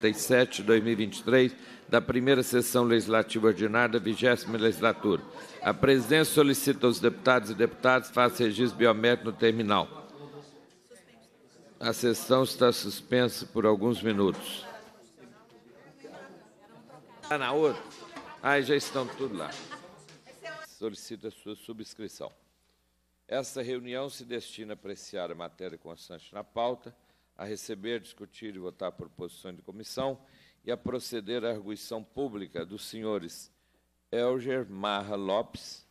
2023 da primeira sessão legislativa ordinária da 20 legislatura. A presidência solicita aos deputados e deputadas façam registro biométrico no terminal. A sessão está suspensa por alguns minutos. Está na outra? Ah, já estão tudo lá. Solicita sua subscrição. Essa reunião se destina a apreciar a matéria constante na pauta, a receber, discutir e votar por de comissão e a proceder à arguição pública dos senhores Elger Marra Lopes,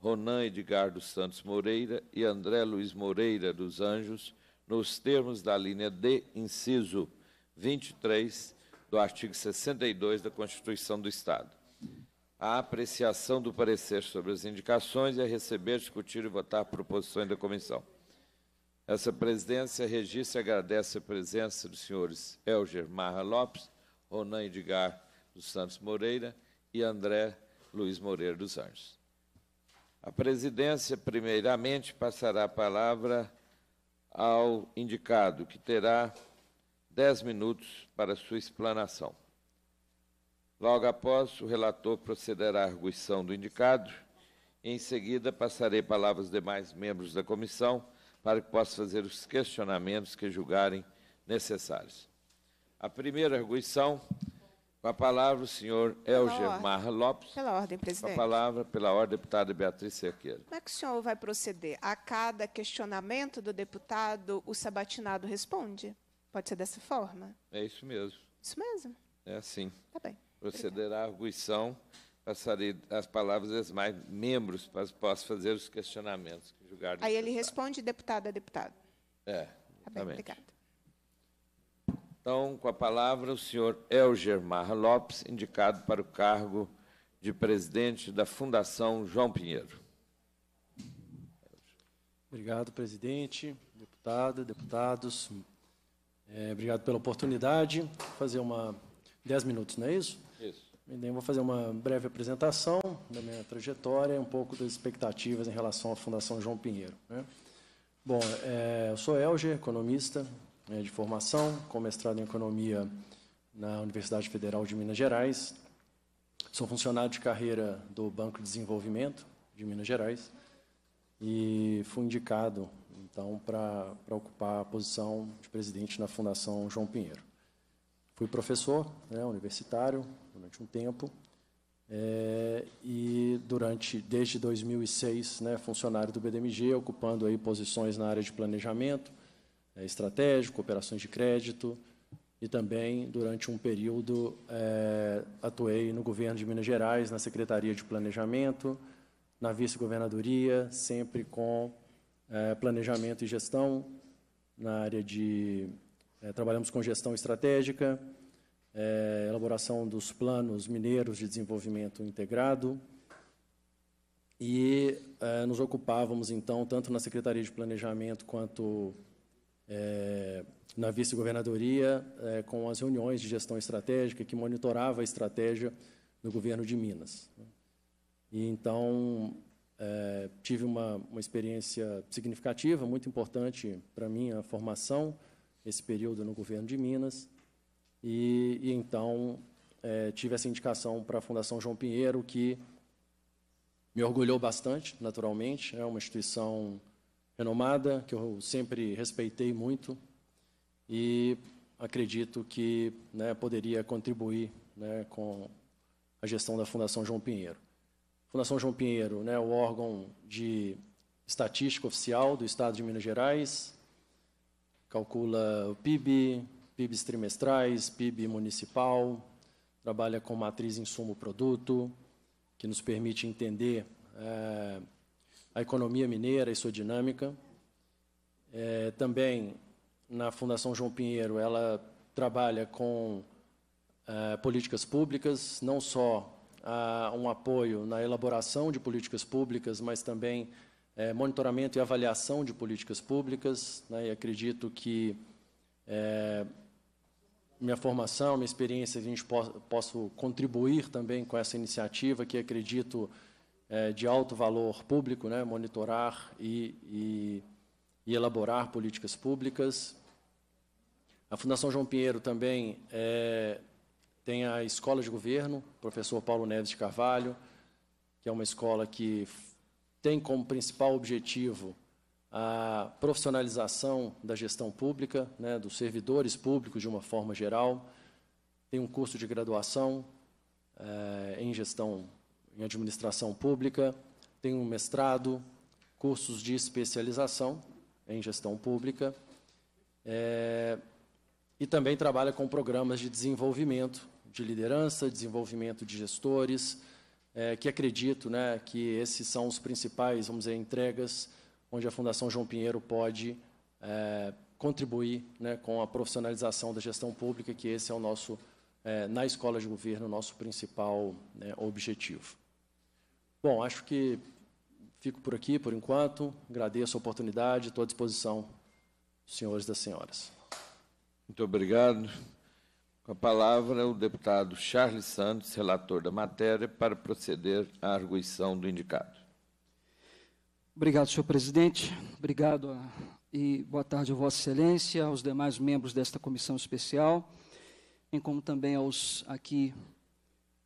Ronan Edgardo Santos Moreira e André Luiz Moreira dos Anjos, nos termos da linha D, inciso 23 do artigo 62 da Constituição do Estado. A apreciação do parecer sobre as indicações e é a receber, discutir e votar proposições da comissão. Essa presidência registra e agradece a presença dos senhores Elger Marra Lopes, Ronan Edgar dos Santos Moreira e André Luiz Moreira dos Anjos. A presidência, primeiramente, passará a palavra ao indicado, que terá dez minutos para sua explanação. Logo após, o relator procederá à arguição do indicado. Em seguida, passarei a palavra aos demais membros da comissão para que possa fazer os questionamentos que julgarem necessários. A primeira arguição, com a palavra o senhor Elger Lopes. Pela ordem, presidente. Com a palavra, pela ordem, deputada Beatriz Cerqueira. Como é que o senhor vai proceder? A cada questionamento do deputado, o sabatinado responde? Pode ser dessa forma? É isso mesmo. Isso mesmo? É assim. Tá bem. Procederá a arguição passarei as palavras aos mais membros para possam fazer os questionamentos que julgar necessário. Aí ele responde deputado a deputado. É, tá bem, Então, com a palavra, o senhor Elger Marra Lopes, indicado para o cargo de presidente da Fundação João Pinheiro. Obrigado, presidente, deputada, deputados. É, obrigado pela oportunidade. Vou fazer uma dez minutos, não é isso? Eu vou fazer uma breve apresentação da minha trajetória, um pouco das expectativas em relação à Fundação João Pinheiro. Né? Bom, é, eu sou Elger, economista né, de formação, com mestrado em economia na Universidade Federal de Minas Gerais. Sou funcionário de carreira do Banco de Desenvolvimento de Minas Gerais e fui indicado, então, para ocupar a posição de presidente na Fundação João Pinheiro. Fui professor né, universitário durante um tempo é, e durante desde 2006 né, funcionário do BDMG, ocupando aí posições na área de planejamento é, estratégico, operações de crédito e também durante um período é, atuei no governo de Minas Gerais na secretaria de planejamento, na vice-governadoria, sempre com planejamento e gestão na área de é, trabalhamos com gestão estratégica, é, elaboração dos planos mineiros de desenvolvimento integrado. E é, nos ocupávamos, então, tanto na Secretaria de Planejamento quanto é, na vice-governadoria, é, com as reuniões de gestão estratégica que monitorava a estratégia do governo de Minas. E, então, é, tive uma, uma experiência significativa, muito importante para mim, a formação esse período no governo de Minas, e, e então é, tive essa indicação para a Fundação João Pinheiro, que me orgulhou bastante, naturalmente. É uma instituição renomada, que eu sempre respeitei muito e acredito que né, poderia contribuir né, com a gestão da Fundação João Pinheiro. Fundação João Pinheiro, né, o órgão de estatística oficial do Estado de Minas Gerais, calcula o PIB, PIBs trimestrais, PIB municipal, trabalha com matriz insumo-produto, que nos permite entender é, a economia mineira e sua dinâmica. É, também, na Fundação João Pinheiro, ela trabalha com é, políticas públicas, não só a, ah, um apoio na elaboração de políticas públicas, mas também é, monitoramento e avaliação de políticas públicas, né, e acredito que é, minha formação, minha experiência, a gente po contribuir também com essa iniciativa que acredito é, de alto valor público, né, monitorar e, e, e elaborar políticas públicas. A Fundação João Pinheiro também é, tem a Escola de Governo, professor Paulo Neves de Carvalho, que é uma escola que tem como principal objetivo a profissionalização da gestão pública, né, dos servidores públicos de uma forma geral. Tem um curso de graduação eh, em gestão, em administração pública. Tem um mestrado, cursos de especialização em gestão pública. Eh, e também trabalha com programas de desenvolvimento de liderança, desenvolvimento de gestores, é, que acredito né, que esses são os principais, vamos dizer, entregas onde a Fundação João Pinheiro pode é, contribuir né, com a profissionalização da gestão pública, que esse é o nosso, é, na escola de governo, o nosso principal né, objetivo. Bom, acho que fico por aqui, por enquanto. Agradeço a oportunidade, estou à disposição, senhores e das senhoras. Muito obrigado. Com a palavra, o deputado Charles Santos, relator da matéria, para proceder à arguição do indicado. Obrigado, senhor presidente. Obrigado e boa tarde a Vossa Excelência, aos demais membros desta comissão especial, bem como também aos aqui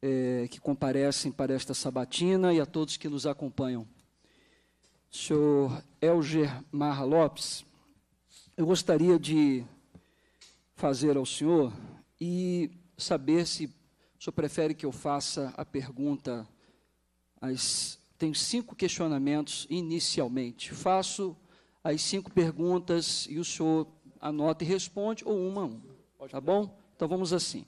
é, que comparecem para esta sabatina e a todos que nos acompanham. Senhor Elger Marra Lopes, eu gostaria de fazer ao senhor e saber se o senhor prefere que eu faça a pergunta. As, tenho cinco questionamentos inicialmente. Faço as cinco perguntas e o senhor anota e responde, ou uma a uma. Pode tá bom? Então vamos assim.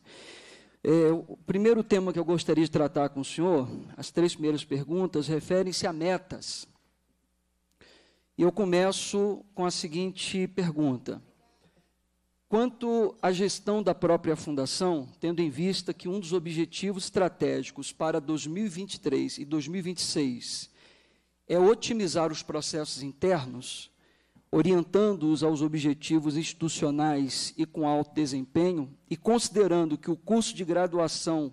É, o primeiro tema que eu gostaria de tratar com o senhor, as três primeiras perguntas, referem-se a metas. E eu começo com a seguinte pergunta: Quanto à gestão da própria fundação, tendo em vista que um dos objetivos estratégicos para 2023 e 2026 é otimizar os processos internos, orientando-os aos objetivos institucionais e com alto desempenho, e considerando que o curso de graduação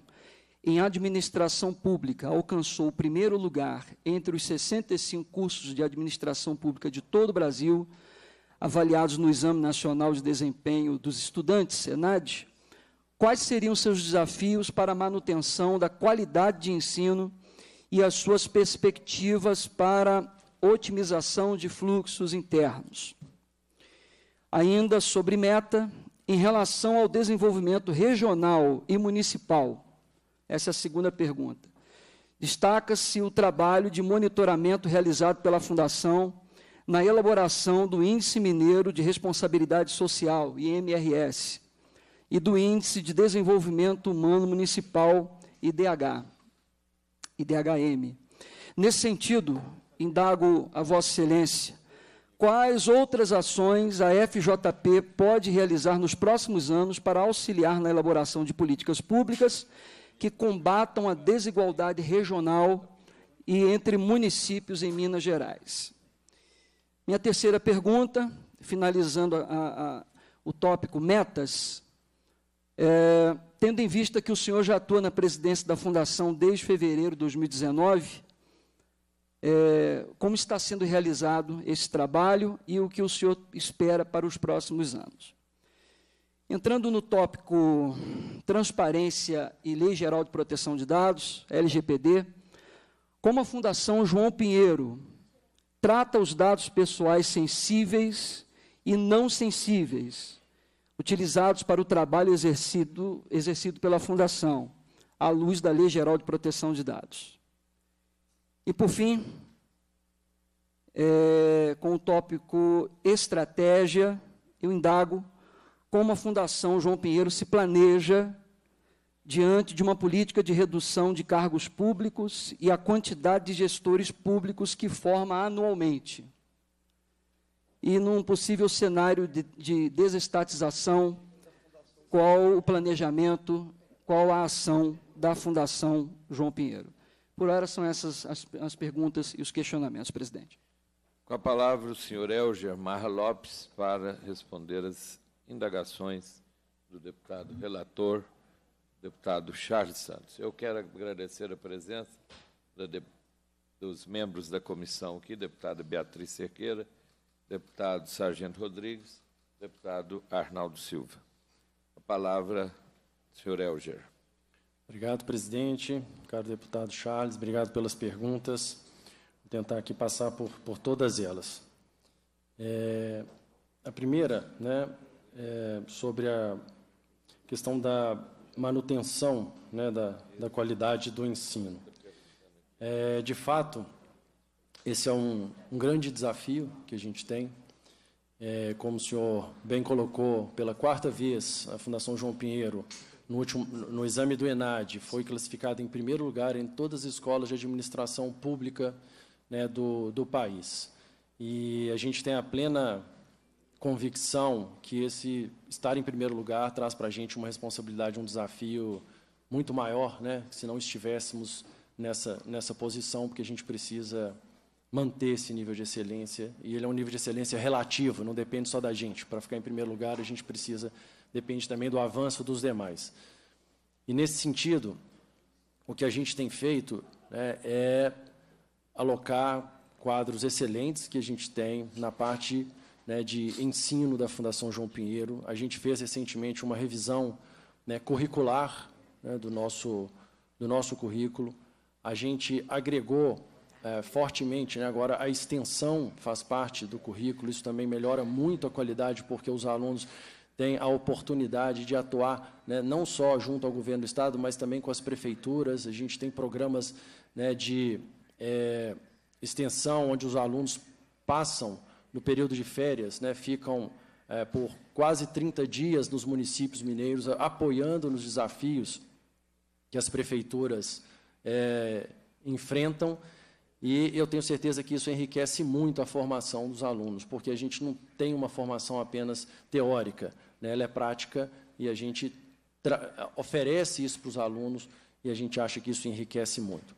em administração pública alcançou o primeiro lugar entre os 65 cursos de administração pública de todo o Brasil, avaliados no Exame Nacional de Desempenho dos Estudantes, SENAD, quais seriam seus desafios para a manutenção da qualidade de ensino e as suas perspectivas para otimização de fluxos internos. Ainda sobre meta, em relação ao desenvolvimento regional e municipal, essa é a segunda pergunta. Destaca-se o trabalho de monitoramento realizado pela Fundação na elaboração do Índice Mineiro de Responsabilidade Social, IMRS, e do Índice de Desenvolvimento Humano Municipal, IDH, IDHM. Nesse sentido, indago a Vossa Excelência, quais outras ações a FJP pode realizar nos próximos anos para auxiliar na elaboração de políticas públicas que combatam a desigualdade regional e entre municípios em Minas Gerais? Minha terceira pergunta, finalizando a, a, o tópico metas, é, tendo em vista que o senhor já atua na presidência da Fundação desde fevereiro de 2019, é, como está sendo realizado esse trabalho e o que o senhor espera para os próximos anos? Entrando no tópico Transparência e Lei Geral de Proteção de Dados, LGPD, como a Fundação João Pinheiro trata os dados pessoais sensíveis e não sensíveis, utilizados para o trabalho exercido, exercido pela Fundação, à luz da Lei Geral de Proteção de Dados. E, por fim, é, com o tópico estratégia, eu indago como a Fundação João Pinheiro se planeja diante de uma política de redução de cargos públicos e a quantidade de gestores públicos que forma anualmente. E num possível cenário de, de desestatização, qual o planejamento, qual a ação da Fundação João Pinheiro? Por hora são essas as, as perguntas e os questionamentos, presidente. Com a palavra o senhor Elger Marra Lopes para responder as indagações do deputado relator deputado Charles Santos. Eu quero agradecer a presença de, dos membros da comissão aqui, deputada Beatriz Cerqueira, deputado Sargento Rodrigues, deputado Arnaldo Silva. A palavra, senhor Elger. Obrigado, presidente. Caro deputado Charles, obrigado pelas perguntas. Vou tentar aqui passar por, por todas elas. É, a primeira, né, é sobre a questão da manutenção né, da, da, qualidade do ensino. É, de fato, esse é um, um, grande desafio que a gente tem. É, como o senhor bem colocou, pela quarta vez, a Fundação João Pinheiro, no, último, no exame do ENAD, foi classificada em primeiro lugar em todas as escolas de administração pública né, do, do país. E a gente tem a plena convicção que esse estar em primeiro lugar traz para a gente uma responsabilidade, um desafio muito maior, né? se não estivéssemos nessa, nessa posição, porque a gente precisa manter esse nível de excelência, e ele é um nível de excelência relativo, não depende só da gente. Para ficar em primeiro lugar, a gente precisa, depende também do avanço dos demais. E nesse sentido, o que a gente tem feito né, é alocar quadros excelentes que a gente tem na parte né, de ensino da Fundação João Pinheiro. A gente fez recentemente uma revisão né, curricular né, do, nosso, do nosso currículo. A gente agregou é, fortemente, né, agora a extensão faz parte do currículo, isso também melhora muito a qualidade, porque os alunos têm a oportunidade de atuar né, não só junto ao governo do estado, mas também com as prefeituras. A gente tem programas né, de é, extensão onde os alunos passam no período de férias, né, ficam é, por quase 30 dias nos municípios mineiros, apoiando nos desafios que as prefeituras é, enfrentam. E eu tenho certeza que isso enriquece muito a formação dos alunos, porque a gente não tem uma formação apenas teórica, né? ela é prática e a gente oferece isso para os alunos e a gente acha que isso enriquece muito.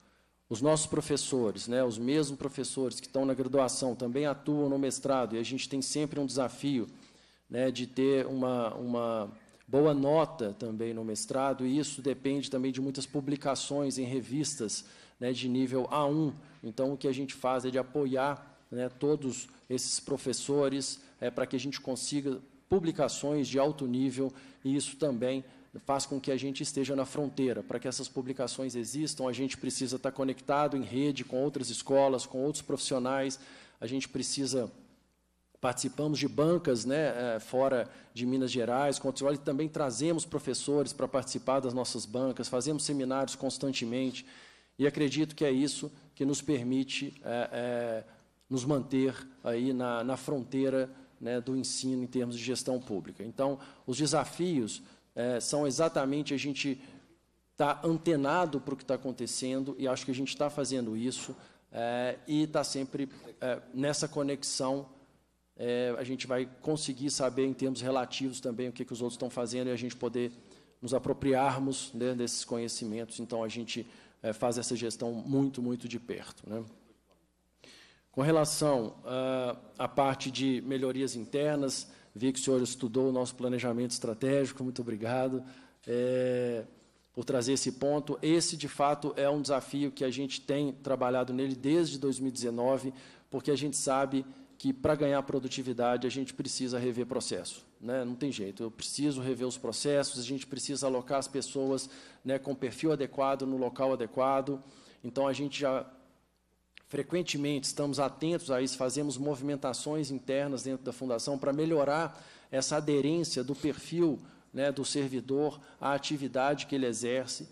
Os nossos professores, né, os mesmos professores que estão na graduação, também atuam no mestrado, e a gente tem sempre um desafio né, de ter uma, uma boa nota também no mestrado, e isso depende também de muitas publicações em revistas né, de nível A1. Então, o que a gente faz é de apoiar né, todos esses professores é, para que a gente consiga publicações de alto nível, e isso também faz com que a gente esteja na fronteira. Para que essas publicações existam, a gente precisa estar conectado em rede com outras escolas, com outros profissionais, a gente precisa participamos de bancas né, é, fora de Minas Gerais, e também trazemos professores para participar das nossas bancas, fazemos seminários constantemente, e acredito que é isso que nos permite é, é, nos manter aí na, na fronteira né, do ensino em termos de gestão pública. Então, os desafios é, são exatamente a gente está antenado para o que está acontecendo, e acho que a gente está fazendo isso, é, e está sempre é, nessa conexão. É, a gente vai conseguir saber em termos relativos também o que, que os outros estão fazendo e a gente poder nos apropriarmos né, desses conhecimentos. Então, a gente é, faz essa gestão muito, muito de perto. Né? Com relação uh, à parte de melhorias internas, Vi que o senhor estudou o nosso planejamento estratégico, muito obrigado é, por trazer esse ponto. Esse, de fato, é um desafio que a gente tem trabalhado nele desde 2019, porque a gente sabe que para ganhar produtividade a gente precisa rever processo. Né? Não tem jeito, eu preciso rever os processos, a gente precisa alocar as pessoas né, com perfil adequado, no local adequado. Então a gente já Frequentemente estamos atentos a isso, fazemos movimentações internas dentro da fundação para melhorar essa aderência do perfil né, do servidor à atividade que ele exerce.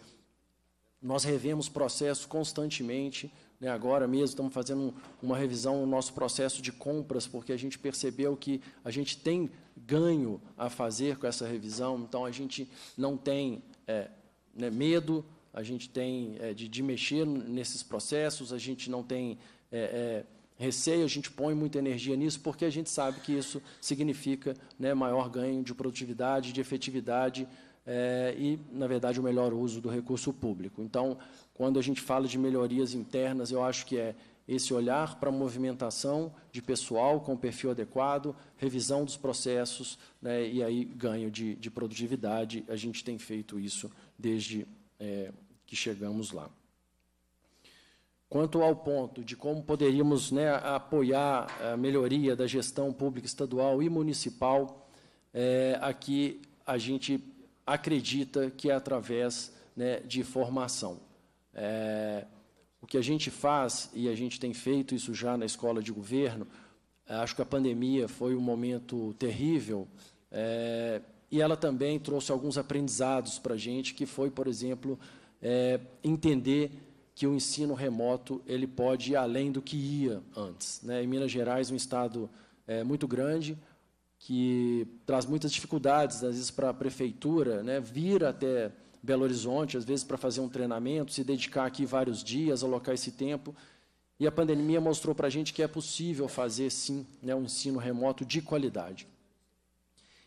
Nós revemos processos constantemente. Né, agora mesmo estamos fazendo uma revisão no nosso processo de compras, porque a gente percebeu que a gente tem ganho a fazer com essa revisão, então a gente não tem é, né, medo a gente tem é, de, de, mexer nesses processos, a gente não tem é, é, receio, a gente põe muita energia nisso, porque a gente sabe que isso significa né, maior ganho de produtividade, de efetividade é, e, na verdade, o melhor uso do recurso público. Então, quando a gente fala de melhorias internas, eu acho que é esse olhar para a movimentação de pessoal com perfil adequado, revisão dos processos né, e aí ganho de, de produtividade. A gente tem feito isso desde é, que chegamos lá. Quanto ao ponto de como poderíamos né, apoiar a melhoria da gestão pública estadual e municipal, é, aqui a gente acredita que é através né, de formação. É, o que a gente faz, e a gente tem feito isso já na escola de governo, é, acho que a pandemia foi um momento terrível, é, e ela também trouxe alguns aprendizados para a gente, que foi, por exemplo, é, entender que o ensino remoto ele pode ir além do que ia antes. Né? Em Minas Gerais, um estado é, muito grande, que traz muitas dificuldades, às vezes, para a prefeitura, né? vir até Belo Horizonte, às vezes, para fazer um treinamento, se dedicar aqui vários dias, alocar esse tempo. E a pandemia mostrou para a gente que é possível fazer, sim, né, um ensino remoto de qualidade.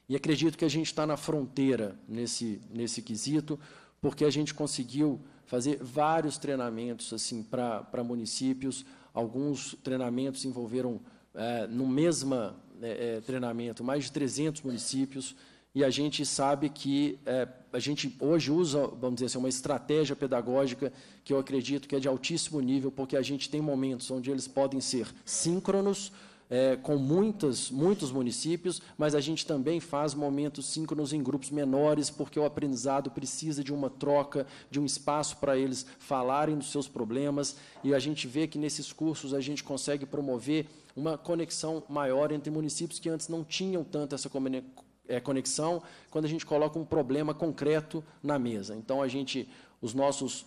E acredito que a gente está na fronteira nesse, nesse quesito, porque a gente conseguiu fazer vários treinamentos assim para municípios. Alguns treinamentos envolveram, é, no mesmo é, é, treinamento, mais de 300 municípios. E a gente sabe que é, a gente hoje usa, vamos dizer assim, uma estratégia pedagógica que eu acredito que é de altíssimo nível, porque a gente tem momentos onde eles podem ser síncronos, é, com muitas, muitos municípios, mas a gente também faz momentos síncronos em grupos menores, porque o aprendizado precisa de uma troca, de um espaço para eles falarem dos seus problemas. E a gente vê que nesses cursos a gente consegue promover uma conexão maior entre municípios que antes não tinham tanto essa é, conexão, quando a gente coloca um problema concreto na mesa. Então, a gente, os nossos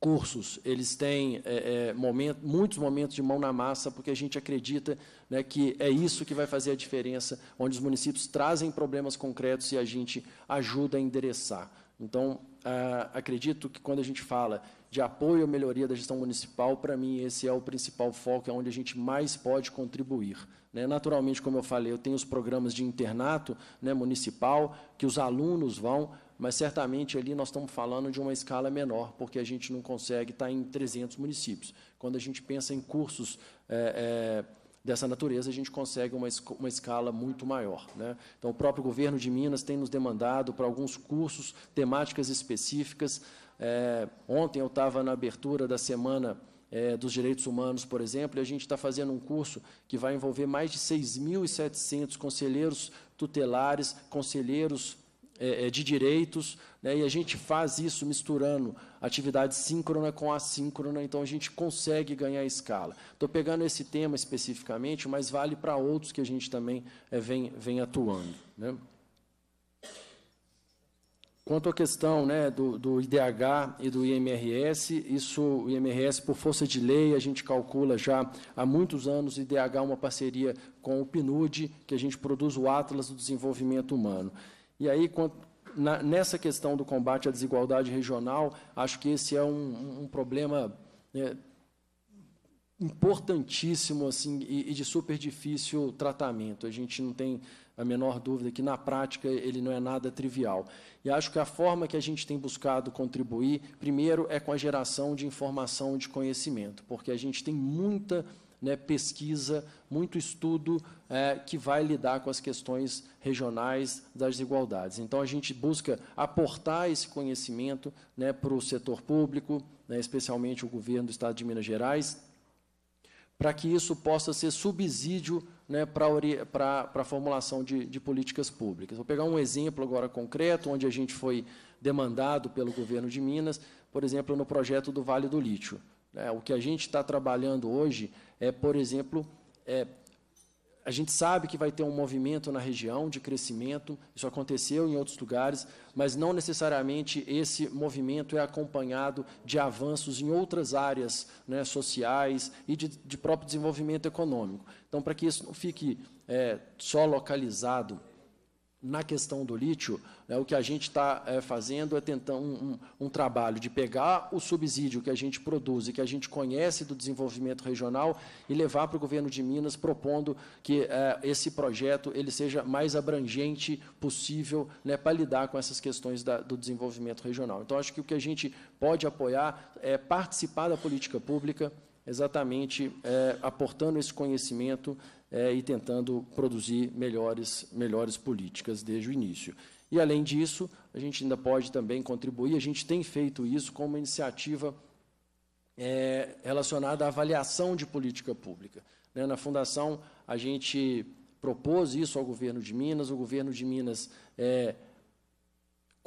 cursos, eles têm é, é, momento, muitos momentos de mão na massa, porque a gente acredita né, que é isso que vai fazer a diferença, onde os municípios trazem problemas concretos e a gente ajuda a endereçar. Então, ah, acredito que quando a gente fala de apoio à melhoria da gestão municipal, para mim esse é o principal foco, é onde a gente mais pode contribuir. Né? Naturalmente, como eu falei, eu tenho os programas de internato né, municipal, que os alunos vão, mas certamente ali nós estamos falando de uma escala menor, porque a gente não consegue estar em 300 municípios. Quando a gente pensa em cursos é, é, dessa natureza, a gente consegue uma, uma escala muito maior. Né? Então, o próprio governo de Minas tem nos demandado para alguns cursos, temáticas específicas. É, ontem eu estava na abertura da semana. É, dos direitos humanos, por exemplo, e a gente está fazendo um curso que vai envolver mais de 6.700 conselheiros tutelares, conselheiros é, é, de direitos, né, e a gente faz isso misturando atividade síncrona com assíncrona, então a gente consegue ganhar escala. Estou pegando esse tema especificamente, mas vale para outros que a gente também é, vem, vem atuando. Né. Quanto à questão né, do, do, IDH e do IMRS, isso, o IMRS, por força de lei, a gente calcula já há muitos anos, o IDH é uma parceria com o PNUD, que a gente produz o Atlas do Desenvolvimento Humano. E aí, na, nessa questão do combate à desigualdade regional, acho que esse é um, um problema é, importantíssimo assim, e, e, de super difícil tratamento. A gente não tem a menor dúvida que, na prática, ele não é nada trivial. E acho que a forma que a gente tem buscado contribuir, primeiro, é com a geração de informação e de conhecimento, porque a gente tem muita né, pesquisa, muito estudo é, que vai lidar com as questões regionais das desigualdades. Então, a gente busca aportar esse conhecimento né, para o setor público, né, especialmente o governo do Estado de Minas Gerais, para que isso possa ser subsídio né, para a formulação de, de, políticas públicas. Vou pegar um exemplo agora concreto, onde a gente foi demandado pelo governo de Minas, por exemplo, no projeto do Vale do Lítio. É, o que a gente está trabalhando hoje é, por exemplo, é, a gente sabe que vai ter um movimento na região de crescimento, isso aconteceu em outros lugares, mas não necessariamente esse movimento é acompanhado de avanços em outras áreas né, sociais e de, de, próprio desenvolvimento econômico. Então, para que isso não fique é, só localizado na questão do lítio, né, o que a gente está é, fazendo é tentar um, um, um, trabalho de pegar o subsídio que a gente produz e que a gente conhece do desenvolvimento regional e levar para o governo de Minas, propondo que é, esse projeto ele seja mais abrangente possível né, para lidar com essas questões da, do desenvolvimento regional. Então, acho que o que a gente pode apoiar é participar da política pública, exatamente é, aportando esse conhecimento é, e tentando produzir melhores, melhores políticas desde o início. E, além disso, a gente ainda pode também contribuir, a gente tem feito isso com uma iniciativa é, relacionada à avaliação de política pública. Né, na Fundação, a gente propôs isso ao governo de Minas, o governo de Minas é,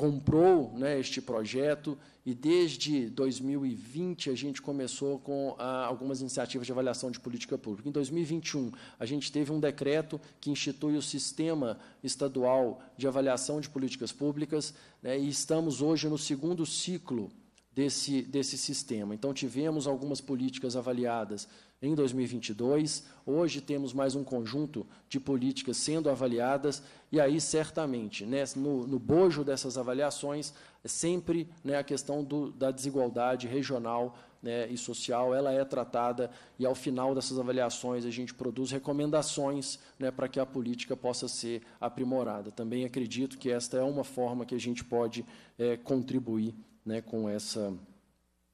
comprou né, este projeto e desde 2020 a gente começou com ah, algumas iniciativas de avaliação de política pública. Em 2021, a gente teve um decreto que institui o Sistema Estadual de Avaliação de Políticas Públicas né, e estamos hoje no segundo ciclo desse, desse sistema. Então, tivemos algumas políticas avaliadas em 2022. Hoje temos mais um conjunto de políticas sendo avaliadas, e aí, certamente, né, no, no, bojo dessas avaliações, é sempre né, a questão do, da desigualdade regional né, e social, ela é tratada, e ao final dessas avaliações a gente produz recomendações né, para que a política possa ser aprimorada. Também acredito que esta é uma forma que a gente pode é, contribuir né, com, essa,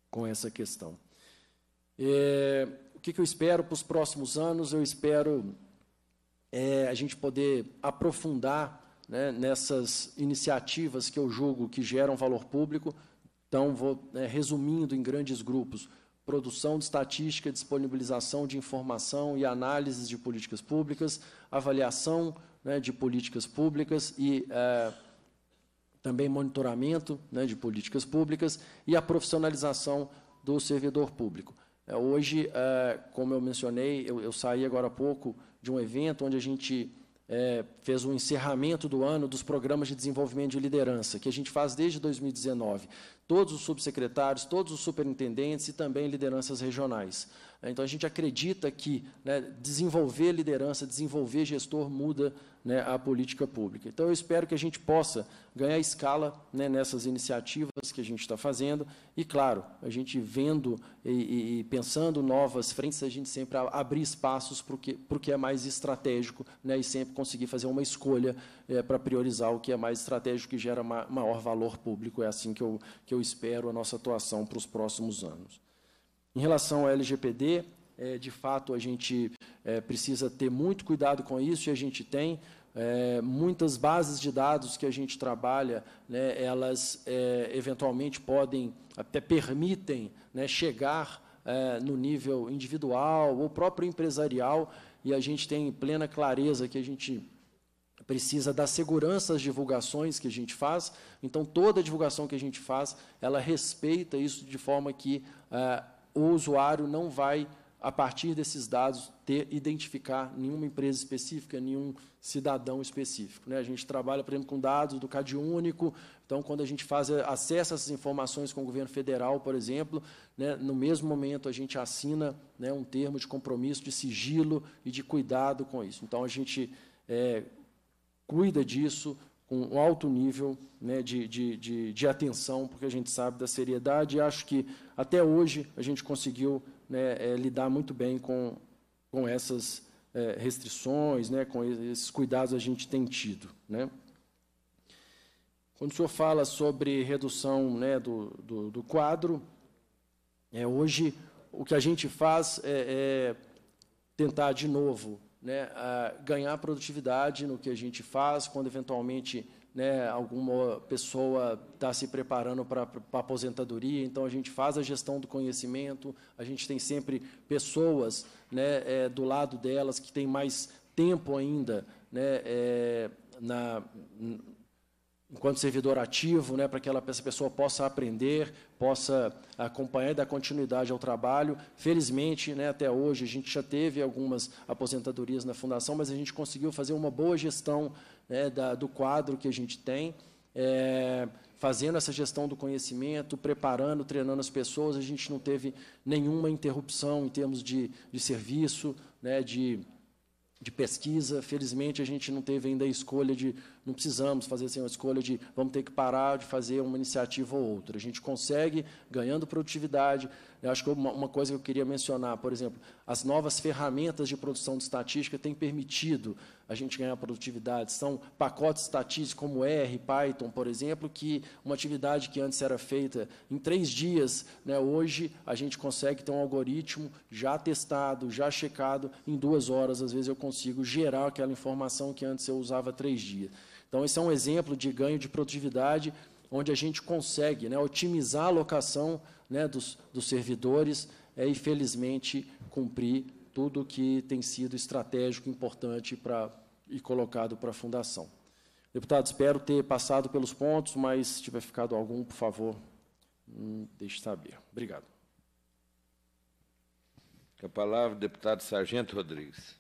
com essa questão. É, que, que eu espero para os próximos anos? Eu espero é, a gente poder aprofundar né, nessas iniciativas que eu julgo que geram valor público. Então, vou é, resumindo em grandes grupos: produção de estatística, disponibilização de informação e análise de políticas públicas, avaliação né, de políticas públicas e. É, também monitoramento né, de políticas públicas e a profissionalização do servidor público. É, hoje, é, como eu mencionei, eu, saí agora há pouco de um evento onde a gente é, fez um encerramento do ano dos programas de desenvolvimento de liderança, que a gente faz desde 2019. Todos os subsecretários, todos os superintendentes e também lideranças regionais. Então, a gente acredita que né, desenvolver liderança, desenvolver gestor muda né, a política pública. Então, eu espero que a gente possa ganhar escala né, nessas iniciativas que a gente está fazendo. E, claro, a gente vendo e, e, pensando novas frentes, a gente sempre abrir espaços para o que, que é mais estratégico né, e sempre conseguir fazer uma escolha é, para priorizar o que é mais estratégico e gera ma maior valor público. É assim que eu, que eu espero a nossa atuação para os próximos anos. Em relação ao LGPD, é, de fato a gente é, precisa ter muito cuidado com isso e a gente tem. É, muitas bases de dados que a gente trabalha, né, elas é, eventualmente podem, até permitem né, chegar é, no nível individual ou próprio empresarial, e a gente tem plena clareza que a gente precisa dar segurança às divulgações que a gente faz. Então, toda divulgação que a gente faz, ela respeita isso de forma que é, o usuário não vai, a partir desses dados, ter identificar nenhuma empresa específica, nenhum cidadão específico. Né? A gente trabalha, por exemplo, com dados do CadÚnico, então, quando a gente faz eh, acesso a essas informações com o governo federal, por exemplo, né, no mesmo momento a gente assina né, um termo de compromisso, de sigilo e de cuidado com isso. Então, a gente é, cuida disso, com um alto nível né, de, de, de, de, atenção, porque a gente sabe da seriedade e acho que até hoje a gente conseguiu né, é, lidar muito bem com, com essas é, restrições, né, com esses cuidados a gente tem tido. Né. Quando o senhor fala sobre redução né, do, do, do quadro, é, hoje o que a gente faz é, é tentar de novo né, ganhar produtividade no que a gente faz, quando eventualmente né, alguma pessoa está se preparando para a aposentadoria, então a gente faz a gestão do conhecimento, a gente tem sempre pessoas né, é, do lado delas que têm mais tempo ainda né, é, na enquanto servidor ativo, né, para que ela, essa pessoa possa aprender, possa acompanhar e dar continuidade ao trabalho. Felizmente, né, até hoje, a gente já teve algumas aposentadorias na Fundação, mas a gente conseguiu fazer uma boa gestão né, da, do quadro que a gente tem, é, fazendo essa gestão do conhecimento, preparando, treinando as pessoas. A gente não teve nenhuma interrupção em termos de, de serviço, né, de, de pesquisa. Felizmente, a gente não teve ainda a escolha de não precisamos fazer assim, uma escolha de vamos ter que parar de fazer uma iniciativa ou outra. A gente consegue, ganhando produtividade. Eu acho que uma, uma coisa que eu queria mencionar, por exemplo, as novas ferramentas de produção de estatística têm permitido a gente ganhar produtividade. São pacotes estatísticos como R, Python, por exemplo, que uma atividade que antes era feita em três dias, né, hoje a gente consegue ter um algoritmo já testado, já checado, em duas horas, às vezes eu consigo gerar aquela informação que antes eu usava três dias. Então, esse é um exemplo de ganho de produtividade, onde a gente consegue né, otimizar a locação né, dos, dos servidores é, e, felizmente, cumprir tudo que tem sido estratégico, importante pra, e colocado para a Fundação. Deputado, espero ter passado pelos pontos, mas se tiver ficado algum, por favor, hum, deixe saber. Obrigado. a palavra, deputado Sargento Rodrigues.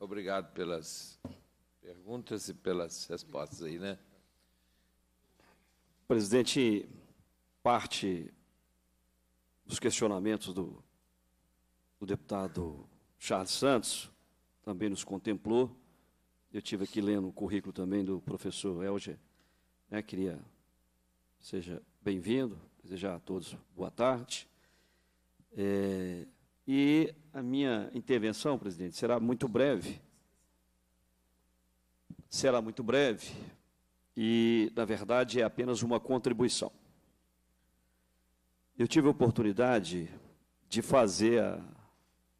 Obrigado pelas perguntas e pelas respostas aí, né? Presidente, parte dos questionamentos do, do deputado Charles Santos também nos contemplou. Eu tive aqui lendo o currículo também do professor Elger. Né? Queria seja bem-vindo, desejar a todos boa tarde. É, e a minha intervenção, presidente, será muito breve, será muito breve e, na verdade, é apenas uma contribuição. Eu tive a oportunidade de fazer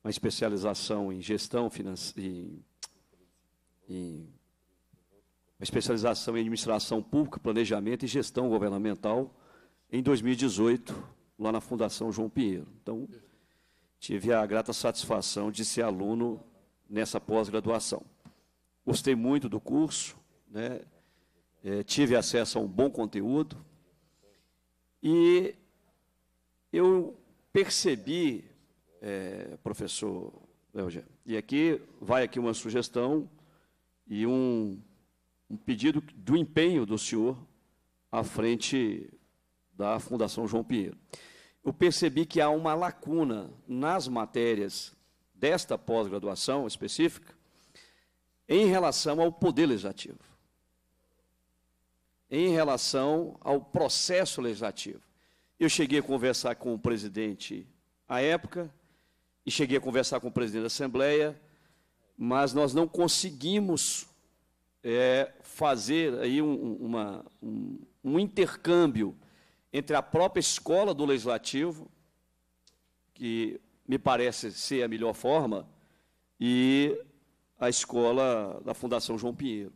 uma especialização em gestão financeira, em uma especialização em administração pública, planejamento e gestão governamental em 2018, lá na Fundação João Pinheiro. Então, tive a grata satisfação de ser aluno nessa pós-graduação. Gostei muito do curso, né? É, tive acesso a um bom conteúdo e eu percebi, é, professor Léo e aqui vai aqui uma sugestão e um, um pedido do empenho do senhor à frente da Fundação João Pinheiro. Eu percebi que há uma lacuna nas matérias desta pós-graduação específica em relação ao poder legislativo, em relação ao processo legislativo. Eu cheguei a conversar com o presidente à época, e cheguei a conversar com o presidente da Assembleia, mas nós não conseguimos é, fazer aí um, uma, um, um intercâmbio entre a própria escola do legislativo, que me parece ser a melhor forma, e a escola da Fundação João Pinheiro.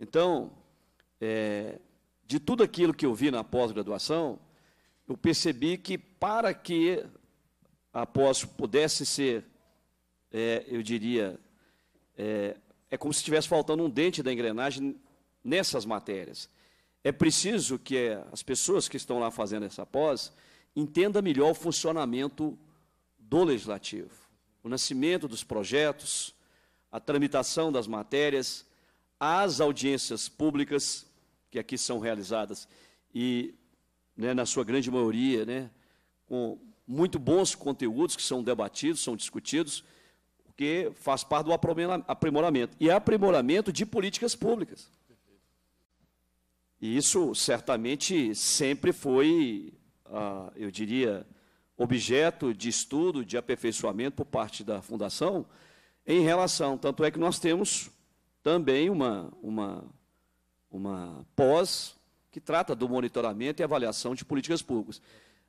Então, é, de tudo aquilo que eu vi na pós-graduação, eu percebi que para que a pós pudesse ser, é, eu diria, é, é como se estivesse faltando um dente da engrenagem nessas matérias. É preciso que é, as pessoas que estão lá fazendo essa pós entendam melhor o funcionamento do legislativo, o nascimento dos projetos, a tramitação das matérias, as audiências públicas que aqui são realizadas e, né, na sua grande maioria, né, com muito bons conteúdos que são debatidos, são discutidos, o que faz parte do aprimoramento. E é aprimoramento de políticas públicas. E isso certamente sempre foi, ah, eu diria, objeto de estudo, de aperfeiçoamento por parte da Fundação, em relação. Tanto é que nós temos também uma, uma, uma pós que trata do monitoramento e avaliação de políticas públicas.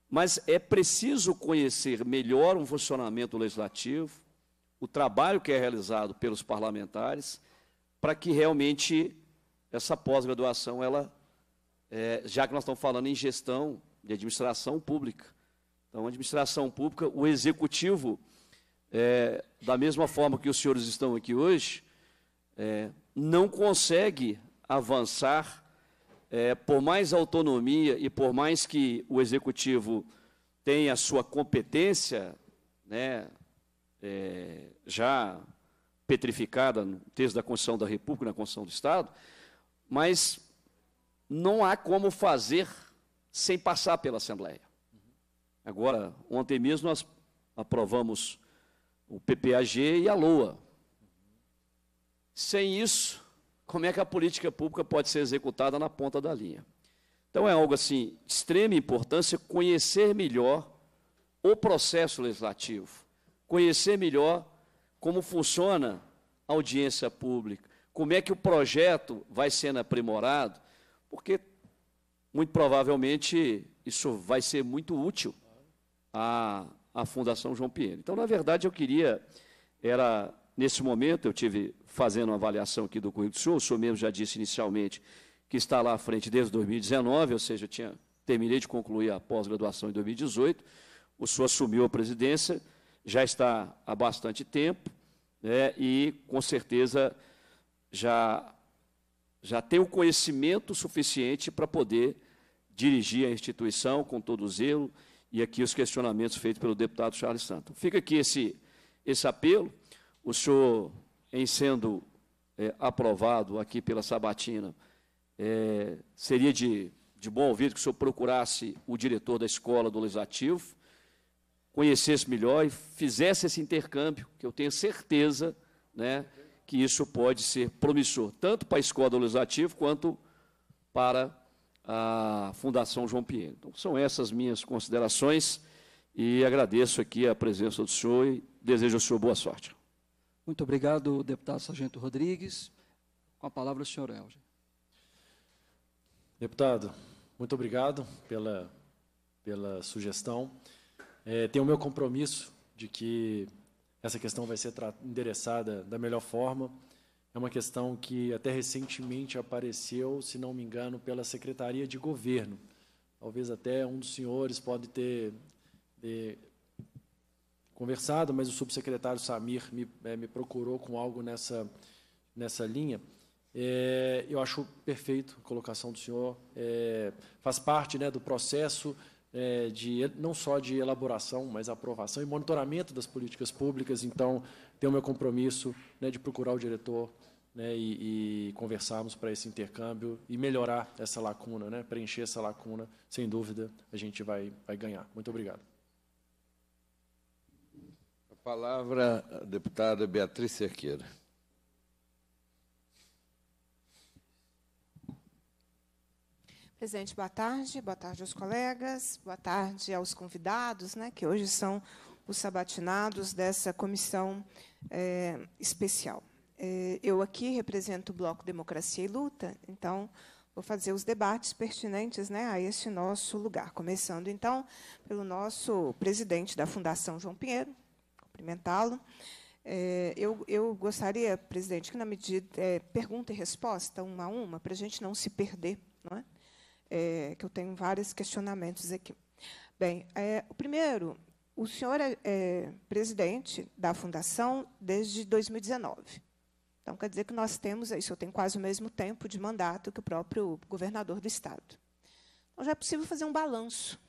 Mas é preciso conhecer melhor o funcionamento legislativo, o trabalho que é realizado pelos parlamentares, para que realmente essa pós-graduação, ela, é, já que nós estamos falando em gestão de administração pública, então, administração pública, o executivo é, da mesma forma que os senhores estão aqui hoje, é, não consegue avançar, é, por mais autonomia e por mais que o executivo tenha a sua competência, né, é, já petrificada no texto da Constituição da República, na Constituição do Estado, mas não há como fazer sem passar pela Assembleia. Agora, ontem mesmo nós aprovamos o PPAG e a LOA. Sem isso, como é que a política pública pode ser executada na ponta da linha? Então é algo assim, de extrema importância conhecer melhor o processo legislativo, conhecer melhor como funciona a audiência pública, como é que o projeto vai sendo aprimorado, porque muito provavelmente isso vai ser muito útil à a Fundação João Pinheiro. Então, na verdade, eu queria, era nesse momento, eu tive fazendo uma avaliação aqui do currículo do senhor, o senhor mesmo já disse inicialmente que está lá à frente desde 2019, ou seja, eu tinha, terminei de concluir a pós-graduação em 2018, o senhor assumiu a presidência, já está há bastante tempo, né, e com certeza já, já tem o conhecimento suficiente para poder dirigir a instituição com todo zelo, e aqui os questionamentos feitos pelo deputado Charles Santos. Então, fica aqui esse, esse apelo. O senhor, em sendo é, aprovado aqui pela Sabatina, é, seria de, de bom ouvido que o senhor procurasse o diretor da escola do Legislativo, conhecesse melhor e fizesse esse intercâmbio, que eu tenho certeza né, que isso pode ser promissor, tanto para a escola do Legislativo quanto para à Fundação João Pinheiro. Então, são essas minhas considerações e agradeço aqui a presença do senhor e desejo ao senhor boa sorte. Muito obrigado, deputado Sargento Rodrigues. Com a palavra o senhor Elger. Deputado, muito obrigado pela, pela sugestão. É, tenho o meu compromisso de que essa questão vai ser endereçada da melhor forma. É uma questão que até recentemente apareceu, se não me engano, pela Secretaria de Governo. Talvez até um dos senhores pode ter, é, conversado, mas o subsecretário Samir me, é, me procurou com algo nessa, nessa linha. É, eu acho perfeito a colocação do senhor. É, faz parte né, do processo é, de não só de elaboração, mas aprovação e monitoramento das políticas públicas. Então, tenho meu compromisso né, de procurar o diretor né, e, e, conversarmos para esse intercâmbio e melhorar essa lacuna, né, preencher essa lacuna, sem dúvida a gente vai, vai ganhar. Muito obrigado. A palavra, a deputada Beatriz Cerqueira. Presidente, boa tarde. Boa tarde aos colegas, boa tarde aos convidados, né, que hoje são os sabatinados dessa comissão é, especial. É, eu aqui represento o Bloco Democracia e Luta, então vou fazer os debates pertinentes né, a este nosso lugar. Começando, então, pelo nosso presidente da Fundação, João Pinheiro, cumprimentá-lo. É, eu, eu, gostaria, presidente, que na medida é, pergunta e resposta, uma a uma, para a gente não se perder, não é? é? que eu tenho vários questionamentos aqui. Bem, é, o primeiro, o senhor é presidente da Fundação desde 2019. Então, quer dizer que nós temos, isso tem quase o mesmo tempo de mandato que o próprio governador do Estado. Então, já é possível fazer um balanço.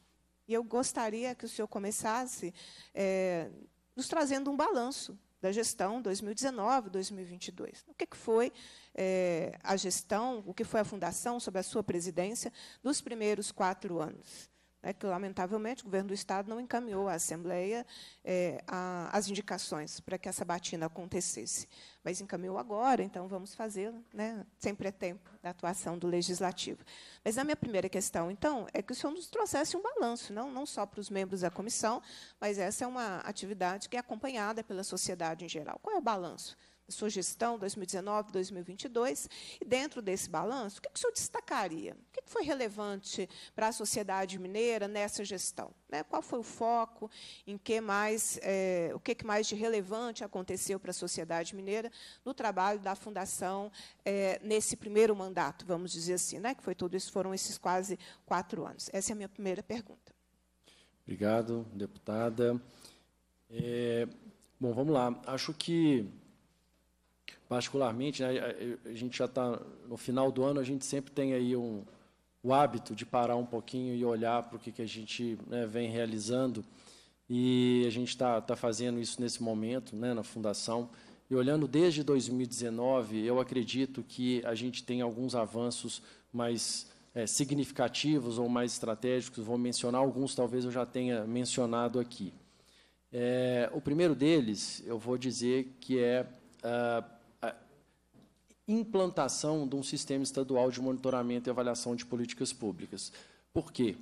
E eu gostaria que o senhor começasse é, nos trazendo um balanço da gestão 2019-2022. O que, foi é, a gestão, o que foi a fundação, sob a sua presidência, dos primeiros quatro anos né, que, lamentavelmente, o governo do Estado não encaminhou à Assembleia é, a, as indicações para que essa batina acontecesse. Mas encaminhou agora, então vamos fazê-la. Né? Sempre é tempo da atuação do Legislativo. Mas a minha primeira questão, então, é que o senhor nos trouxesse um balanço, não, não só para os membros da comissão, mas essa é uma atividade que é acompanhada pela sociedade em geral. Qual é o balanço? sua gestão 2019-2022, e dentro desse balanço, o que, o senhor destacaria? O que, foi relevante para a sociedade mineira nessa gestão? Né? Qual foi o foco? Em que mais, é, o que, que mais de relevante aconteceu para a sociedade mineira no trabalho da fundação é, nesse primeiro mandato, vamos dizer assim, né? que foi tudo isso, foram esses quase quatro anos. Essa é a minha primeira pergunta. Obrigado, deputada. É, bom, vamos lá. Acho que particularmente, né, a, gente já está no final do ano, a gente sempre tem aí um, o hábito de parar um pouquinho e olhar para o que, que a gente né, vem realizando. E a gente está tá fazendo isso nesse momento, né, na Fundação. E olhando desde 2019, eu acredito que a gente tem alguns avanços mais é, significativos ou mais estratégicos. Vou mencionar alguns, talvez eu já tenha mencionado aqui. É, o primeiro deles, eu vou dizer que é. Uh, implantação de um sistema estadual de monitoramento e avaliação de políticas públicas. Por quê?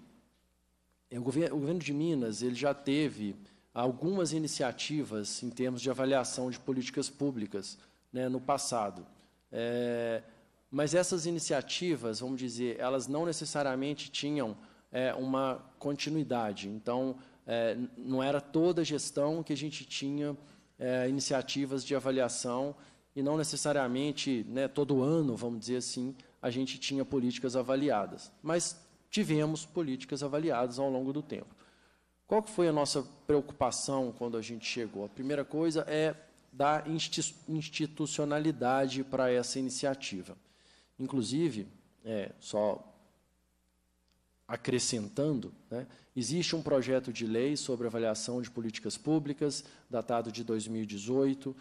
É, o governo, o governo de Minas ele já teve algumas iniciativas em termos de avaliação de políticas públicas né, no passado. É, mas essas iniciativas, vamos dizer, elas não necessariamente tinham é, uma continuidade. Então, é, não era toda a gestão que a gente tinha é, iniciativas de avaliação e não necessariamente né, todo ano, vamos dizer assim, a gente tinha políticas avaliadas. Mas tivemos políticas avaliadas ao longo do tempo. Qual que foi a nossa preocupação quando a gente chegou? A primeira coisa é dar institucionalidade para essa iniciativa. Inclusive, é, só acrescentando, né, existe um projeto de lei sobre avaliação de políticas públicas, datado de 2018,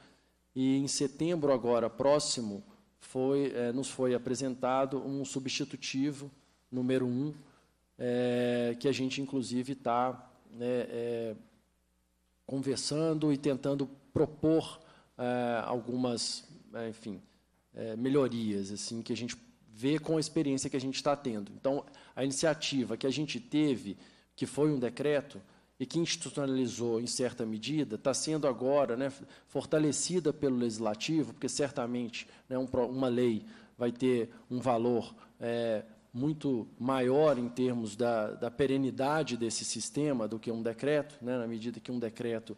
e em setembro, agora próximo, foi, é, nos foi apresentado um substitutivo, número um, é, que a gente, inclusive, está né, eh, conversando e tentando propor algumas, enfim, melhorias assim que a gente vê com a experiência que a gente está tendo. Então, a iniciativa que a gente teve, que foi um decreto, e que institucionalizou em certa medida, está sendo agora né, fortalecida pelo legislativo, porque certamente né, um, uma lei vai ter um valor é, muito maior em termos da, da, perenidade desse sistema do que um decreto, né, na medida que um decreto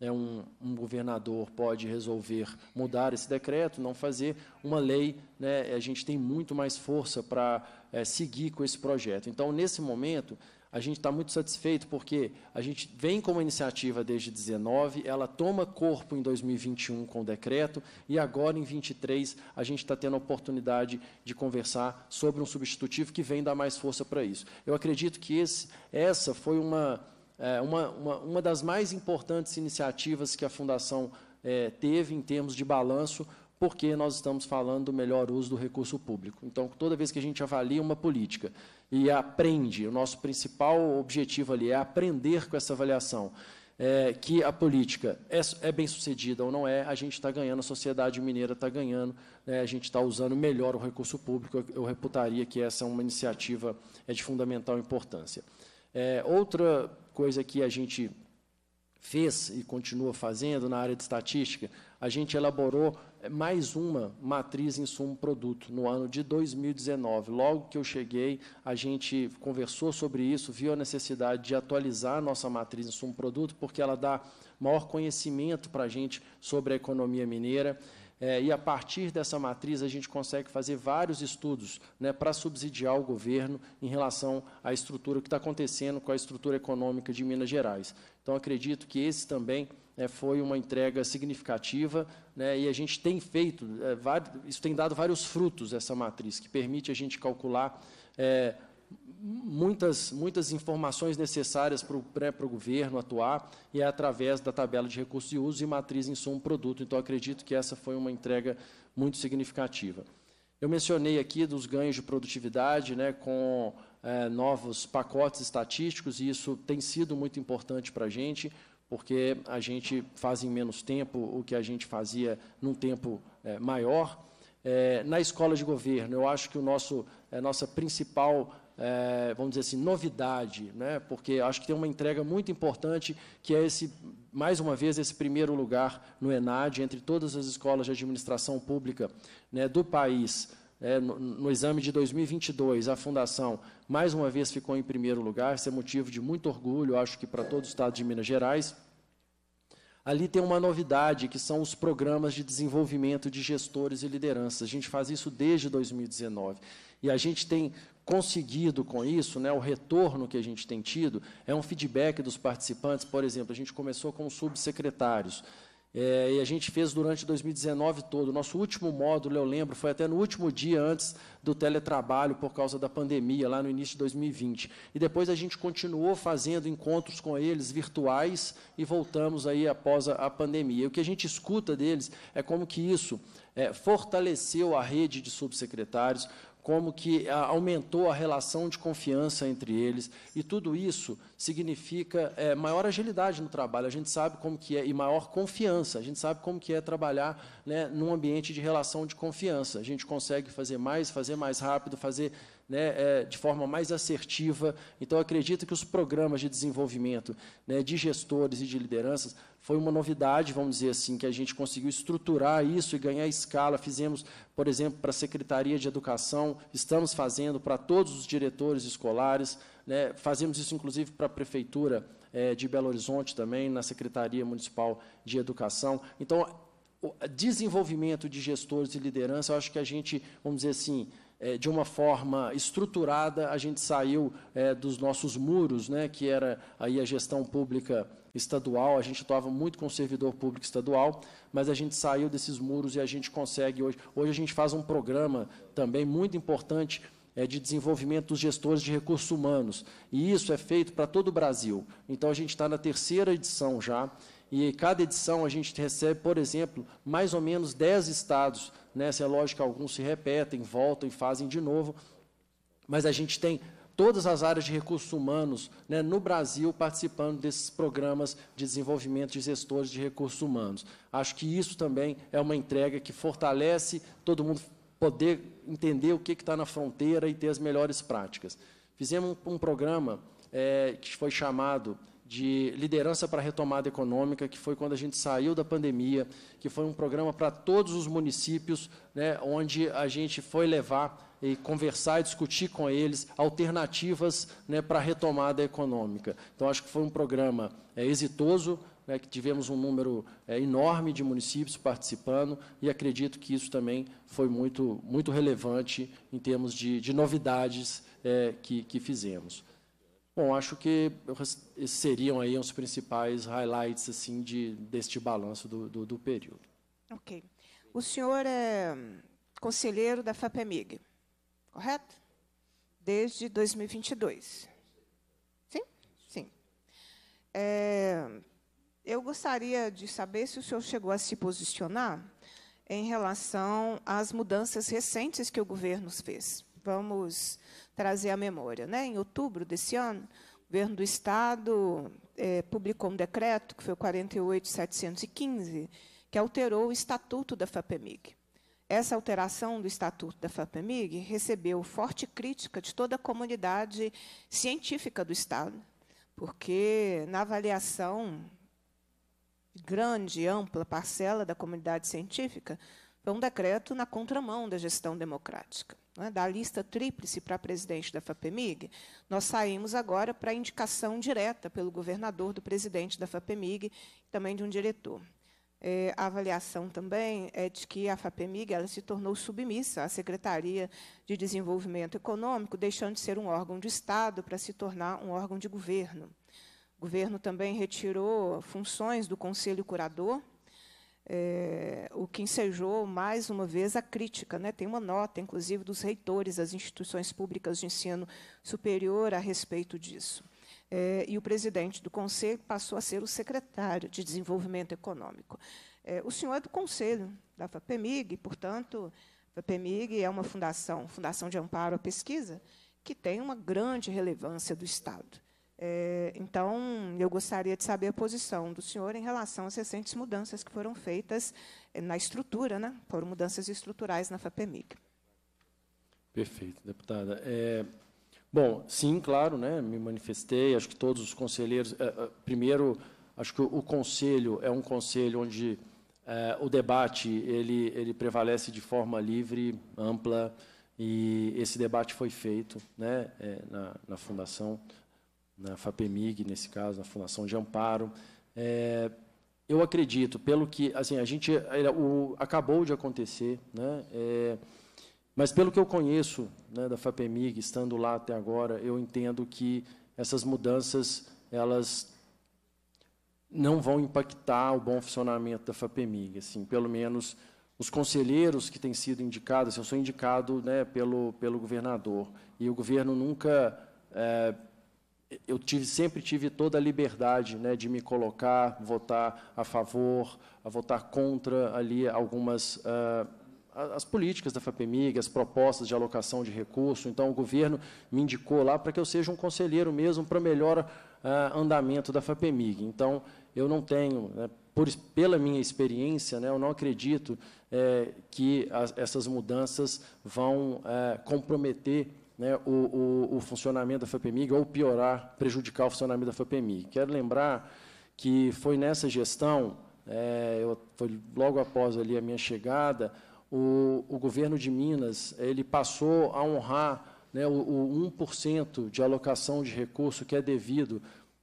é um, um, governador pode resolver mudar esse decreto, não fazer uma lei, né, a gente tem muito mais força para é, seguir com esse projeto. Então, nesse momento, a gente está muito satisfeito porque a gente vem com uma iniciativa desde 19, ela toma corpo em 2021 com o decreto e agora em 23 a gente está tendo a oportunidade de conversar sobre um substitutivo que vem dar mais força para isso. Eu acredito que esse, essa foi uma, é, uma, uma, uma das mais importantes iniciativas que a Fundação é, teve em termos de balanço porque nós estamos falando do melhor uso do recurso público. Então, toda vez que a gente avalia uma política e aprende, o nosso principal objetivo ali é aprender com essa avaliação. É, que a política é, é, bem sucedida ou não é, a gente está ganhando, a sociedade mineira está ganhando, né, a gente está usando melhor o recurso público. Eu, eu, reputaria que essa é uma iniciativa é de fundamental importância. É, outra coisa que a gente fez e continua fazendo na área de estatística, a gente elaborou eh, mais uma matriz insumo-produto no ano de 2019. Logo que eu cheguei, a gente conversou sobre isso, viu a necessidade de atualizar a nossa matriz insumo-produto, porque ela dá maior conhecimento para a gente sobre a economia mineira. É, e a partir dessa matriz a gente consegue fazer vários estudos né, para subsidiar o governo em relação à estrutura que está acontecendo com a estrutura econômica de Minas Gerais. Então, acredito que esse também né, foi uma entrega significativa né, e a gente tem feito, é, vários, isso tem dado vários frutos, essa matriz, que permite a gente calcular é, muitas, muitas informações necessárias para o, né, para o governo atuar e é através da tabela de recursos de uso e matriz insumo-produto. Então, acredito que essa foi uma entrega muito significativa. Eu mencionei aqui dos ganhos de produtividade né, com é, novos pacotes estatísticos, e isso tem sido muito importante para a gente, porque a gente faz em menos tempo o que a gente fazia num tempo é, maior. É, na escola de governo, eu acho que o nosso, a é, nossa principal é, vamos dizer assim, novidade, né? porque acho que tem uma entrega muito importante, que é esse, mais uma vez, esse primeiro lugar no ENAD, entre todas as escolas de administração pública né, do país é, no, no, exame de 2022, a Fundação, mais uma vez, ficou em primeiro lugar. Isso é motivo de muito orgulho, acho que para todo o Estado de Minas Gerais. Ali tem uma novidade, que são os programas de desenvolvimento de gestores e lideranças. A gente faz isso desde 2019. E a gente tem conseguido com isso, né, o retorno que a gente tem tido, é um feedback dos participantes. Por exemplo, a gente começou com subsecretários. É, e a gente fez durante 2019 todo. O nosso último módulo, eu lembro, foi até no último dia antes do teletrabalho, por causa da pandemia, lá no início de 2020. E depois a gente continuou fazendo encontros com eles virtuais e voltamos aí após a, a pandemia. E o que a gente escuta deles é como que isso é, fortaleceu a rede de subsecretários, como que ah, aumentou a relação de confiança entre eles, e tudo isso significa é, maior agilidade no trabalho, a gente sabe como que é, e maior confiança, a gente sabe como que é trabalhar né, num ambiente de relação de confiança, a gente consegue fazer mais, fazer mais rápido, fazer né, é, de forma mais assertiva. Então, acredito que os programas de desenvolvimento né, de gestores e de lideranças foi uma novidade, vamos dizer assim, que a gente conseguiu estruturar isso e ganhar escala. Fizemos, por exemplo, para a Secretaria de Educação, estamos fazendo para todos os diretores escolares, né, fazemos isso, inclusive, para a Prefeitura é, de Belo Horizonte também, na Secretaria Municipal de Educação. Então, desenvolvimento de gestores e liderança, eu acho que a gente, vamos dizer assim, é, de uma forma estruturada, a gente saiu é, dos nossos muros, né, que era aí a gestão pública estadual, a gente atuava muito com o servidor público estadual, mas a gente saiu desses muros e a gente consegue hoje. Hoje a gente faz um programa também muito importante é, de desenvolvimento dos gestores de recursos humanos. E isso é feito para todo o Brasil. Então a gente está na terceira edição já. E cada edição a gente recebe, por exemplo, mais ou menos 10 estados né, se é lógico que alguns se repetem, voltam e fazem de novo, mas a gente tem todas as áreas de recursos humanos né, no Brasil participando desses programas de desenvolvimento de gestores de recursos humanos. Acho que isso também é uma entrega que fortalece todo mundo poder entender o que está na fronteira e ter as melhores práticas. Fizemos um, um programa é, que foi chamado de liderança para a retomada econômica, que foi quando a gente saiu da pandemia, que foi um programa para todos os municípios, né, onde a gente foi levar e conversar e discutir com eles alternativas né, para a retomada econômica. Então, acho que foi um programa é, exitoso, né, que tivemos um número é, enorme de municípios participando, e acredito que isso também foi muito, muito relevante em termos de, de novidades é, que, que fizemos. Bom, acho que esses seriam aí os principais highlights assim de, deste balanço do, do, do período. Ok. O senhor é conselheiro da FAPEMIG, correto? Desde 2022. Sim? Sim. É, eu gostaria de saber se o senhor chegou a se posicionar em relação às mudanças recentes que o governo fez. Vamos trazer à memória. Né? Em outubro desse ano, o governo do Estado é, publicou um decreto, que foi o 48715, que alterou o estatuto da FAPEMIG. Essa alteração do estatuto da FAPEMIG recebeu forte crítica de toda a comunidade científica do Estado, porque, na avaliação grande, ampla parcela da comunidade científica, é um decreto na contramão da gestão democrática. Né? Da lista tríplice para presidente da FAPEMIG, nós saímos agora para indicação direta pelo governador do presidente da FAPEMIG e também de um diretor. É, a avaliação também é de que a FAPEMIG ela se tornou submissa à Secretaria de Desenvolvimento Econômico, deixando de ser um órgão de Estado para se tornar um órgão de governo. O governo também retirou funções do Conselho Curador, é, o que ensejou mais uma vez a crítica. Né? Tem uma nota, inclusive, dos reitores das instituições públicas de ensino superior a respeito disso. É, e o presidente do conselho passou a ser o secretário de desenvolvimento econômico. É, o senhor é do conselho da FAPEMIG, portanto, a FAPEMIG é uma fundação, fundação de amparo à pesquisa, que tem uma grande relevância do Estado. É, então, eu gostaria de saber a posição do senhor em relação às recentes mudanças que foram feitas eh, na estrutura, né? foram mudanças estruturais na FAPEMIC. Perfeito, deputada. É, bom, sim, claro, né, me manifestei, acho que todos os conselheiros... É, primeiro, acho que o, o conselho é um conselho onde o debate ele, ele prevalece de forma livre, ampla, e esse debate foi feito né, é, na, na fundação na FAPEMIG, nesse caso, na Fundação de Amparo. É, eu acredito, pelo que assim, a gente o, acabou de acontecer, né? É, mas pelo que eu conheço né, da FAPEMIG, estando lá até agora, eu entendo que essas mudanças elas não vão impactar o bom funcionamento da FAPEMIG. Assim, pelo menos os conselheiros que têm sido indicados, assim, eu sou indicado né, pelo, pelo governador, e o governo nunca é, eu tive, sempre tive toda a liberdade né, de me colocar, votar a favor, a votar contra ali algumas uh, as políticas da FAPEMIG, as propostas de alocação de recurso. Então, o governo me indicou lá para que eu seja um conselheiro mesmo para melhor uh, andamento da FAPEMIG. Então, eu não tenho, né, por, pela minha experiência, né, eu não acredito é, que as, essas mudanças vão é, comprometer né, o, o, o, funcionamento da FAPEMIG ou piorar, prejudicar o funcionamento da FAPEMIG. Quero lembrar que foi nessa gestão, é, eu, foi logo após ali a minha chegada, o, o governo de Minas ele passou a honrar né, o, o 1% de alocação de recurso que é devido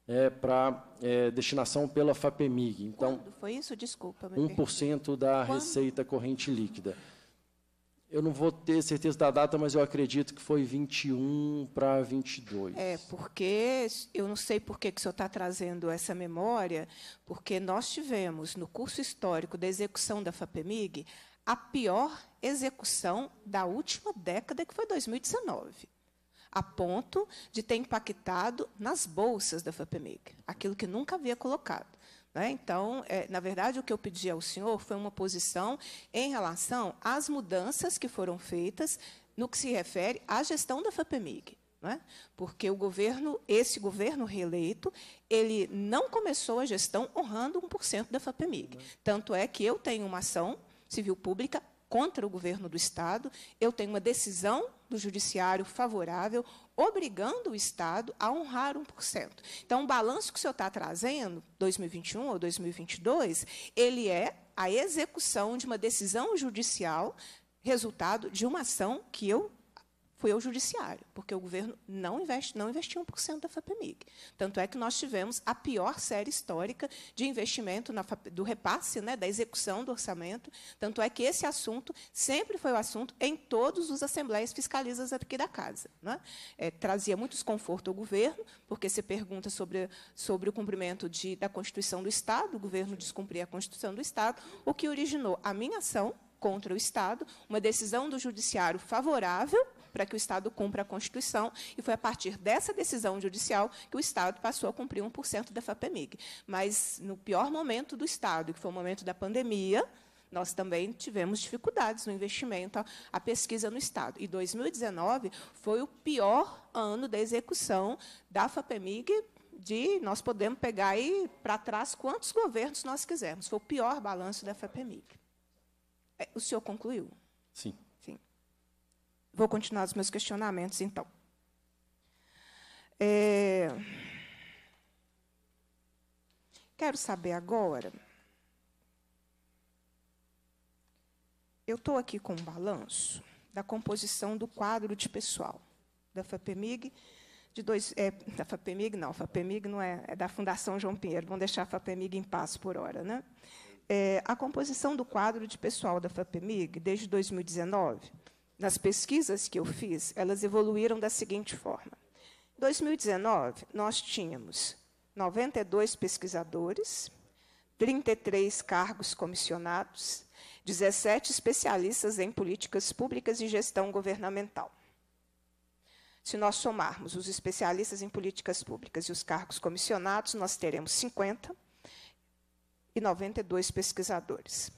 é, para é, destinação pela FAPEMIG. Então, Quando foi isso? Desculpa. 1% da Quando? receita corrente líquida. Eu não vou ter certeza da data, mas eu acredito que foi 21 para 22. É, porque eu não sei por que, que o senhor está trazendo essa memória, porque nós tivemos no curso histórico da execução da FAPEMIG a pior execução da última década, que foi 2019 a ponto de ter impactado nas bolsas da FAPEMIG, aquilo que nunca havia colocado. Né? Então, é, na verdade, o que eu pedi ao senhor foi uma posição em relação às mudanças que foram feitas no que se refere à gestão da FAPEMIG. Né? Porque o governo, esse governo reeleito, ele não começou a gestão honrando 1% da FAPEMIG. Tanto é que eu tenho uma ação civil pública contra o governo do Estado, eu tenho uma decisão do judiciário favorável, obrigando o Estado a honrar 1%. Então, o balanço que o senhor está trazendo, 2021 ou 2022, ele é a execução de uma decisão judicial resultado de uma ação que eu foi ao judiciário, porque o governo não investe, não investiu 1% da FAPEMIG. Tanto é que nós tivemos a pior série histórica de investimento na, do repasse, né, da execução do orçamento. Tanto é que esse assunto sempre foi o assunto em todos os assembleias fiscalizas aqui da casa. Né? É, trazia muito desconforto ao governo, porque se pergunta sobre, sobre o cumprimento de, da Constituição do Estado, o governo descumpria a Constituição do Estado, o que originou a minha ação contra o Estado, uma decisão do judiciário favorável para que o Estado cumpra a Constituição, e foi a partir dessa decisão judicial que o Estado passou a cumprir 1% da FAPEMIG. Mas, no pior momento do Estado, que foi o momento da pandemia, nós também tivemos dificuldades no investimento, a pesquisa no Estado. E 2019 foi o pior ano da execução da FAPEMIG de nós podemos pegar aí para trás quantos governos nós quisermos. Foi o pior balanço da FAPEMIG. É, o senhor concluiu? Sim. Vou continuar os meus questionamentos, então. É... Quero saber agora. Eu estou aqui com um balanço da composição do quadro de pessoal da FAPEMIG, de dois, é, da FAPEMIG não, FAPEMIG não é, é da Fundação João Pinheiro, vamos deixar a FAPEMIG em paz por hora, né? É, a composição do quadro de pessoal da FAPEMIG desde 2019 nas pesquisas que eu fiz, elas evoluíram da seguinte forma. Em 2019, nós tínhamos 92 pesquisadores, 33 cargos comissionados, 17 especialistas em políticas públicas e gestão governamental. Se nós somarmos os especialistas em políticas públicas e os cargos comissionados, nós teremos 50 e 92 pesquisadores.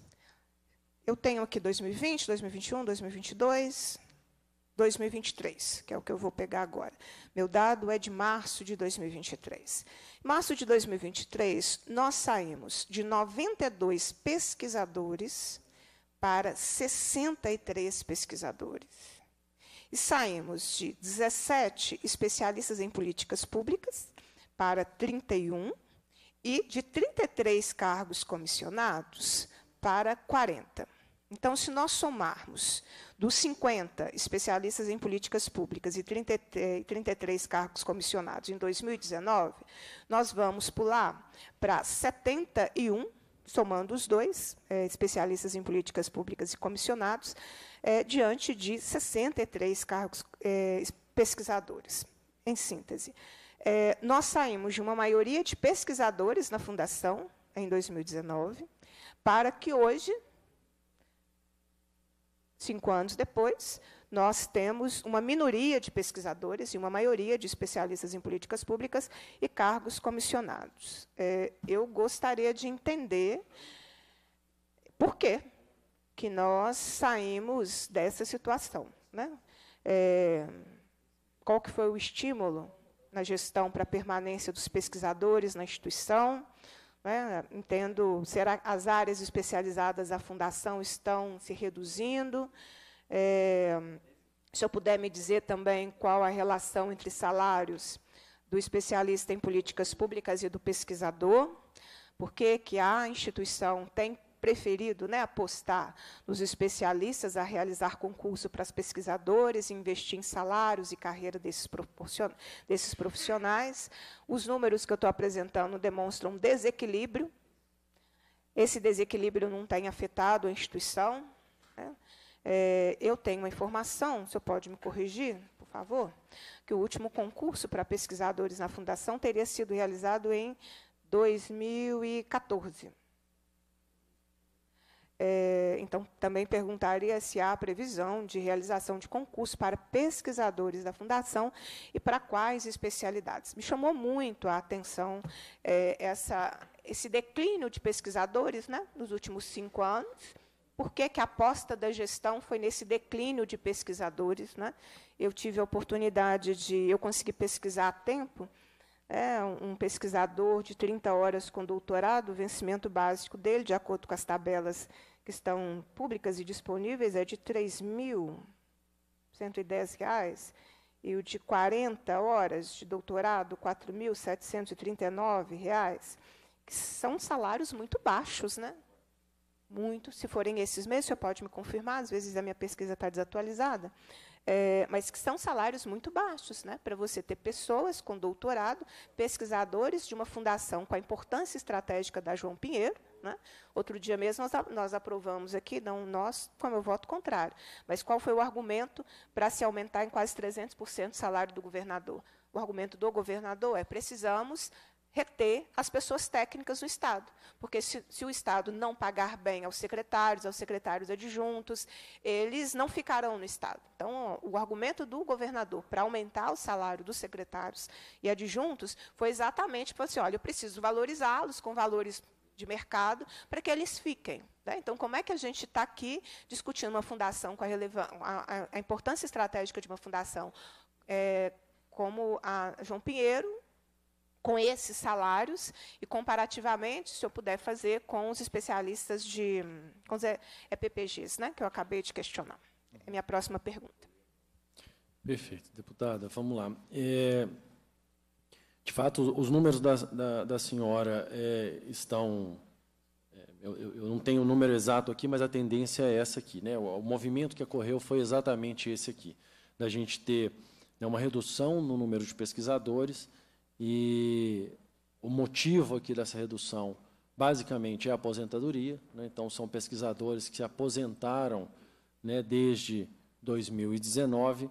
Eu tenho aqui 2020, 2021, 2022, 2023, que é o que eu vou pegar agora. Meu dado é de março de 2023. Março de 2023, nós saímos de 92 pesquisadores para 63 pesquisadores. E saímos de 17 especialistas em políticas públicas para 31 e de 33 cargos comissionados para 40. Então, se nós somarmos dos 50 especialistas em políticas públicas e 33 eh, cargos comissionados em 2019, nós vamos pular para 71, somando os dois, é, especialistas em políticas públicas e comissionados, é, diante de 63 cargos é, pesquisadores. Em síntese, nós saímos de uma maioria de pesquisadores na Fundação, em 2019, para que hoje Cinco anos depois, nós temos uma minoria de pesquisadores e uma maioria de especialistas em políticas públicas e cargos comissionados. É, eu gostaria de entender por quê que nós saímos dessa situação. Né? É, qual que foi o estímulo na gestão para a permanência dos pesquisadores na instituição? né, entendo será as áreas especializadas da fundação estão se reduzindo. É, se eu puder me dizer também qual a relação entre salários do especialista em políticas públicas e do pesquisador, por que a instituição tem preferido né, apostar nos especialistas, a realizar concurso para os pesquisadores, investir em salários e carreira desses, desses profissionais. Os números que eu estou apresentando demonstram um desequilíbrio. Esse desequilíbrio não tem afetado a instituição. Né? É, eu tenho uma informação, o senhor pode me corrigir, por favor, que o último concurso para pesquisadores na Fundação teria sido realizado em 2014. É, então, também perguntaria se há previsão de realização de concurso para pesquisadores da Fundação e para quais especialidades. Me chamou muito a atenção é, essa, esse declínio de pesquisadores né, nos últimos cinco anos. Por que, que a aposta da gestão foi nesse declínio de pesquisadores? Né? Eu tive a oportunidade de. Eu consegui pesquisar a tempo. É, um pesquisador de 30 horas com doutorado, o vencimento básico dele, de acordo com as tabelas que estão públicas e disponíveis é de R$ 3.110,00. e o de 40 horas de doutorado, R$ 4.739, que são salários muito baixos, né? Muito. Se forem esses o senhor pode me confirmar, às vezes a minha pesquisa está desatualizada, é, mas que são salários muito baixos, né? Para você ter pessoas com doutorado, pesquisadores de uma fundação com a importância estratégica da João Pinheiro, né? Outro dia mesmo nós, nós aprovamos aqui, não nós, com meu voto contrário, mas qual foi o argumento para se aumentar em quase 300% o salário do governador? O argumento do governador é precisamos reter as pessoas técnicas no Estado. Porque se, se, o Estado não pagar bem aos secretários, aos secretários adjuntos, eles não ficarão no Estado. Então, o argumento do governador para aumentar o salário dos secretários e adjuntos foi exatamente para tipo assim, olha, eu preciso valorizá-los com valores de mercado para que eles fiquem. Né? Então, como é que a gente está aqui discutindo uma fundação com a, a, a, importância estratégica de uma fundação é, como a João Pinheiro, com esses salários e comparativamente, se eu puder fazer com os especialistas de com os EPPGs, né, que eu acabei de questionar. É minha próxima pergunta. Perfeito, deputada. Vamos lá. É, de fato, os números da, da, da senhora é, estão. É, eu, eu, não tenho o número exato aqui, mas a tendência é essa aqui. Né? O, o movimento que ocorreu foi exatamente esse aqui: da gente ter né, uma redução no número de pesquisadores, e o motivo aqui dessa redução, basicamente, é a aposentadoria. Né? Então, são pesquisadores que se aposentaram né, desde 2019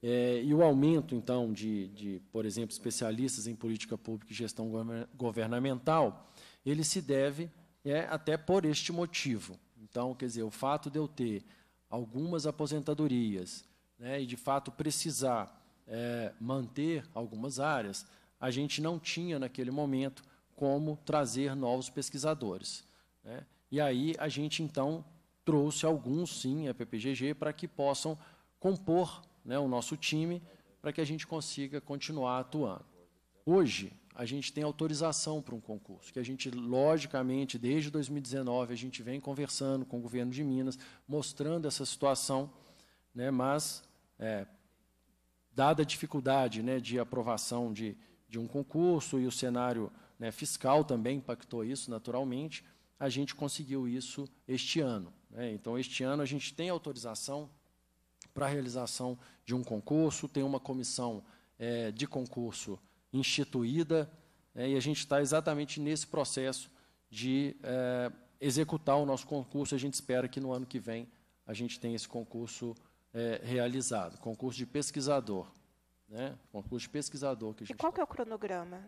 é, e o aumento, então, de, de, por exemplo, especialistas em política pública e gestão governamental, ele se deve é, até por este motivo. Então, quer dizer, o fato de eu ter algumas aposentadorias né, e, de fato, precisar é, manter algumas áreas, a gente não tinha, naquele momento, como trazer novos pesquisadores. Né? E aí a gente, então, trouxe alguns, sim, a PPGG, para que possam compor né, o nosso time, para que a gente consiga continuar atuando. Hoje, a gente tem autorização para um concurso, que a gente, logicamente, desde 2019, a gente vem conversando com o governo de Minas, mostrando essa situação, né, mas, é, dada a dificuldade né, de aprovação de, de um concurso e o cenário né, fiscal também impactou isso, naturalmente, a gente conseguiu isso este ano. Né? Então, este ano a gente tem autorização, para a realização de um concurso, tem uma comissão é, de concurso instituída, é, e a gente está exatamente nesse processo de é, executar o nosso concurso. A gente espera que no ano que vem a gente tenha esse concurso é, realizado concurso de pesquisador. Né? Concurso de pesquisador que a gente e qual tá... que é o cronograma?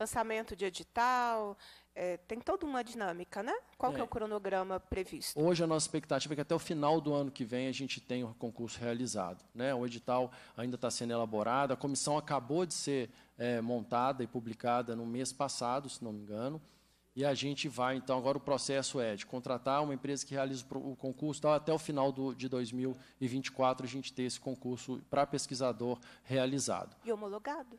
lançamento de edital, é, tem toda uma dinâmica, né? Qual é. que é o cronograma previsto? Hoje a nossa expectativa é que até o final do ano que vem a gente tenha o concurso realizado. Né? O edital ainda está sendo elaborado, a comissão acabou de ser é, montada e publicada no mês passado, se não me engano. E a gente vai, então, agora o processo é de contratar uma empresa que realiza o concurso, tal, até o final do, de 2024 a gente ter esse concurso para pesquisador realizado. E homologado?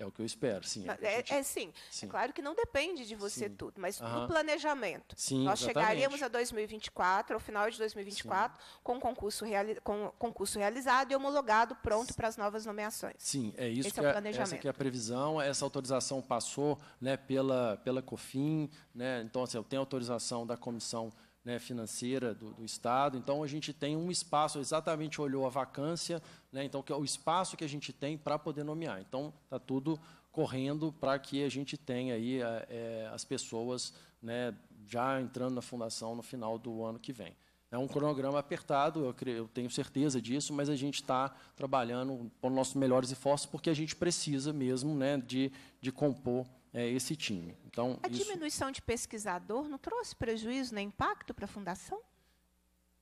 É o que eu espero, sim. É, é, gente... é, sim. sim. É claro que não depende de você sim. tudo, mas uhum. do planejamento. Sim, Nós exatamente. chegaríamos a 2024, ao final de 2024, sim. com o concurso, reali... com concurso realizado e homologado, pronto para as novas nomeações. Sim, é isso Esse é que é o planejamento. Essa é a previsão. Essa autorização passou né, pela, pela COFIN. Né, então, assim, eu tenho autorização da comissão né, financeira do, do, Estado. Então, a gente tem um espaço, exatamente olhou a vacância, né, então, que é o espaço que a gente tem para poder nomear. Então, está tudo correndo para que a gente tenha aí é, é, as pessoas né, já entrando na fundação no final do ano que vem. É um cronograma apertado, eu, creio, eu tenho certeza disso, mas a gente está trabalhando com nossos melhores esforços porque a gente precisa mesmo né, de, de compor é, esse time. Então, a isso... diminuição de pesquisador não trouxe prejuízo nem impacto para a fundação?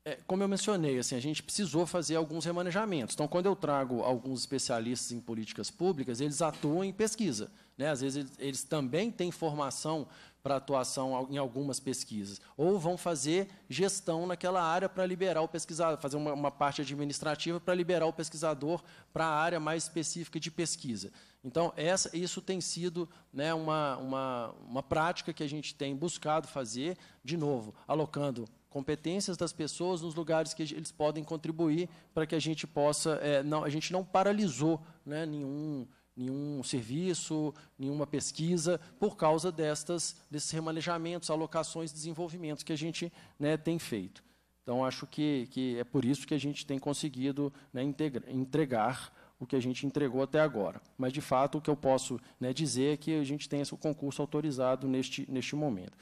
É, como eu mencionei, assim, a gente precisou fazer alguns remanejamentos. Então, quando eu trago alguns especialistas em políticas públicas, eles atuam em pesquisa. Né? Às vezes, eles, eles também têm formação para atuação em algumas pesquisas, ou vão fazer gestão naquela área para liberar o pesquisador, fazer uma, uma parte administrativa para liberar o pesquisador para a área mais específica de pesquisa. Então, essa, isso tem sido né, uma, uma, uma prática que a gente tem buscado fazer, de novo, alocando competências das pessoas nos lugares que eles podem contribuir para que a gente possa, é, não, a gente não paralisou né, nenhum, nenhum serviço, nenhuma pesquisa, por causa destas, desses remanejamentos, alocações, desenvolvimentos que a gente né, tem feito. Então, acho que, que é por isso que a gente tem conseguido né, integra, entregar o que a gente entregou até agora. Mas, de fato, o que eu posso né, dizer é que a gente tem esse concurso autorizado neste, neste momento.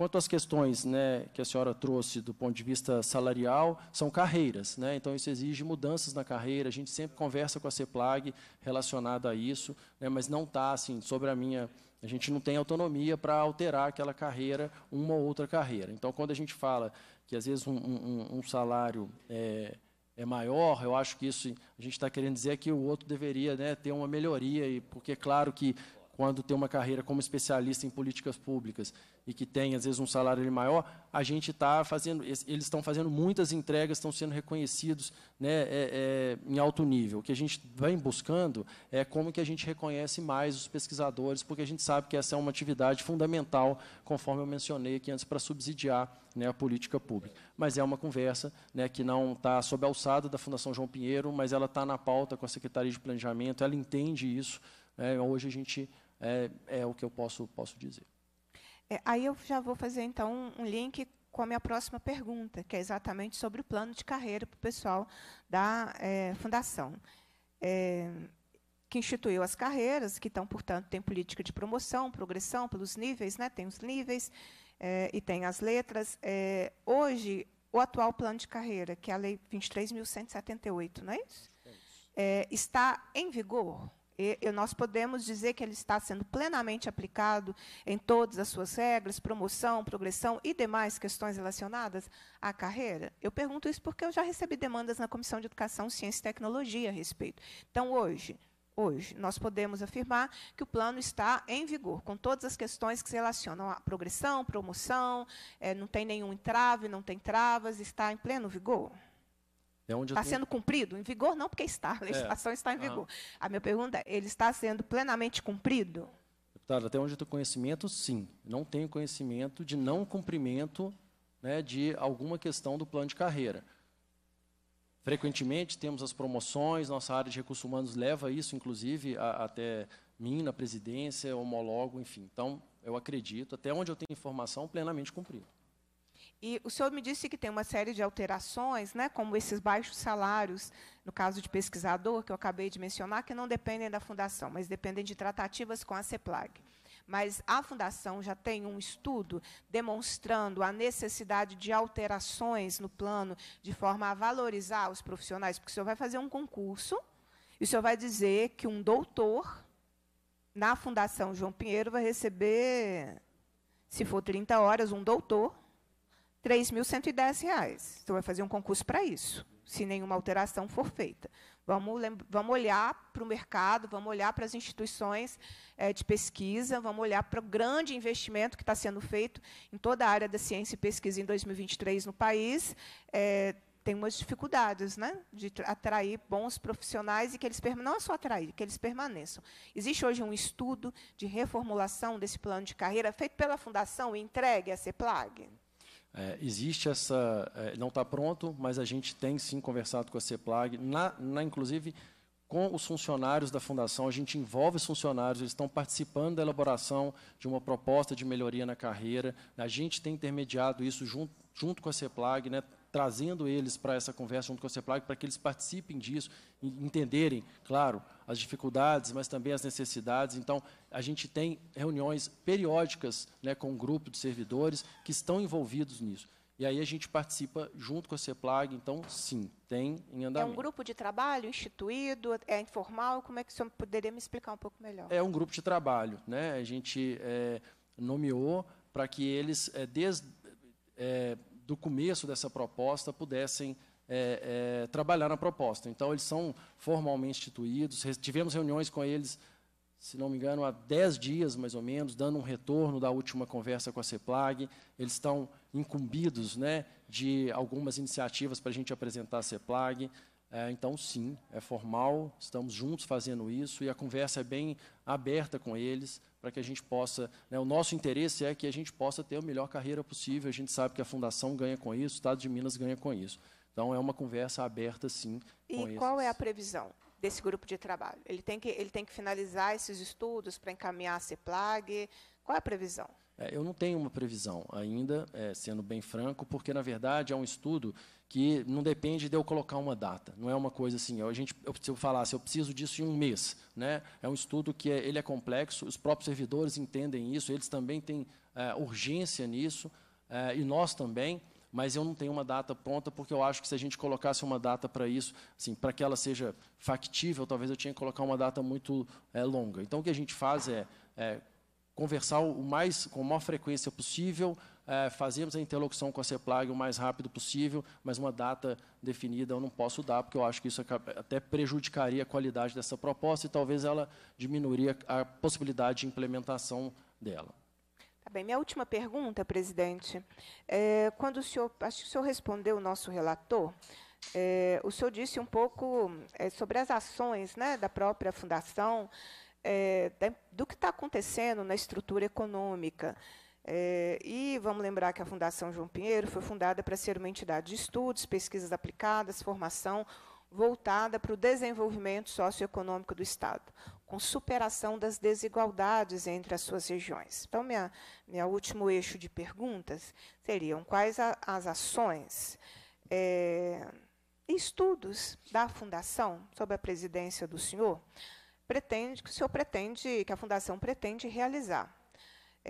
Quanto às questões né, que a senhora trouxe do ponto de vista salarial, são carreiras. Né? Então, isso exige mudanças na carreira. A gente sempre conversa com a CEPLAG relacionada a isso, né, mas não está assim, sobre a minha. A gente não tem autonomia para alterar aquela carreira, uma ou outra carreira. Então, quando a gente fala que, às vezes, um, um, um salário é, é, maior, eu acho que isso a gente está querendo dizer que o outro deveria né, ter uma melhoria, e, porque, claro, que quando tem uma carreira como especialista em políticas públicas e que tem, às vezes, um salário maior, a gente está fazendo, eles estão fazendo muitas entregas, estão sendo reconhecidos né, é, é, em alto nível. O que a gente vem buscando é como que a gente reconhece mais os pesquisadores, porque a gente sabe que essa é uma atividade fundamental, conforme eu mencionei aqui antes, para subsidiar né, a política pública. Mas é uma conversa né, que não está sob a alçada da Fundação João Pinheiro, mas ela está na pauta com a Secretaria de Planejamento, ela entende isso. Né, hoje a gente é, é o que eu posso, posso dizer. É, aí eu já vou fazer, então, um link com a minha próxima pergunta, que é exatamente sobre o plano de carreira para o pessoal da é, fundação. É, que instituiu as carreiras, que então, portanto, tem política de promoção, progressão pelos níveis, né? tem os níveis é, e tem as letras. É, hoje, o atual plano de carreira, que é a Lei 23.178, não é isso? É isso. É, está em vigor? E, nós podemos dizer que ele está sendo plenamente aplicado em todas as suas regras, promoção, progressão e demais questões relacionadas à carreira? Eu pergunto isso porque eu já recebi demandas na Comissão de Educação, Ciência e Tecnologia a respeito. Então, hoje, hoje. Nós podemos afirmar que o plano está em vigor, com todas as questões que se relacionam à progressão, promoção, é, não tem nenhum entrave, não tem travas, está em pleno vigor? É está tenho... sendo cumprido? Em vigor não, porque está, a é. legislação é. está em ah. vigor. Ah. A minha pergunta é, ele está sendo plenamente cumprido? Deputado, até onde eu tenho conhecimento, sim. Não tenho conhecimento de não cumprimento né, de alguma questão do plano de carreira. Frequentemente temos as promoções, nossa área de recursos humanos leva isso, inclusive, a, até mim, na presidência, homólogo, enfim. Então, eu acredito, até onde eu tenho informação, plenamente cumprido. E o senhor me disse que tem uma série de alterações, né, como esses baixos salários, no caso de pesquisador, que eu acabei de mencionar, que não dependem da fundação, mas dependem de tratativas com a CEPLAG. Mas a fundação já tem um estudo demonstrando a necessidade de alterações no plano, de forma a valorizar os profissionais, porque o senhor vai fazer um concurso e o senhor vai dizer que um doutor na Fundação João Pinheiro vai receber, se for 30 horas, um doutor 3.110 reais. Você vai fazer um concurso para isso, se nenhuma alteração for feita. Vamos, vamos olhar para o mercado, vamos olhar para as instituições é, de pesquisa, vamos olhar para o grande investimento que está sendo feito em toda a área da ciência e pesquisa em 2023 no país. É, tem umas dificuldades né, de atrair bons profissionais e que eles não é só atrair, que eles permaneçam. Existe hoje um estudo de reformulação desse plano de carreira feito pela Fundação e entregue à CEPLAG? É, existe essa, é, não está pronto, mas a gente tem sim conversado com a CEPLAG, na, na, inclusive com os funcionários da fundação, a gente envolve os funcionários, eles estão participando da elaboração de uma proposta de melhoria na carreira, a gente tem intermediado isso junto, junto com a CEPLAG, né, trazendo eles para essa conversa junto com a CEPLAG, para que eles participem disso, entenderem, claro, as dificuldades, mas também as necessidades. Então, a gente tem reuniões periódicas né, com um grupo de servidores que estão envolvidos nisso. E aí a gente participa junto com a CEPLAG, então, sim, tem em andamento. É um grupo de trabalho instituído, é informal? Como é que o senhor poderia me explicar um pouco melhor? É um grupo de trabalho, né? A gente é, nomeou para que eles, é, é, do começo dessa proposta pudessem é, é, trabalhar na proposta. Então, eles são formalmente instituídos, tivemos reuniões com eles, se não me engano, há 10 dias, mais ou menos, dando um retorno da última conversa com a CEPLAG. Eles estão incumbidos né, de algumas iniciativas para a gente apresentar a CEPLAG. É, então, sim, é formal, estamos juntos fazendo isso, e a conversa é bem aberta com eles, para que a gente possa, né, o nosso interesse é que a gente possa ter a melhor carreira possível, a gente sabe que a Fundação ganha com isso, o Estado de Minas ganha com isso. Então, é uma conversa aberta, sim. E qual esses. é a previsão desse grupo de trabalho? Ele tem que, ele tem que finalizar esses estudos para encaminhar a CEPLAG? Qual é a previsão? É, eu não tenho uma previsão ainda, é, sendo bem franco, porque, na verdade, é um estudo que não depende de eu colocar uma data. Não é uma coisa assim, a gente, eu, se eu falasse, eu preciso disso em um mês. Né? É um estudo que é, ele é complexo, os próprios servidores entendem isso, eles também têm é, urgência nisso, é, e nós também, mas eu não tenho uma data pronta, porque eu acho que se a gente colocasse uma data para isso, assim, para que ela seja factível, talvez eu tinha que colocar uma data muito é, longa. Então, o que a gente faz é, é, conversar o mais, com a maior frequência possível, é, a interlocução com a CEPLAG o mais rápido possível, mas uma data definida eu não posso dar, porque eu acho que isso até prejudicaria a qualidade dessa proposta e talvez ela diminuiria a possibilidade de implementação dela. Tá bem. Minha última pergunta, presidente. É, quando o senhor, acho que o senhor respondeu o nosso relator, é, o senhor disse um pouco é, sobre as ações né, da própria fundação, é, da, do que está acontecendo na estrutura econômica. É, e vamos lembrar que a Fundação João Pinheiro foi fundada para ser uma entidade de estudos, pesquisas aplicadas, formação voltada para o desenvolvimento socioeconômico do Estado, com superação das desigualdades entre as suas regiões. Então, minha, minha último eixo de perguntas seriam quais a, as ações eh, e é, estudos da Fundação sob a presidência do senhor pretende que o senhor pretende que a Fundação pretende realizar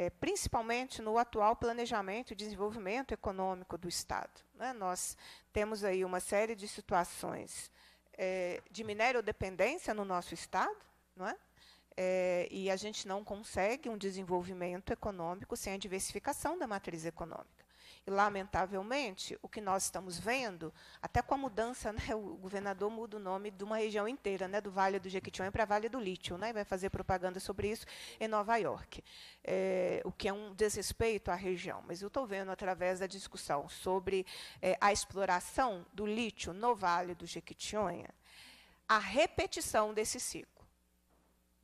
é, principalmente no atual planejamento e desenvolvimento econômico do Estado. Né? Nós temos aí uma série de situações é, de minério-dependência no nosso Estado, não é? É, e a gente não consegue um desenvolvimento econômico sem a diversificação da matriz econômica. E, lamentavelmente, o que nós estamos vendo, até com a mudança, né, o governador muda o nome de uma região inteira, né, do Vale do Jequitinhonha para Vale do Lítio, né, e vai fazer propaganda sobre isso em Nova York, é, o que é um desrespeito à região. Mas eu estou vendo, através da discussão sobre é, a exploração do lítio no Vale do Jequitinhonha, a repetição desse ciclo.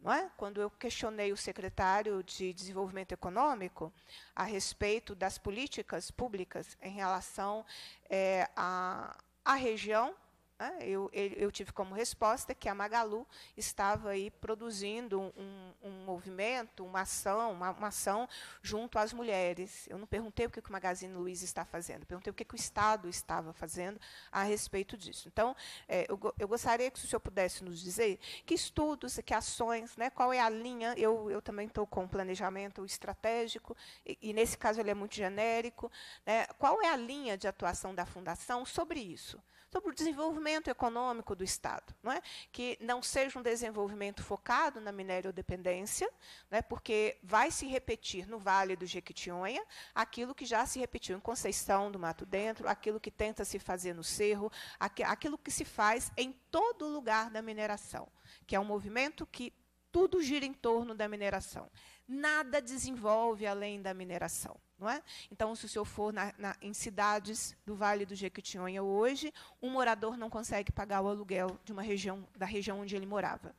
Não é? Quando eu questionei o secretário de Desenvolvimento Econômico a respeito das políticas públicas em relação é, à, à região, né, eu, eu, tive como resposta que a Magalu estava aí produzindo um, um movimento, uma ação, uma, uma, ação junto às mulheres. Eu não perguntei o que o Magazine Luiza está fazendo, perguntei o que, o Estado estava fazendo a respeito disso. Então, é, eu, eu, gostaria que o senhor pudesse nos dizer que estudos, que ações, né, qual é a linha. Eu, eu também estou com um planejamento estratégico, e, e, nesse caso ele é muito genérico. Né, qual é a linha de atuação da Fundação sobre isso? sobre o desenvolvimento econômico do Estado, não é? que não seja um desenvolvimento focado na minério-dependência, é? Né? porque vai se repetir no Vale do Jequitinhonha aquilo que já se repetiu em Conceição do Mato Dentro, aquilo que tenta se fazer no Cerro, aquilo que se faz em todo lugar da mineração, que é um movimento que tudo gira em torno da mineração. Nada desenvolve além da mineração. Não é? Então, se o senhor for na, na, em cidades do Vale do Jequitinhonha hoje, um morador não consegue pagar o aluguel de uma região, da região onde ele morava.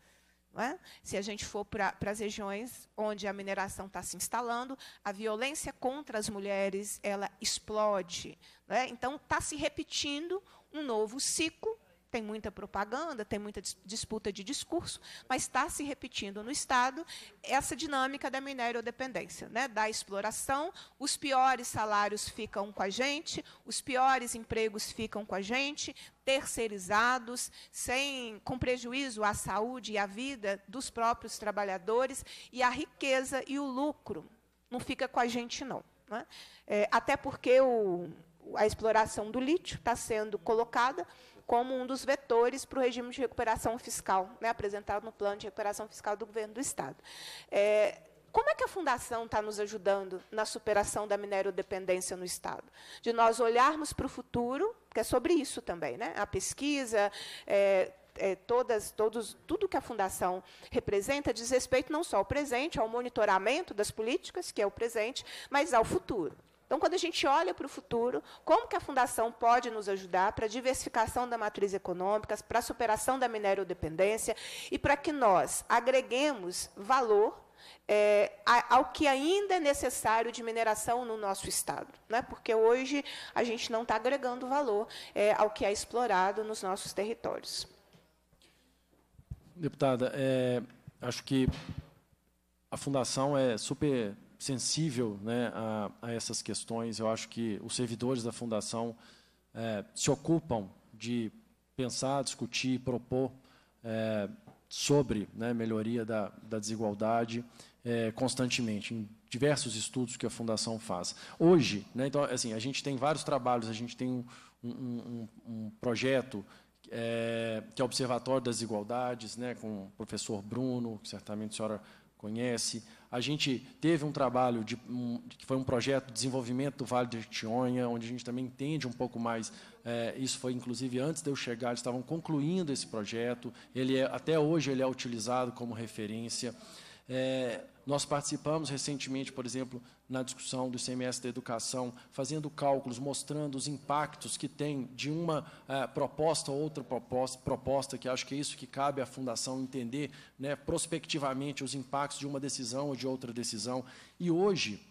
É? Se a gente for para as regiões onde a mineração está se instalando, a violência contra as mulheres ela explode. É? Então está se repetindo um novo ciclo tem muita propaganda, tem muita disputa de discurso, mas está se repetindo no Estado essa dinâmica da minério-dependência, né? da exploração. Os piores salários ficam com a gente, os piores empregos ficam com a gente, terceirizados, sem, com prejuízo à saúde e à vida dos próprios trabalhadores, e a riqueza e o lucro não fica com a gente, não. Né? É, até porque o, a exploração do lítio está sendo colocada como um dos vetores para o regime de recuperação fiscal, né, apresentado no plano de recuperação fiscal do governo do Estado. É, como é que a Fundação está nos ajudando na superação da minério-dependência no Estado? De nós olharmos para o futuro, que é sobre isso também, né? a pesquisa, é, é, todas, todos, tudo que a Fundação representa diz respeito não só ao presente, ao monitoramento das políticas, que é o presente, mas ao futuro. Então, quando a gente olha para o futuro, como que a Fundação pode nos ajudar para a diversificação da matriz econômica, para a superação da minério-dependência e para que nós agreguemos valor é, ao que ainda é necessário de mineração no nosso Estado. Né? Porque hoje a gente não está agregando valor é, ao que é explorado nos nossos territórios. Deputada, é, acho que a Fundação é super sensível né, a, a, essas questões. Eu acho que os servidores da Fundação é, se ocupam de pensar, discutir, propor é, sobre né, melhoria da, da desigualdade é, constantemente, em diversos estudos que a Fundação faz. Hoje, né, então, assim, a gente tem vários trabalhos, a gente tem um, um, um projeto é, que é o Observatório das Desigualdades, né, com o professor Bruno, que certamente a senhora conhece. A gente teve um trabalho de, um, que foi um projeto de desenvolvimento do Vale do Itionha, onde a gente também entende um pouco mais. É, isso foi inclusive antes de eu chegar, eles estavam concluindo esse projeto. Ele é, até hoje ele é utilizado como referência. É, nós participamos recentemente, por exemplo, na discussão do ICMS da educação, fazendo cálculos, mostrando os impactos que tem de uma uh, proposta ou outra proposta, proposta, que acho que é isso que cabe à Fundação entender né, prospectivamente os impactos de uma decisão ou de outra decisão. E hoje,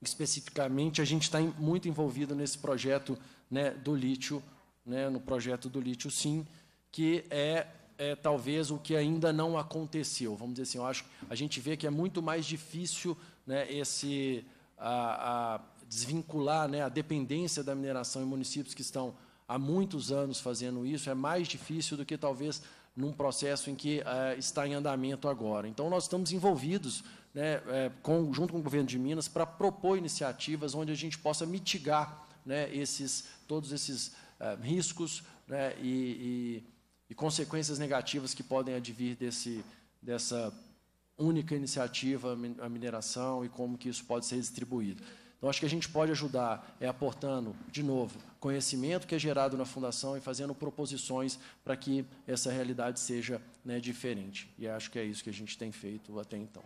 especificamente, a gente está muito envolvido nesse projeto né, do lítio, né, no projeto do lítio sim, que é é, talvez o que ainda não aconteceu. Vamos dizer assim, eu acho que a gente vê que é muito mais difícil né, esse a, a desvincular né, a dependência da mineração em municípios que estão há muitos anos fazendo isso, é mais difícil do que talvez num processo em que é, está em andamento agora. Então, nós estamos envolvidos, né, é, com, junto com o governo de Minas, para propor iniciativas onde a gente possa mitigar né, esses, todos esses é, riscos né, e, e e consequências negativas que podem advir desse, dessa única iniciativa, a mineração, e como que isso pode ser distribuído. Então, acho que a gente pode ajudar é aportando, de novo, conhecimento que é gerado na fundação e fazendo proposições para que essa realidade seja né, diferente. E acho que é isso que a gente tem feito até então.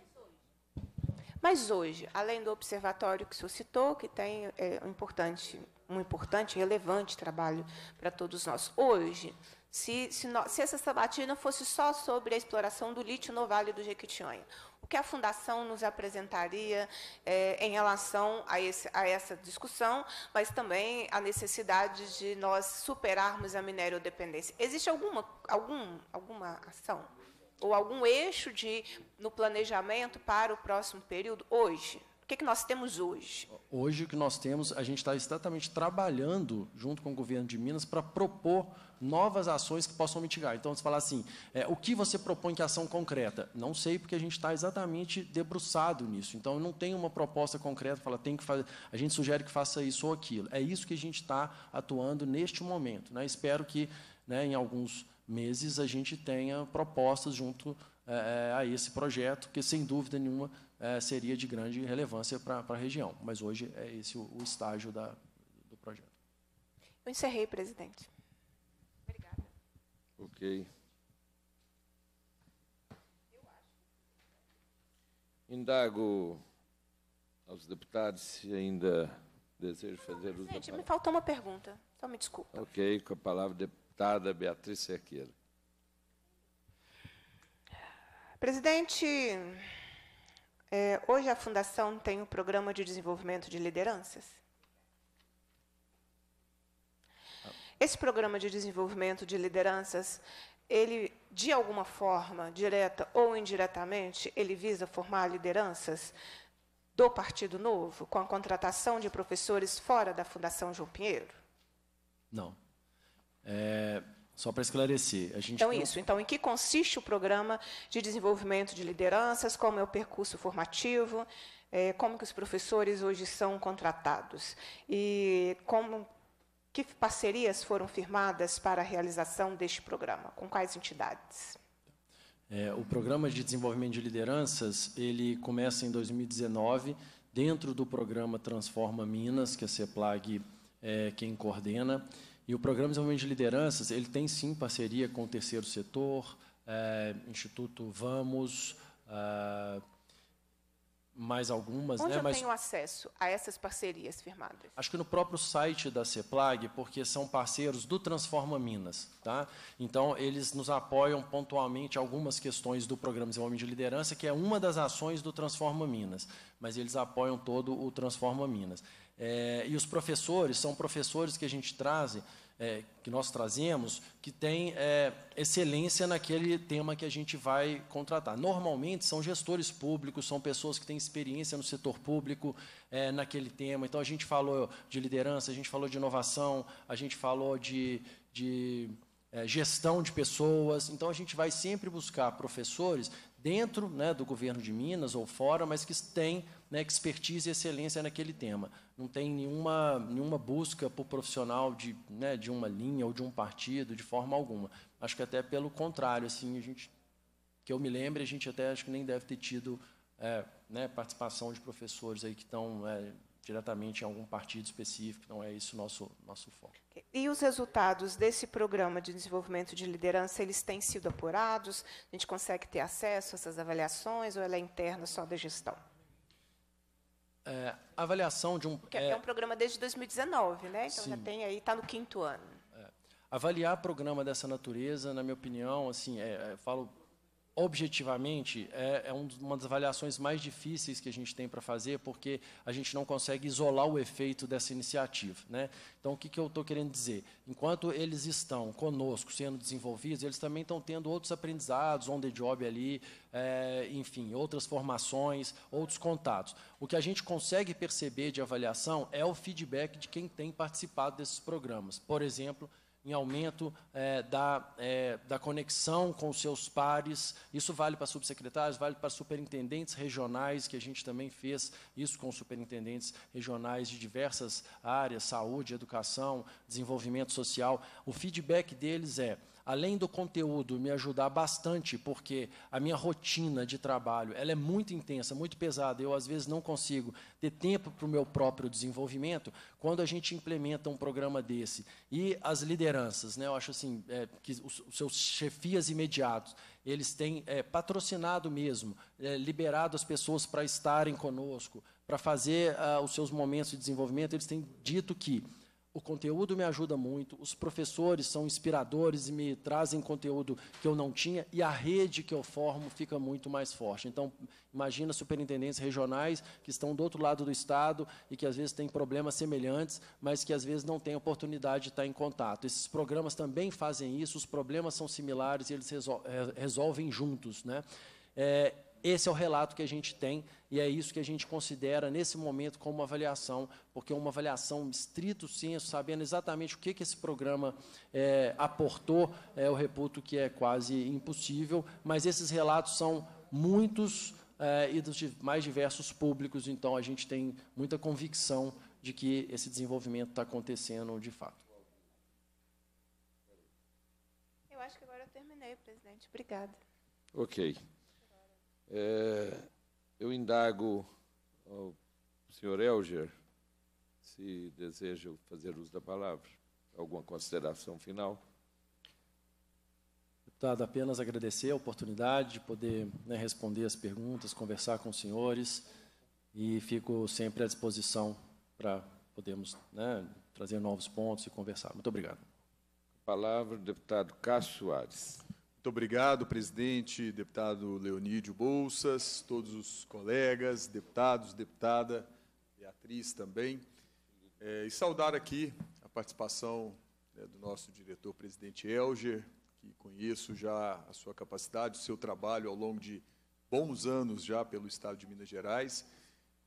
Mas hoje, além do observatório que o senhor citou, que tem é, um importante, um importante, relevante trabalho para todos nós, hoje se, se, no, se, essa sabatina fosse só sobre a exploração do lítio no Vale do Jequitinhonha. O que a Fundação nos apresentaria é, em relação a, esse, a, essa discussão, mas também a necessidade de nós superarmos a minério-dependência. Existe alguma, algum, alguma ação ou algum eixo de, no planejamento para o próximo período, hoje? O que, que nós temos hoje? Hoje o que nós temos, a gente está exatamente trabalhando junto com o governo de Minas para propor novas ações que possam mitigar. Então, você falar assim, é, o que você propõe que é ação concreta? Não sei, porque a gente está exatamente debruçado nisso. Então, não tem uma proposta concreta, fala, tem que fazer, a gente sugere que faça isso ou aquilo. É isso que a gente está atuando neste momento. Né? Espero que, né, em alguns meses, a gente tenha propostas junto é, é a esse projeto, que, sem dúvida nenhuma, é, seria de grande relevância para a região. Mas hoje é esse o, o estágio da, do projeto. Eu encerrei, presidente. Obrigada. Ok. Indago aos deputados se ainda desejo fazer uso Gente, me faltou uma pergunta. Então, me desculpa. Ok, com a palavra deputada Beatriz Serqueira. Presidente, é, hoje a Fundação tem um programa de desenvolvimento de lideranças. Esse programa de desenvolvimento de lideranças, ele, de alguma forma, direta ou indiretamente, ele visa formar lideranças do Partido Novo, com a contratação de professores fora da Fundação João Pinheiro? Não. É, só para esclarecer, a gente então tem... isso. Então, em que consiste o programa de desenvolvimento de lideranças? Como é o percurso formativo? É, como que os professores hoje são contratados e como que parcerias foram firmadas para a realização deste programa? Com quais entidades? É, o programa de desenvolvimento de lideranças ele começa em 2019 dentro do programa Transforma Minas, que a CEPLAG é quem coordena. E o Programa de Desenvolvimento de Lideranças, ele tem sim parceria com o terceiro setor, é, Instituto Vamos, é, mais algumas. Onde né? eu Mas, tenho acesso a essas parcerias firmadas? Acho que no próprio site da CEPLAG, porque são parceiros do Transforma Minas. Tá? Então, eles nos apoiam pontualmente algumas questões do Programa de Desenvolvimento de Liderança, que é uma das ações do Transforma Minas. Mas eles apoiam todo o Transforma Minas. É, e os professores são professores que a gente traz, é, que nós trazemos, que têm é, excelência naquele tema que a gente vai contratar. Normalmente são gestores públicos, são pessoas que têm experiência no setor público é, naquele tema. Então a gente falou de liderança, a gente falou de inovação, a gente falou de, de é, gestão de pessoas. Então a gente vai sempre buscar professores dentro né, do governo de Minas ou fora, mas que têm né, expertise e excelência naquele tema. Não tem nenhuma, nenhuma busca por profissional de, né, de uma linha ou de um partido, de forma alguma. Acho que até pelo contrário, assim, a gente, que eu me lembre, a gente até acho que nem deve ter tido é, né, participação de professores aí que estão é, diretamente em algum partido específico, não é isso nosso nosso foco. E os resultados desse programa de desenvolvimento de liderança, eles têm sido apurados? A gente consegue ter acesso a essas avaliações ou ela é interna só da gestão? É, avaliação de um. Porque é, é, um programa desde 2019, né? Então sim. já tem aí, está no quinto ano. É. Avaliar programa dessa natureza, na minha opinião, assim, é, é falo objetivamente, é, é uma das avaliações mais difíceis que a gente tem para fazer, porque a gente não consegue isolar o efeito dessa iniciativa. Né? Então, o que, que eu estou querendo dizer? Enquanto eles estão conosco sendo desenvolvidos, eles também estão tendo outros aprendizados, on the job ali, é, enfim, outras formações, outros contatos. O que a gente consegue perceber de avaliação é o feedback de quem tem participado desses programas. Por exemplo, em aumento é, da, é, da conexão com os seus pares. Isso vale para subsecretários, vale para superintendentes regionais, que a gente também fez isso com superintendentes regionais de diversas áreas, saúde, educação, desenvolvimento social. O feedback deles é além do conteúdo me ajudar bastante, porque a minha rotina de trabalho ela é muito intensa, muito pesada, eu às vezes não consigo ter tempo para o meu próprio desenvolvimento, quando a gente implementa um programa desse. E as lideranças, né, eu acho assim, é, que os, os, seus chefias imediatos, eles têm é, patrocinado mesmo, é, liberado as pessoas para estarem conosco, para fazer uh, os seus momentos de desenvolvimento, eles têm dito que o conteúdo me ajuda muito, os professores são inspiradores e me trazem conteúdo que eu não tinha, e a rede que eu formo fica muito mais forte. Então, imagina superintendentes regionais que estão do outro lado do Estado e que às vezes têm problemas semelhantes, mas que às vezes não têm oportunidade de estar em contato. Esses programas também fazem isso, os problemas são similares e eles eh, resolvem juntos. Né? É, esse é o relato que a gente tem e é isso que a gente considera nesse momento como uma avaliação, porque é uma avaliação estrito senso, sabendo exatamente o que, que esse programa é, aportou, é, eu reputo que é quase impossível, mas esses relatos são muitos é, e dos mais diversos públicos, então a gente tem muita convicção de que esse desenvolvimento está acontecendo de fato. Eu acho que agora eu terminei, presidente. Obrigada. Ok. É, eu indago ao senhor Elger se deseja fazer uso da palavra. Alguma consideração final? Deputado, apenas agradecer a oportunidade de poder né, responder as perguntas, conversar com os senhores e fico sempre à disposição para podermos né, trazer novos pontos e conversar. Muito obrigado. Palavra, deputado Cássio Soares. Muito obrigado, presidente, deputado Leonídio Bolsas, todos os colegas, deputados, deputada Beatriz também. É, e saudar aqui a participação né, do nosso diretor-presidente Elger, que conheço já a sua capacidade, o seu trabalho ao longo de bons anos já pelo Estado de Minas Gerais.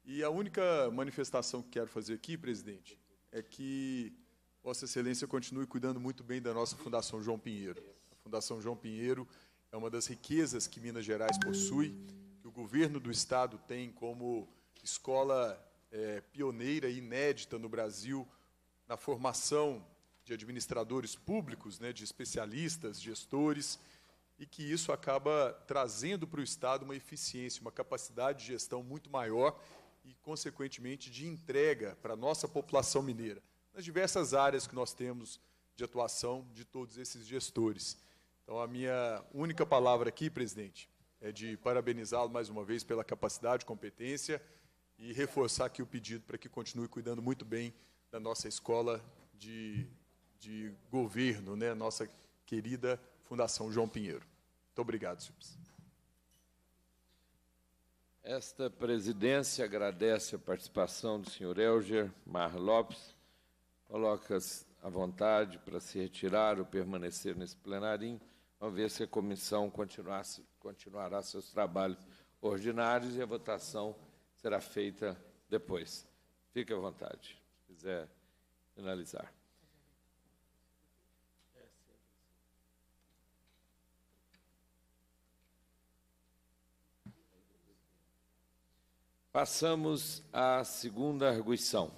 E a única manifestação que quero fazer aqui, presidente, é que Vossa Excelência continue cuidando muito bem da nossa Fundação João Pinheiro. Fundação João Pinheiro é uma das riquezas que Minas Gerais possui, que o governo do estado tem como escola é, pioneira e inédita no Brasil na formação de administradores públicos, né, de especialistas, gestores, e que isso acaba trazendo para o Estado uma eficiência, uma capacidade de gestão muito maior e, consequentemente, de entrega para a nossa população mineira, nas diversas áreas que nós temos de atuação de todos esses gestores. Então, a minha única palavra aqui, presidente, é de parabenizá-lo mais uma vez pela capacidade, competência e reforçar aqui o pedido para que continue cuidando muito bem da nossa escola de, de governo, né? nossa querida Fundação João Pinheiro. Muito obrigado, senhores. Esta presidência agradece a participação do senhor Elger Mar Lopes, coloca à vontade para se retirar ou permanecer nesse plenarinho. Vamos ver se a comissão continuará seus trabalhos ordinários e a votação será feita depois. Fique à vontade, se quiser finalizar. Passamos à segunda arguição.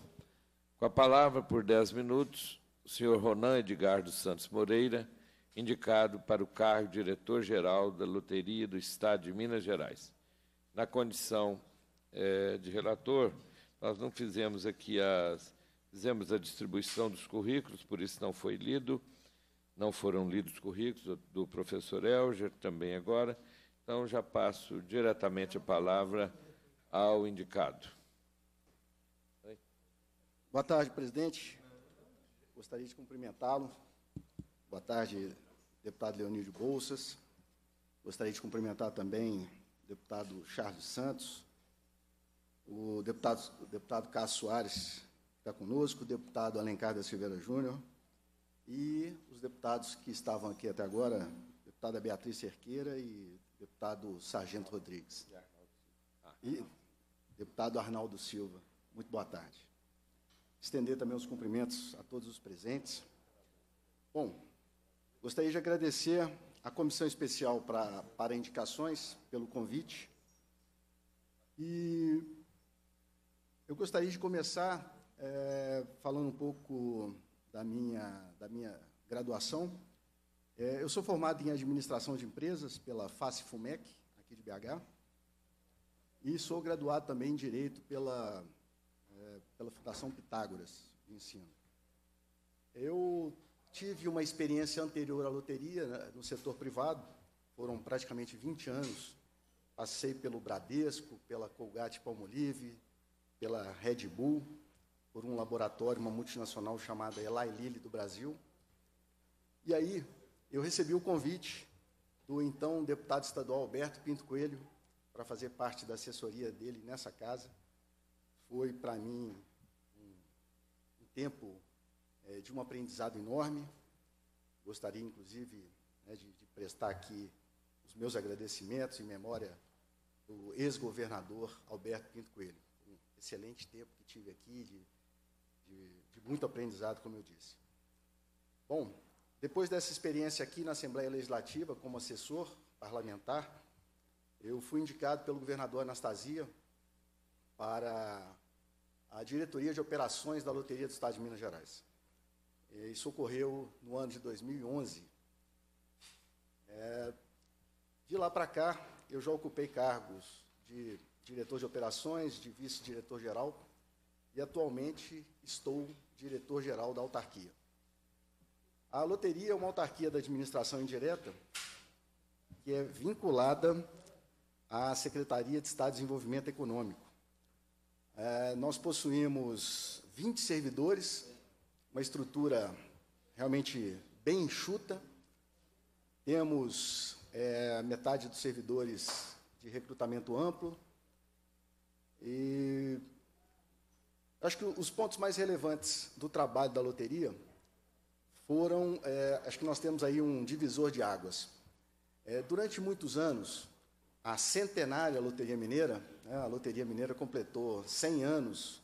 Com a palavra, por dez minutos, o senhor Ronan Edgardo Santos Moreira indicado para o cargo de diretor-geral da Loteria do Estado de Minas Gerais. Na condição é, de relator, nós não fizemos aqui as. Fizemos a distribuição dos currículos, por isso não foi lido, não foram lidos os currículos do professor Elger, também agora. Então, já passo diretamente a palavra ao indicado. Oi. Boa tarde, presidente. Gostaria de cumprimentá-lo. Boa tarde, deputado de Bolsas. Gostaria de cumprimentar também o deputado Charles Santos, o deputado, o deputado Cássio Soares, que está conosco, o deputado Alencar da Silveira Júnior e os deputados que estavam aqui até agora, deputada Beatriz Cerqueira e deputado Sargento Rodrigues. E deputado Arnaldo Silva. Muito boa tarde. Estender também os cumprimentos a todos os presentes. Bom, Gostaria de agradecer à Comissão Especial para Indicações pelo convite. E eu gostaria de começar é, falando um pouco da minha, da minha graduação. É, eu sou formado em Administração de Empresas pela FACE FUMEC, aqui de BH, e sou graduado também em Direito pela, é, pela Fundação Pitágoras de Ensino. Eu Tive uma experiência anterior à loteria, né, no setor privado, foram praticamente 20 anos. Passei pelo Bradesco, pela Colgate Palmolive, pela Red Bull, por um laboratório, uma multinacional chamada Eli Lilly do Brasil. E aí, eu recebi o convite do então deputado estadual Alberto Pinto Coelho para fazer parte da assessoria dele nessa casa. Foi, para mim, um, um tempo é, de um aprendizado enorme. Gostaria, inclusive, né, de, de prestar aqui os meus agradecimentos em memória do ex-governador Alberto Pinto Coelho. Um excelente tempo que tive aqui, de, de, de, muito aprendizado, como eu disse. Bom, depois dessa experiência aqui na Assembleia Legislativa, como assessor parlamentar, eu fui indicado pelo governador Anastasia para a diretoria de operações da Loteria do Estado de Minas Gerais. É, isso ocorreu no ano de 2011. É, de lá para cá, eu já ocupei cargos de diretor de operações, de vice-diretor-geral e atualmente estou diretor-geral da autarquia. A loteria é uma autarquia da administração indireta que é vinculada à Secretaria de Estado de Desenvolvimento Econômico. É, nós possuímos 20 servidores uma estrutura realmente bem enxuta. Temos é, metade dos servidores de recrutamento amplo. E acho que os pontos mais relevantes do trabalho da loteria foram, é, acho que nós temos aí um divisor de águas. É, durante muitos anos, a centenária Loteria Mineira, né, a Loteria Mineira completou 100 anos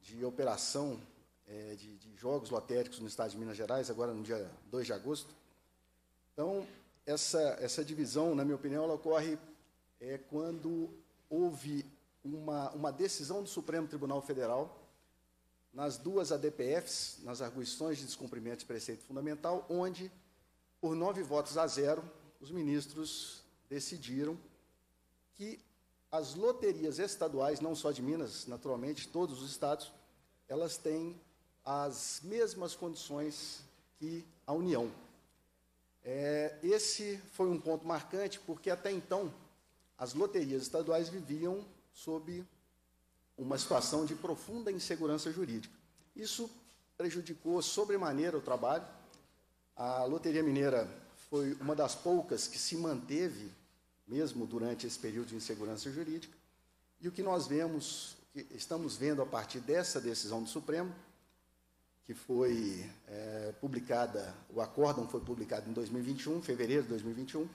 de operação é, de, de, jogos lotéricos no estado de Minas Gerais, agora no dia 2 de agosto. Então, essa, essa divisão, na minha opinião, ela ocorre é, quando houve uma, uma decisão do Supremo Tribunal Federal nas duas ADPFs, nas arguições de descumprimento de preceito fundamental, onde, por nove votos a zero, os ministros decidiram que as loterias estaduais, não só de Minas, naturalmente, todos os estados, elas têm as mesmas condições que a União. É, esse foi um ponto marcante, porque até então as loterias estaduais viviam sob uma situação de profunda insegurança jurídica. Isso prejudicou sobremaneira o trabalho. A Loteria Mineira foi uma das poucas que se manteve, mesmo durante esse período de insegurança jurídica. E o que nós vemos, que estamos vendo a partir dessa decisão do Supremo, que foi é, publicada, o acórdão foi publicado em 2021, fevereiro de 2021,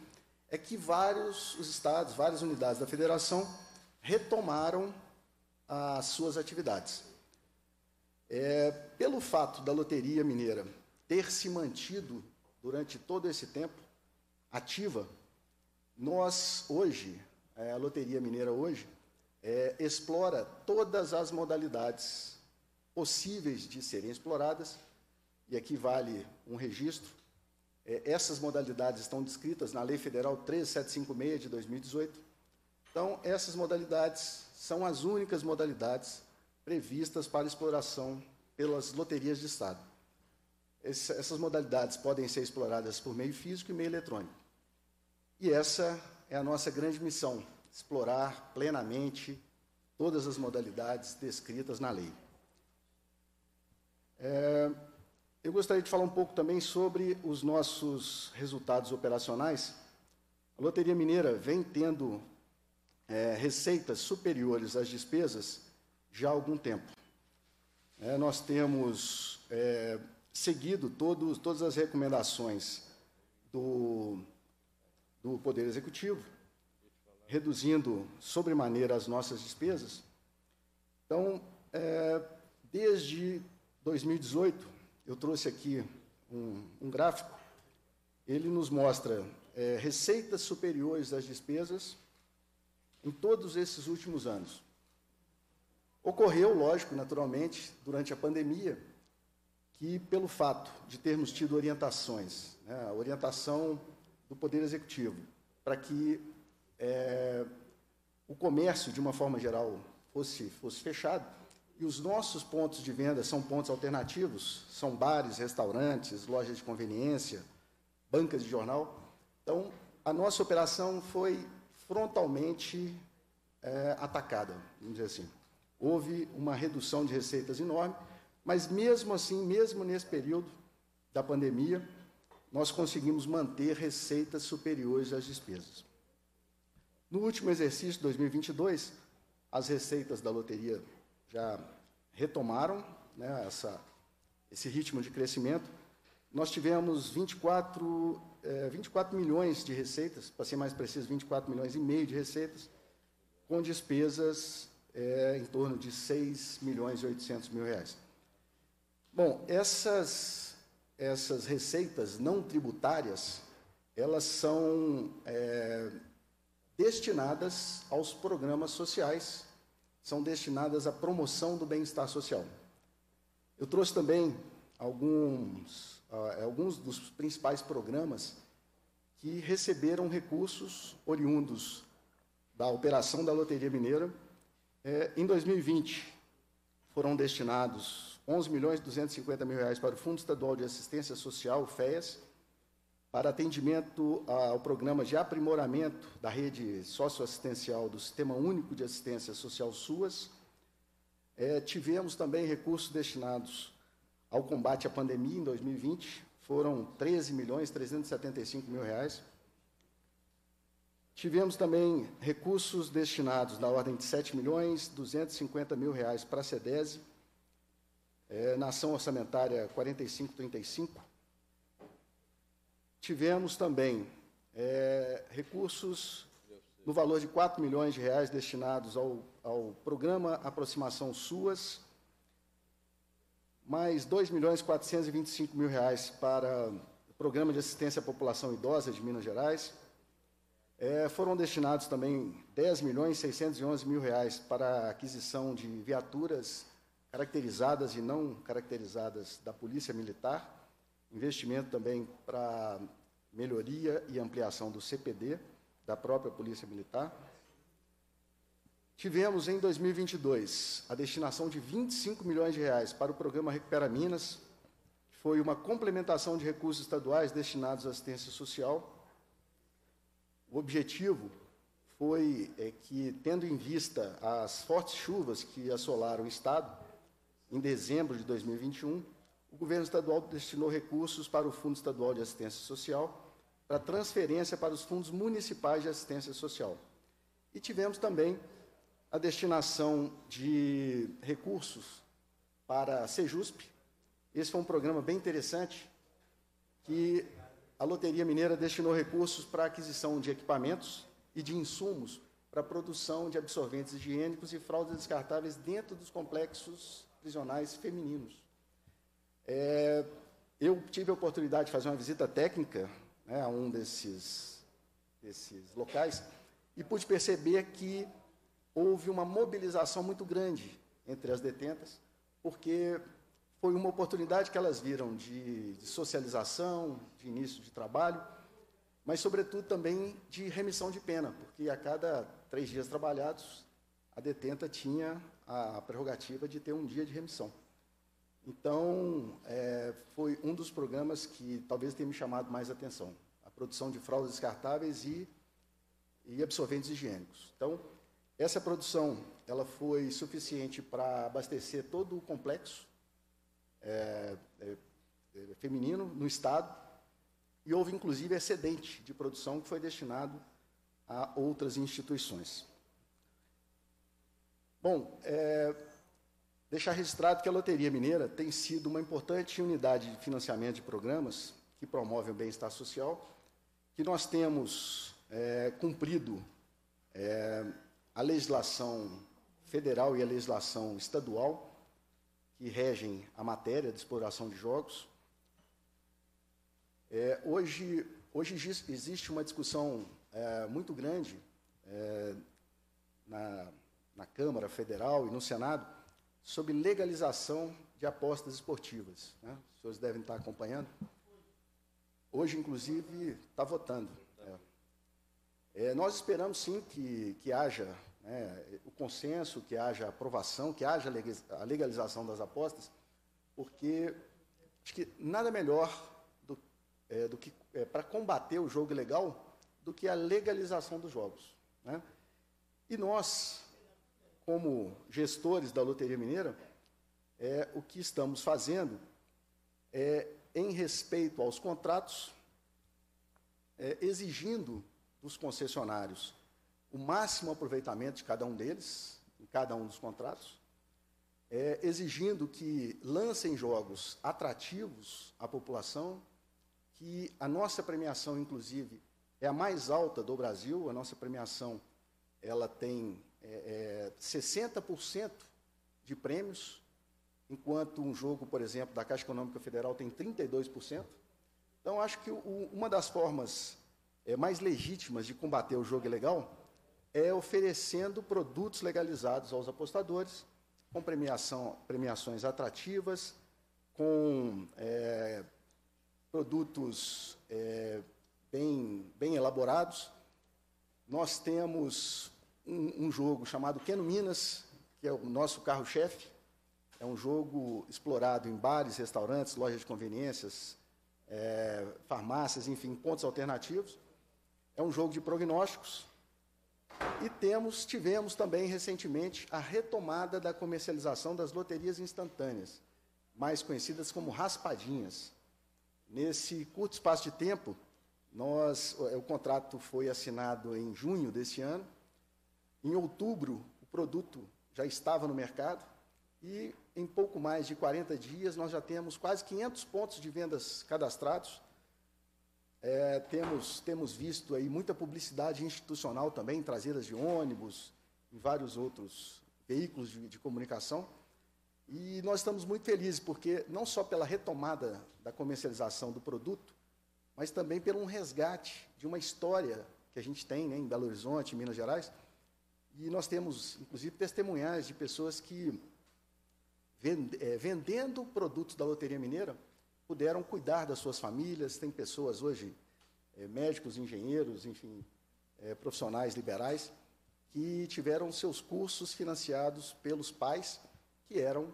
é que vários os estados, várias unidades da federação retomaram as suas atividades. É, pelo fato da loteria mineira ter se mantido durante todo esse tempo ativa, nós hoje, é, a loteria mineira hoje, é, explora todas as modalidades possíveis de serem exploradas, e aqui vale um registro. É, essas modalidades estão descritas na Lei Federal 3.756 de 2018. Então, essas modalidades são as únicas modalidades previstas para exploração pelas loterias de Estado. essas modalidades podem ser exploradas por meio físico e meio eletrônico. E essa é a nossa grande missão: explorar plenamente todas as modalidades descritas na lei. É, eu gostaria de falar um pouco também sobre os nossos resultados operacionais. A Loteria Mineira vem tendo é, receitas superiores às despesas já há algum tempo. É, nós temos é, seguido todas as recomendações do, do Poder Executivo, reduzindo sobremaneira as nossas despesas. Então, é, desde 2018, eu trouxe aqui um, um gráfico, ele nos mostra é, receitas superiores às despesas em todos esses últimos anos. Ocorreu, lógico, naturalmente, durante a pandemia, que pelo fato de termos tido orientações, né, orientação do Poder Executivo, para que é, o comércio, de uma forma geral, fosse, fosse fechado, e os nossos pontos de venda são pontos alternativos, são bares, restaurantes, lojas de conveniência, bancas de jornal. Então, a nossa operação foi frontalmente é, atacada, vamos dizer assim. Houve uma redução de receitas enorme, mas mesmo assim, mesmo nesse período da pandemia, nós conseguimos manter receitas superiores às despesas. No último exercício, 2022, as receitas da loteria já retomaram né, essa, esse ritmo de crescimento. Nós tivemos 24, é, 24 milhões de receitas, para ser mais preciso, 24 milhões e meio de receitas, com despesas é, em torno de 6 milhões e 800 mil reais. Bom, essas, essas receitas não tributárias, elas são é, destinadas aos programas sociais são destinadas à promoção do bem-estar social. Eu trouxe também alguns, ah, é, alguns dos principais programas que receberam recursos oriundos da operação da Loteria Mineira. É, em 2020, foram destinados 11 milhões 250 mil reais para o Fundo Estadual de Assistência Social, FEAS, para atendimento ao programa de aprimoramento da rede socioassistencial do Sistema Único de Assistência Social SUAS. É, tivemos também recursos destinados ao combate à pandemia em 2020, foram 13 milhões 375 mil reais. Tivemos também recursos destinados na ordem de 7 milhões 250 mil reais para a SEDESI, é, na ação orçamentária 4535, tivemos também é, recursos no valor de 4 milhões de reais destinados ao, ao programa Aproximação Suas, mais 2 milhões 425 mil reais para o Programa de Assistência à População Idosa de Minas Gerais. É, foram destinados também 10 milhões 611 mil reais para a aquisição de viaturas caracterizadas e não caracterizadas da Polícia Militar investimento também para melhoria e ampliação do CPD, da própria Polícia Militar. Tivemos em 2022 a destinação de 25 milhões de reais para o programa Recupera Minas, que foi uma complementação de recursos estaduais destinados à assistência social. O objetivo foi é, que, tendo em vista as fortes chuvas que assolaram o Estado em dezembro de 2021, o governo estadual destinou recursos para o Fundo Estadual de Assistência Social, para transferência para os fundos municipais de assistência social. E tivemos também a destinação de recursos para a Sejusp. Esse foi um programa bem interessante, que a Loteria Mineira destinou recursos para aquisição de equipamentos e de insumos para a produção de absorventes higiênicos e fraldas descartáveis dentro dos complexos prisionais femininos. É, eu tive a oportunidade de fazer uma visita técnica né, a um desses, desses locais e pude perceber que houve uma mobilização muito grande entre as detentas, porque foi uma oportunidade que elas viram de, de, socialização, de início de trabalho, mas, sobretudo, também de remissão de pena, porque a cada três dias trabalhados, a detenta tinha a prerrogativa de ter um dia de remissão. Então, é, foi um dos programas que talvez tenha me chamado mais atenção. A produção de fraldas descartáveis e, e absorventes higiênicos. Então, essa produção ela foi suficiente para abastecer todo o complexo é, é, é, feminino no estado e houve inclusive excedente de produção que foi destinado a outras instituições. Bom, é, Deixar registrado que a Loteria Mineira tem sido uma importante unidade de financiamento de programas que promovem o bem-estar social, que nós temos é, cumprido é, a legislação federal e a legislação estadual que regem a matéria de exploração de jogos. É, hoje, hoje existe uma discussão é, muito grande é, na, na Câmara Federal e no Senado sobre legalização de apostas esportivas. Né? Os senhores devem estar acompanhando. Hoje, inclusive, está votando. É. É, nós esperamos, sim, que, que haja né, o consenso, que haja aprovação, que haja a legalização das apostas, porque acho que nada melhor do, é, do que é, para combater o jogo ilegal do que a legalização dos jogos. Né? E nós, como gestores da Loteria Mineira, é, o que estamos fazendo é, em respeito aos contratos, é, exigindo dos concessionários o máximo aproveitamento de cada um deles, em cada um dos contratos, é, exigindo que lancem jogos atrativos à população, que a nossa premiação, inclusive, é a mais alta do Brasil, a nossa premiação ela tem é, 60% é, de prêmios, enquanto um jogo, por exemplo, da Caixa Econômica Federal tem 32%. Então, acho que o, uma das formas é, mais legítimas de combater o jogo ilegal é oferecendo produtos legalizados aos apostadores, com premiação, premiações atrativas, com é, produtos é, bem, bem elaborados. Nós temos um, um jogo chamado Keno Minas, que é o nosso carro-chefe. É um jogo explorado em bares, restaurantes, lojas de conveniências, é, farmácias, enfim, pontos alternativos. É um jogo de prognósticos. E temos, tivemos também recentemente a retomada da comercialização das loterias instantâneas, mais conhecidas como raspadinhas. Nesse curto espaço de tempo, nós, o contrato foi assinado em junho deste ano em outubro, o produto já estava no mercado e em pouco mais de 40 dias nós já temos quase 500 pontos de vendas cadastrados. É, temos, temos visto aí muita publicidade institucional também, traseiras de ônibus, em vários outros veículos de, de comunicação. E nós estamos muito felizes, porque não só pela retomada da comercialização do produto, mas também pelo um resgate de uma história que a gente tem né, em Belo Horizonte, em Minas Gerais, e nós temos, inclusive, testemunhais de pessoas que, eh, vendendo produtos da Loteria Mineira, puderam cuidar das suas famílias. Tem pessoas hoje, eh, médicos, engenheiros, enfim, eh, profissionais liberais, que tiveram seus cursos financiados pelos pais, que eram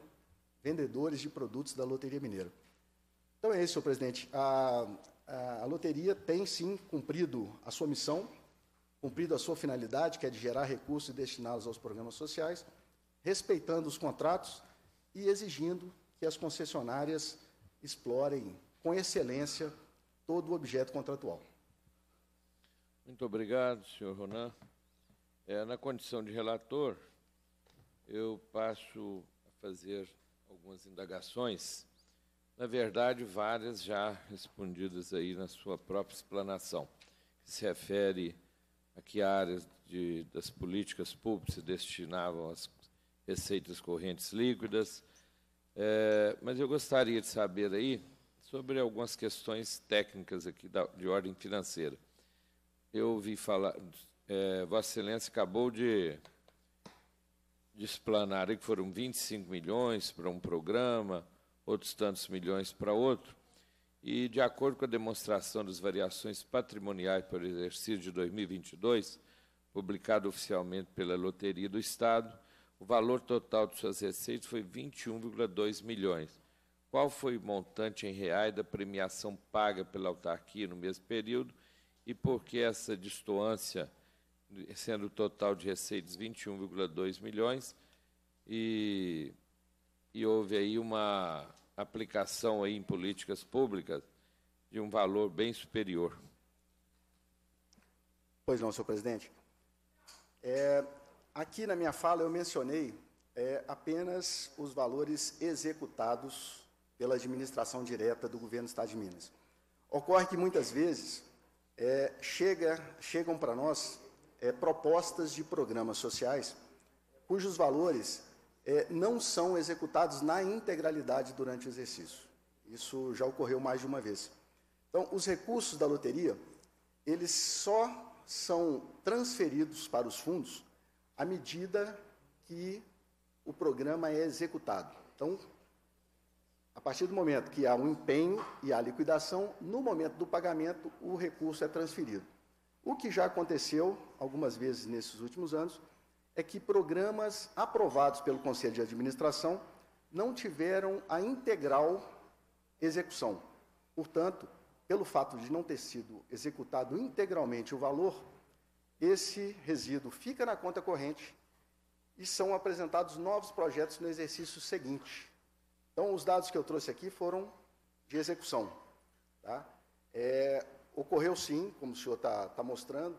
vendedores de produtos da Loteria Mineira. Então é isso, senhor presidente. A, a, a loteria tem sim cumprido a sua missão cumprido a sua finalidade, que é de gerar recursos e destiná-los aos programas sociais, respeitando os contratos e exigindo que as concessionárias explorem com excelência todo o objeto contratual. Muito obrigado, senhor Ronan. É, na condição de relator, eu passo a fazer algumas indagações, na verdade, várias já respondidas aí na sua própria explanação, que se refere que áreas de, das políticas públicas se destinavam as receitas correntes líquidas. É, mas eu gostaria de saber aí sobre algumas questões técnicas aqui da, de ordem financeira. Eu ouvi falar, é, Vossa Excelência acabou de, de explanar aí que foram 25 milhões para um programa, outros tantos milhões para outro. E, de acordo com a demonstração das variações patrimoniais para o exercício de 2022, publicado oficialmente pela Loteria do Estado, o valor total de suas receitas foi 21,2 milhões. Qual foi o montante em reais da premiação paga pela autarquia no mesmo período e por que essa distância, sendo o total de receitas 21,2 milhões, e, e houve aí uma aplicação aí em políticas públicas de um valor bem superior. Pois não, senhor presidente. É, aqui na minha fala eu mencionei é, apenas os valores executados pela administração direta do governo do Estado de Minas. Ocorre que muitas vezes é, chega, chegam para nós é, propostas de programas sociais cujos valores é, não são executados na integralidade durante o exercício. Isso já ocorreu mais de uma vez. Então, os recursos da loteria, eles só são transferidos para os fundos à medida que o programa é executado. Então, a partir do momento que há um empenho e a liquidação, no momento do pagamento, o recurso é transferido. O que já aconteceu algumas vezes nesses últimos anos é que programas aprovados pelo Conselho de Administração não tiveram a integral execução. Portanto, pelo fato de não ter sido executado integralmente o valor, esse resíduo fica na conta corrente e são apresentados novos projetos no exercício seguinte. Então, os dados que eu trouxe aqui foram de execução. Tá? É, ocorreu sim, como o senhor está tá mostrando,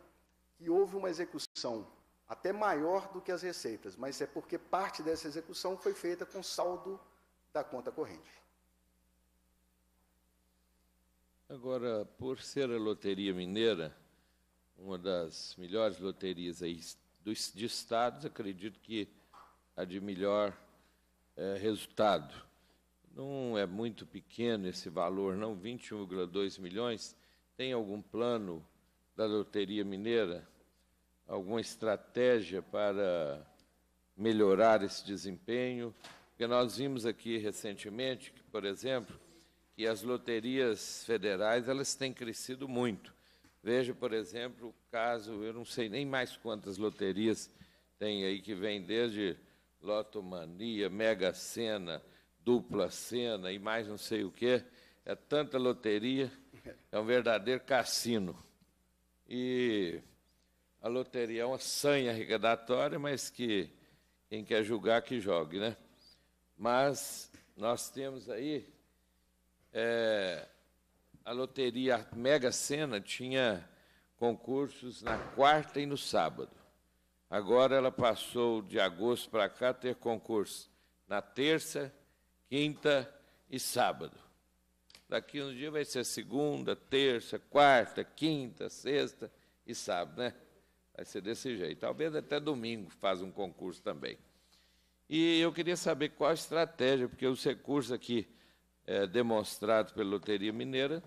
que houve uma execução até maior do que as receitas, mas é porque parte dessa execução foi feita com saldo da conta corrente. Agora, por ser a loteria mineira, uma das melhores loterias aí dos, de estados, acredito que a de melhor é, resultado. Não é muito pequeno esse valor, não, 21,2 milhões. Tem algum plano da loteria mineira alguma estratégia para melhorar esse desempenho? Porque nós vimos aqui recentemente, que, por exemplo, que as loterias federais elas têm crescido muito. Veja, por exemplo, o caso, eu não sei nem mais quantas loterias tem aí que vem desde Lotomania, Mega Sena, Dupla Sena e mais não sei o quê. É tanta loteria, é um verdadeiro cassino. E a loteria é uma sanha arrecadatória, mas que quem quer julgar que jogue, né? Mas nós temos aí é, a loteria Mega Sena tinha concursos na quarta e no sábado. Agora ela passou de agosto para cá ter concurso na terça, quinta e sábado. Daqui um dia vai ser segunda, terça, quarta, quinta, sexta e sábado, né? Vai ser desse jeito. Talvez até domingo faz um concurso também. E eu queria saber qual a estratégia, porque os recursos aqui é, demonstrados pela Loteria Mineira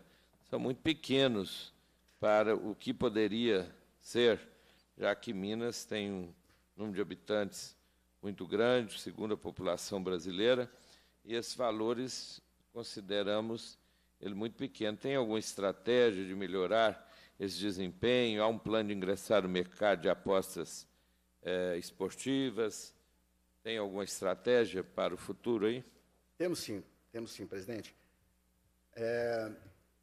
são muito pequenos para o que poderia ser, já que Minas tem um número de habitantes muito grande, segundo a população brasileira, e esses valores consideramos ele muito pequeno. Tem alguma estratégia de melhorar esse desempenho, há um plano de ingressar no mercado de apostas eh, esportivas. Tem alguma estratégia para o futuro aí? Temos sim, temos sim, presidente. É,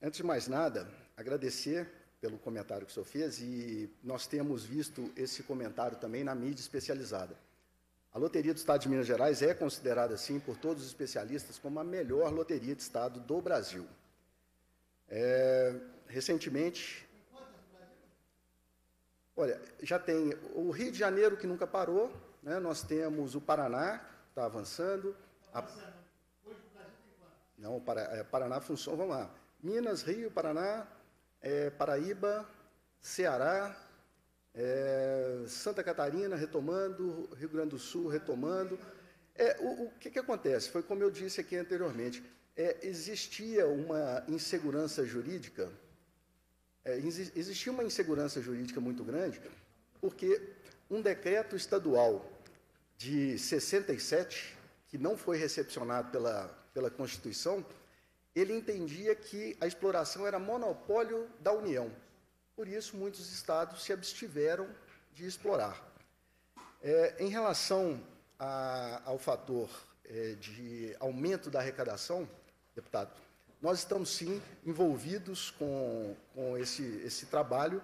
antes de mais nada, agradecer pelo comentário que o senhor fez e nós temos visto esse comentário também na mídia especializada. A loteria do Estado de Minas Gerais é considerada, assim, por todos os especialistas, como a melhor loteria de Estado do Brasil. É, recentemente, Olha, já tem o Rio de Janeiro que nunca parou, né? nós temos o Paraná, que está avançando. A... Não, o é, Paraná funciona, vamos lá. Minas, Rio, Paraná, é, Paraíba, Ceará, é, Santa Catarina retomando, Rio Grande do Sul retomando. É, o, o que, que, acontece? Foi como eu disse aqui anteriormente, é, existia uma insegurança jurídica é, existia uma insegurança jurídica muito grande, porque um decreto estadual de 67, que não foi recepcionado pela, pela Constituição, ele entendia que a exploração era monopólio da União. Por isso, muitos estados se abstiveram de explorar. É, em relação a, ao fator é, de aumento da arrecadação, deputado, nós estamos sim envolvidos com, com esse, esse trabalho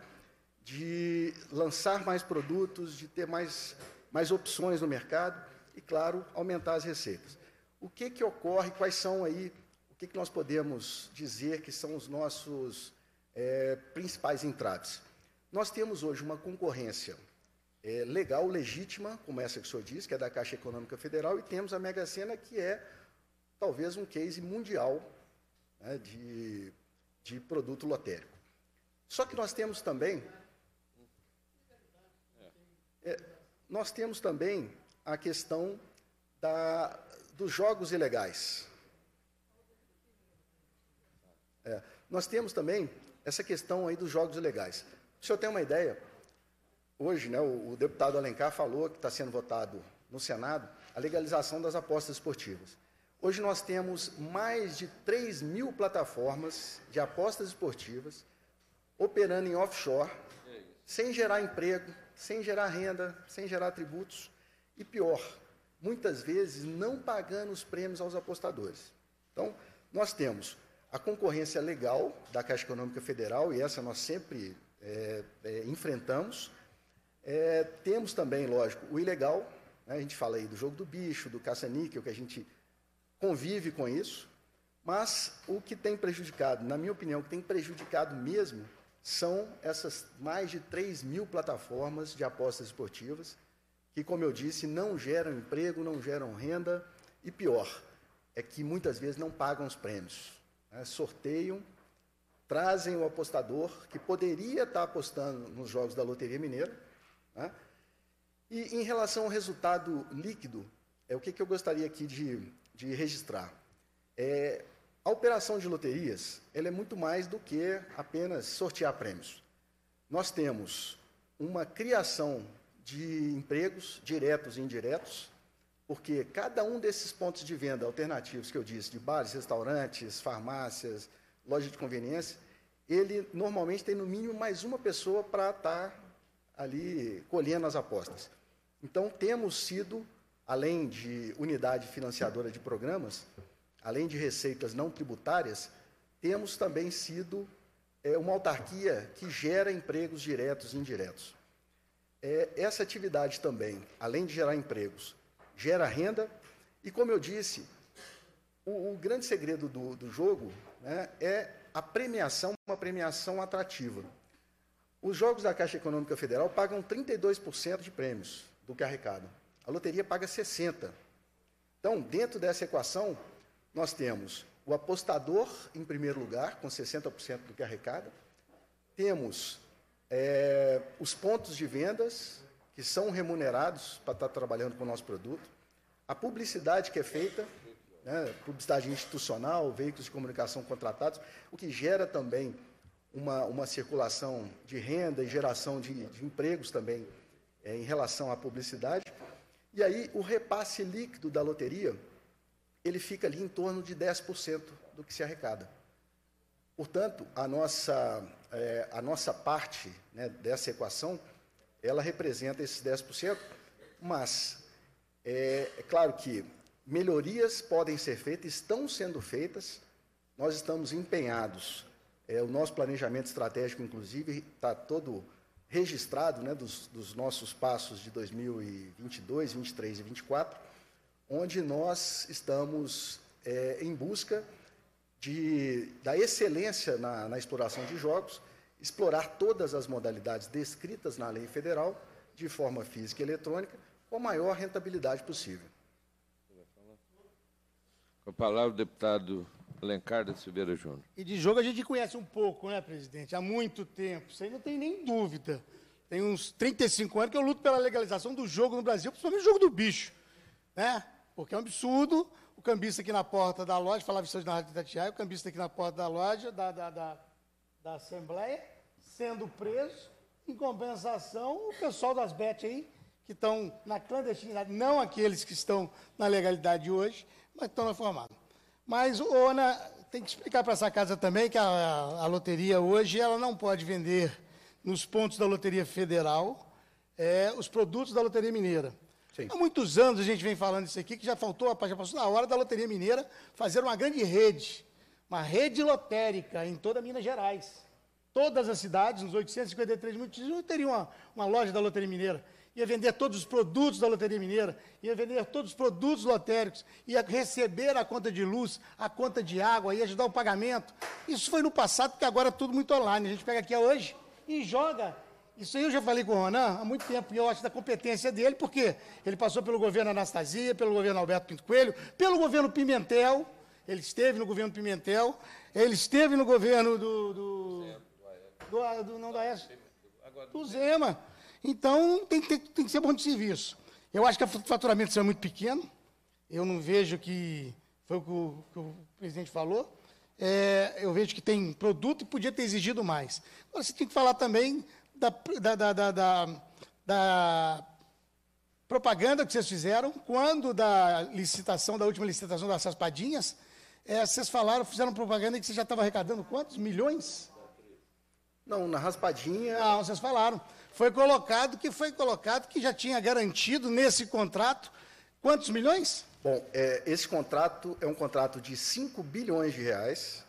de lançar mais produtos, de ter mais, mais opções no mercado e, claro, aumentar as receitas. O que, que ocorre, quais são aí, o que, que nós podemos dizer que são os nossos é, principais entraves? Nós temos hoje uma concorrência é, legal, legítima, como essa que o senhor diz, que é da Caixa Econômica Federal, e temos a Mega Sena, que é talvez um case mundial né, de, de produto lotérico. Só que nós temos também. É, nós temos também a questão da, dos jogos ilegais. É, nós temos também essa questão aí dos jogos ilegais. O senhor tem uma ideia? Hoje, né, o, o deputado Alencar falou que está sendo votado no Senado a legalização das apostas esportivas. Hoje nós temos mais de 3 mil plataformas de apostas esportivas operando em offshore, sem gerar emprego, sem gerar renda, sem gerar tributos e pior, muitas vezes não pagando os prêmios aos apostadores. Então, nós temos a concorrência legal da Caixa Econômica Federal, e essa nós sempre é, é, enfrentamos. É, temos também, lógico, o ilegal, né? a gente fala aí do jogo do bicho, do caça-níquel, que a gente convive com isso, mas o que tem prejudicado, na minha opinião, o que tem prejudicado mesmo são essas mais de 3 mil plataformas de apostas esportivas, que, como eu disse, não geram emprego, não geram renda e pior, é que muitas vezes não pagam os prêmios. Né? Sorteiam, trazem o apostador que poderia estar apostando nos jogos da Loteria Mineira. Né? E em relação ao resultado líquido, é o que, que eu gostaria aqui de de registrar. É, a operação de loterias ela é muito mais do que apenas sortear prêmios. Nós temos uma criação de empregos diretos e indiretos, porque cada um desses pontos de venda alternativos que eu disse, de bares, restaurantes, farmácias, loja de conveniência, ele normalmente tem no mínimo mais uma pessoa para estar tá ali colhendo as apostas. Então, temos sido além de unidade financiadora de programas, além de receitas não tributárias, temos também sido é, uma autarquia que gera empregos diretos e indiretos. É, essa atividade também, além de gerar empregos, gera renda e, como eu disse, o, o grande segredo do, do jogo né, é a premiação, uma premiação atrativa. Os jogos da Caixa Econômica Federal pagam 32% de prêmios do que arrecadam a loteria paga 60. Então, dentro dessa equação, nós temos o apostador em primeiro lugar, com 60% do que arrecada, temos é, os pontos de vendas, que são remunerados para estar trabalhando com o nosso produto, a publicidade que é feita, né, publicidade institucional, veículos de comunicação contratados, o que gera também uma, uma circulação de renda e geração de, de empregos também é, em relação à publicidade. E aí o repasse líquido da loteria, ele fica ali em torno de 10% do que se arrecada. Portanto, a nossa, é, a nossa parte né, dessa equação, ela representa esses 10%, mas é, é claro que melhorias podem ser feitas, estão sendo feitas, nós estamos empenhados. É, o nosso planejamento estratégico, inclusive, está todo registrado né, dos, dos nossos passos de 2022, 23 e 24, onde nós estamos é, em busca de, da excelência na, na exploração de jogos, explorar todas as modalidades descritas na lei federal, de forma física e eletrônica, com a maior rentabilidade possível. Com a palavra, o deputado Alencar da Silveira Júnior. E de jogo a gente conhece um pouco, né, presidente? Há muito tempo. Isso aí não tem nem dúvida. Tem uns 35 anos que eu luto pela legalização do jogo no Brasil, principalmente o jogo do bicho. Né? Porque é um absurdo. O cambista aqui na porta da loja, falava isso hoje na Rádio Itatiaia, o cambista aqui na porta da loja, da, da, da, da Assembleia, sendo preso. Em compensação, o pessoal das BET aí, que estão na clandestinidade, não aqueles que estão na legalidade hoje, mas estão na formada. Mas, o Ana, tem que explicar para essa casa também que a, a, loteria hoje ela não pode vender nos pontos da loteria federal é, os produtos da loteria mineira. Sim. Há muitos anos a gente vem falando isso aqui, que já faltou, já passou na hora da loteria mineira fazer uma grande rede, uma rede lotérica em toda Minas Gerais. Todas as cidades, nos 853 municípios, teriam uma, uma loja da loteria mineira ia vender todos os produtos da Loteria Mineira, ia vender todos os produtos lotéricos, ia receber a conta de luz, a conta de água, ia ajudar o pagamento. Isso foi no passado, porque agora é tudo muito online. A gente pega aqui hoje e joga. Isso aí eu já falei com o Ronan há muito tempo, e eu acho da competência dele, porque ele passou pelo governo Anastasia, pelo governo Alberto Pinto Coelho, pelo governo Pimentel, ele esteve no governo Pimentel, ele esteve no governo do. do, do, do, do não, do Aécio. Do Zema. Então, tem que, tem que ser bom de serviço. Eu acho que o faturamento será é muito pequeno. Eu não vejo que. Foi o que o, que o presidente falou. É, eu vejo que tem produto e podia ter exigido mais. Agora, você tem que falar também da, da, da, da, da propaganda que vocês fizeram, quando da licitação, da última licitação das raspadinhas, é, vocês falaram, fizeram propaganda que você já estava arrecadando quantos? Milhões? Não, na raspadinha. Não, vocês falaram. Foi colocado que foi colocado que já tinha garantido nesse contrato quantos milhões? Bom, é, esse contrato é um contrato de 5 bilhões de reais.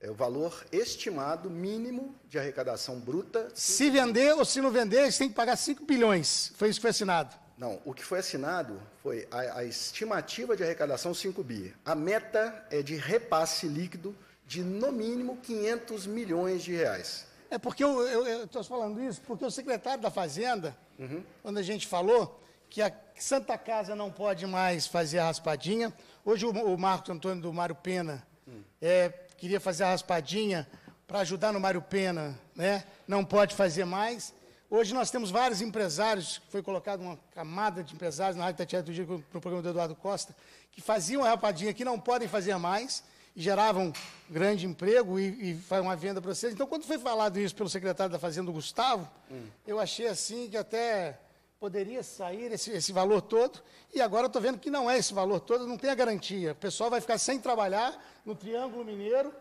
É o valor estimado mínimo de arrecadação bruta. Se vender ou se não vender, eles têm que pagar 5 bilhões. Foi isso que foi assinado. Não, o que foi assinado foi a, a estimativa de arrecadação 5 bi. A meta é de repasse líquido de, no mínimo, 500 milhões de reais. É porque eu estou falando isso, porque o secretário da Fazenda, uhum. quando a gente falou que a Santa Casa não pode mais fazer a raspadinha, hoje o, o Marco Antônio do Mário Pena uhum. é, queria fazer a raspadinha para ajudar no Mário Pena, né? não pode fazer mais. Hoje nós temos vários empresários, foi colocada uma camada de empresários na Rádio Tatiana do dia o programa do Eduardo Costa, que faziam a raspadinha, que não podem fazer mais, geravam grande emprego e, e faz uma venda para vocês. Então, quando foi falado isso pelo secretário da Fazenda, Gustavo, hum. eu achei assim que até poderia sair esse, esse valor todo, e agora eu estou vendo que não é esse valor todo, não tem a garantia. O pessoal vai ficar sem trabalhar no Triângulo Mineiro,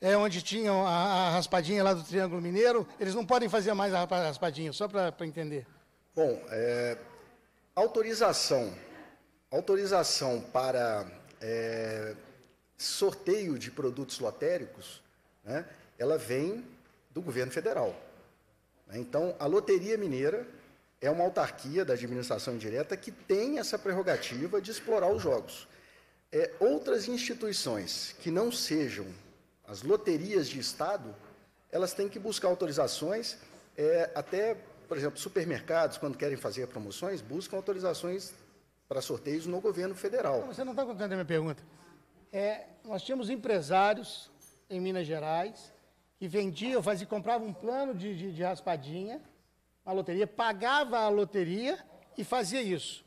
é onde tinha a, a raspadinha lá do Triângulo Mineiro, eles não podem fazer mais a raspadinha, só para entender. Bom, é, autorização. Autorização para é, sorteio de produtos lotéricos, né, ela vem do governo federal. Né. Então, a Loteria Mineira é uma autarquia da administração indireta que tem essa prerrogativa de explorar os jogos. É, outras instituições que não sejam as loterias de Estado, elas têm que buscar autorizações, é, até, por exemplo, supermercados, quando querem fazer promoções, buscam autorizações para sorteios no governo federal. Não, você não está contando a minha pergunta é, nós tínhamos empresários em Minas Gerais que vendiam, fazia, compravam um plano de, de, de raspadinha, uma loteria, pagava a loteria e fazia isso.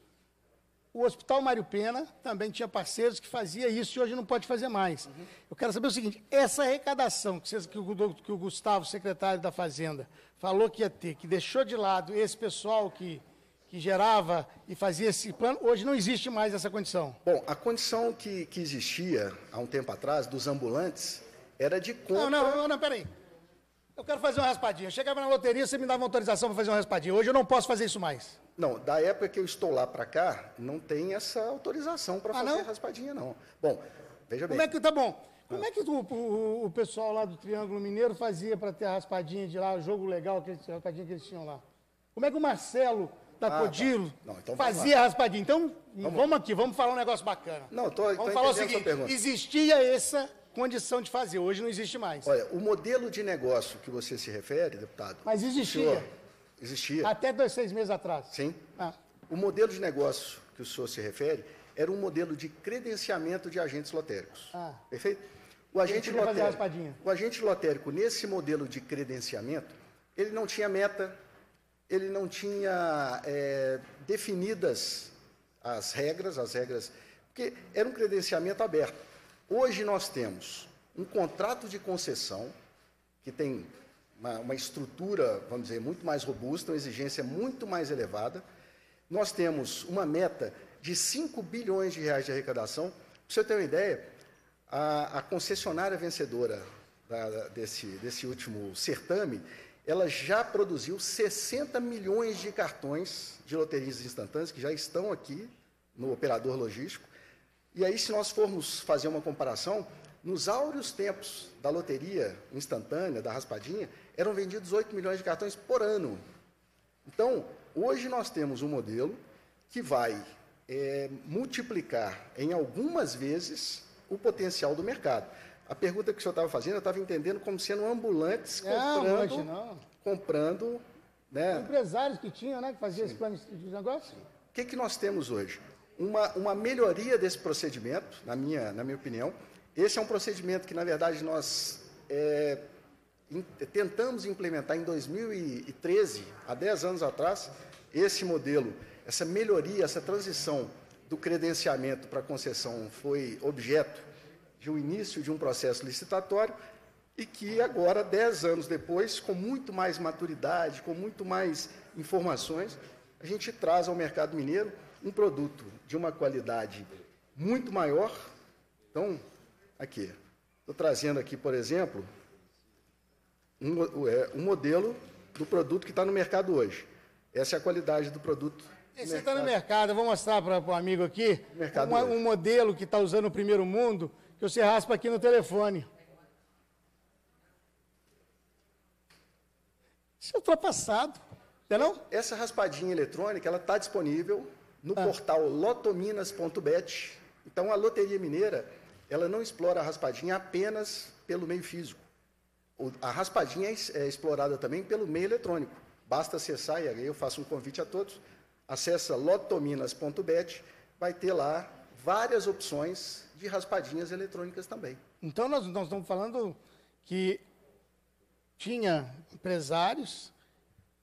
O Hospital Mário Pena também tinha parceiros que fazia isso e hoje não pode fazer mais. Uhum. Eu quero saber o seguinte: essa arrecadação que, vocês, que, o, que o Gustavo, secretário da Fazenda, falou que ia ter, que deixou de lado esse pessoal que que gerava e fazia esse plano, hoje não existe mais essa condição. Bom, a condição que, que existia há um tempo atrás dos ambulantes era de compra... Não, não, não, não peraí. Eu quero fazer uma raspadinha. Eu chegava na loteria, você me dava autorização para fazer uma raspadinha. Hoje eu não posso fazer isso mais. Não, da época que eu estou lá para cá, não tem essa autorização para ah, fazer não? raspadinha, não. Bom, veja Como bem. Como é que tá bom? Como ah. é que o, o, o pessoal lá do Triângulo Mineiro fazia para ter a raspadinha de lá, o jogo legal, a raspadinha que eles tinham lá? Como é que o Marcelo da ah, tá. Codilo, tá. não, então fazia raspadinho Então, vamos. vamos. aqui, vamos falar um negócio bacana. Não, tô, vamos tô falar o seguinte: existia essa condição de fazer, hoje não existe mais. Olha, o modelo de negócio que você se refere, deputado. Mas existia. Senhor, existia. Até dois, seis meses atrás. Sim. Ah. O modelo de negócio que o senhor se refere era um modelo de credenciamento de agentes lotéricos. Ah. Perfeito? O agente, lotérico, o agente lotérico, nesse modelo de credenciamento, ele não tinha meta, ele não tinha é, definidas as regras, as regras, porque era um credenciamento aberto. Hoje nós temos um contrato de concessão, que tem uma, uma estrutura, vamos dizer, muito mais robusta, uma exigência muito mais elevada. Nós temos uma meta de 5 bilhões de reais de arrecadação. Para você ter uma ideia, a, a concessionária vencedora da, desse, desse último certame ela já produziu 60 milhões de cartões de loterias instantâneas que já estão aqui no operador logístico. E aí, se nós formos fazer uma comparação, nos áureos tempos da loteria instantânea, da raspadinha, eram vendidos 8 milhões de cartões por ano. Então, hoje nós temos um modelo que vai é, multiplicar em algumas vezes o potencial do mercado. A pergunta que o senhor estava fazendo, eu estava entendendo como sendo ambulantes é, comprando, não, comprando né? Empresários que tinham, né? Que faziam esse plano de negócio. O que, que nós temos hoje? Uma, uma melhoria desse procedimento, na minha, na minha opinião. Esse é um procedimento que, na verdade, nós é, in, tentamos implementar em 2013, há 10 anos atrás, esse modelo, essa melhoria, essa transição do credenciamento para concessão foi objeto de um início de um processo licitatório e que agora, dez anos depois, com muito mais maturidade, com muito mais informações, a gente traz ao mercado mineiro um produto de uma qualidade muito maior. Então, aqui, estou trazendo aqui, por exemplo, um, é, um modelo do produto que está no mercado hoje. Essa é a qualidade do produto. Você está no mercado, eu vou mostrar para o amigo aqui um, um modelo que está usando o primeiro mundo que você raspa aqui no telefone. Isso é ultrapassado, não é não? É, essa raspadinha eletrônica, ela está disponível no ah. portal lotominas.bet. Então, a Loteria Mineira, ela não explora a raspadinha apenas pelo meio físico. a raspadinha é, é explorada também pelo meio eletrônico. Basta acessar, e aí eu faço um convite a todos, acessa lotominas.bet, vai ter lá várias opções de raspadinhas eletrônicas também. Então, nós, nós estamos falando que tinha empresários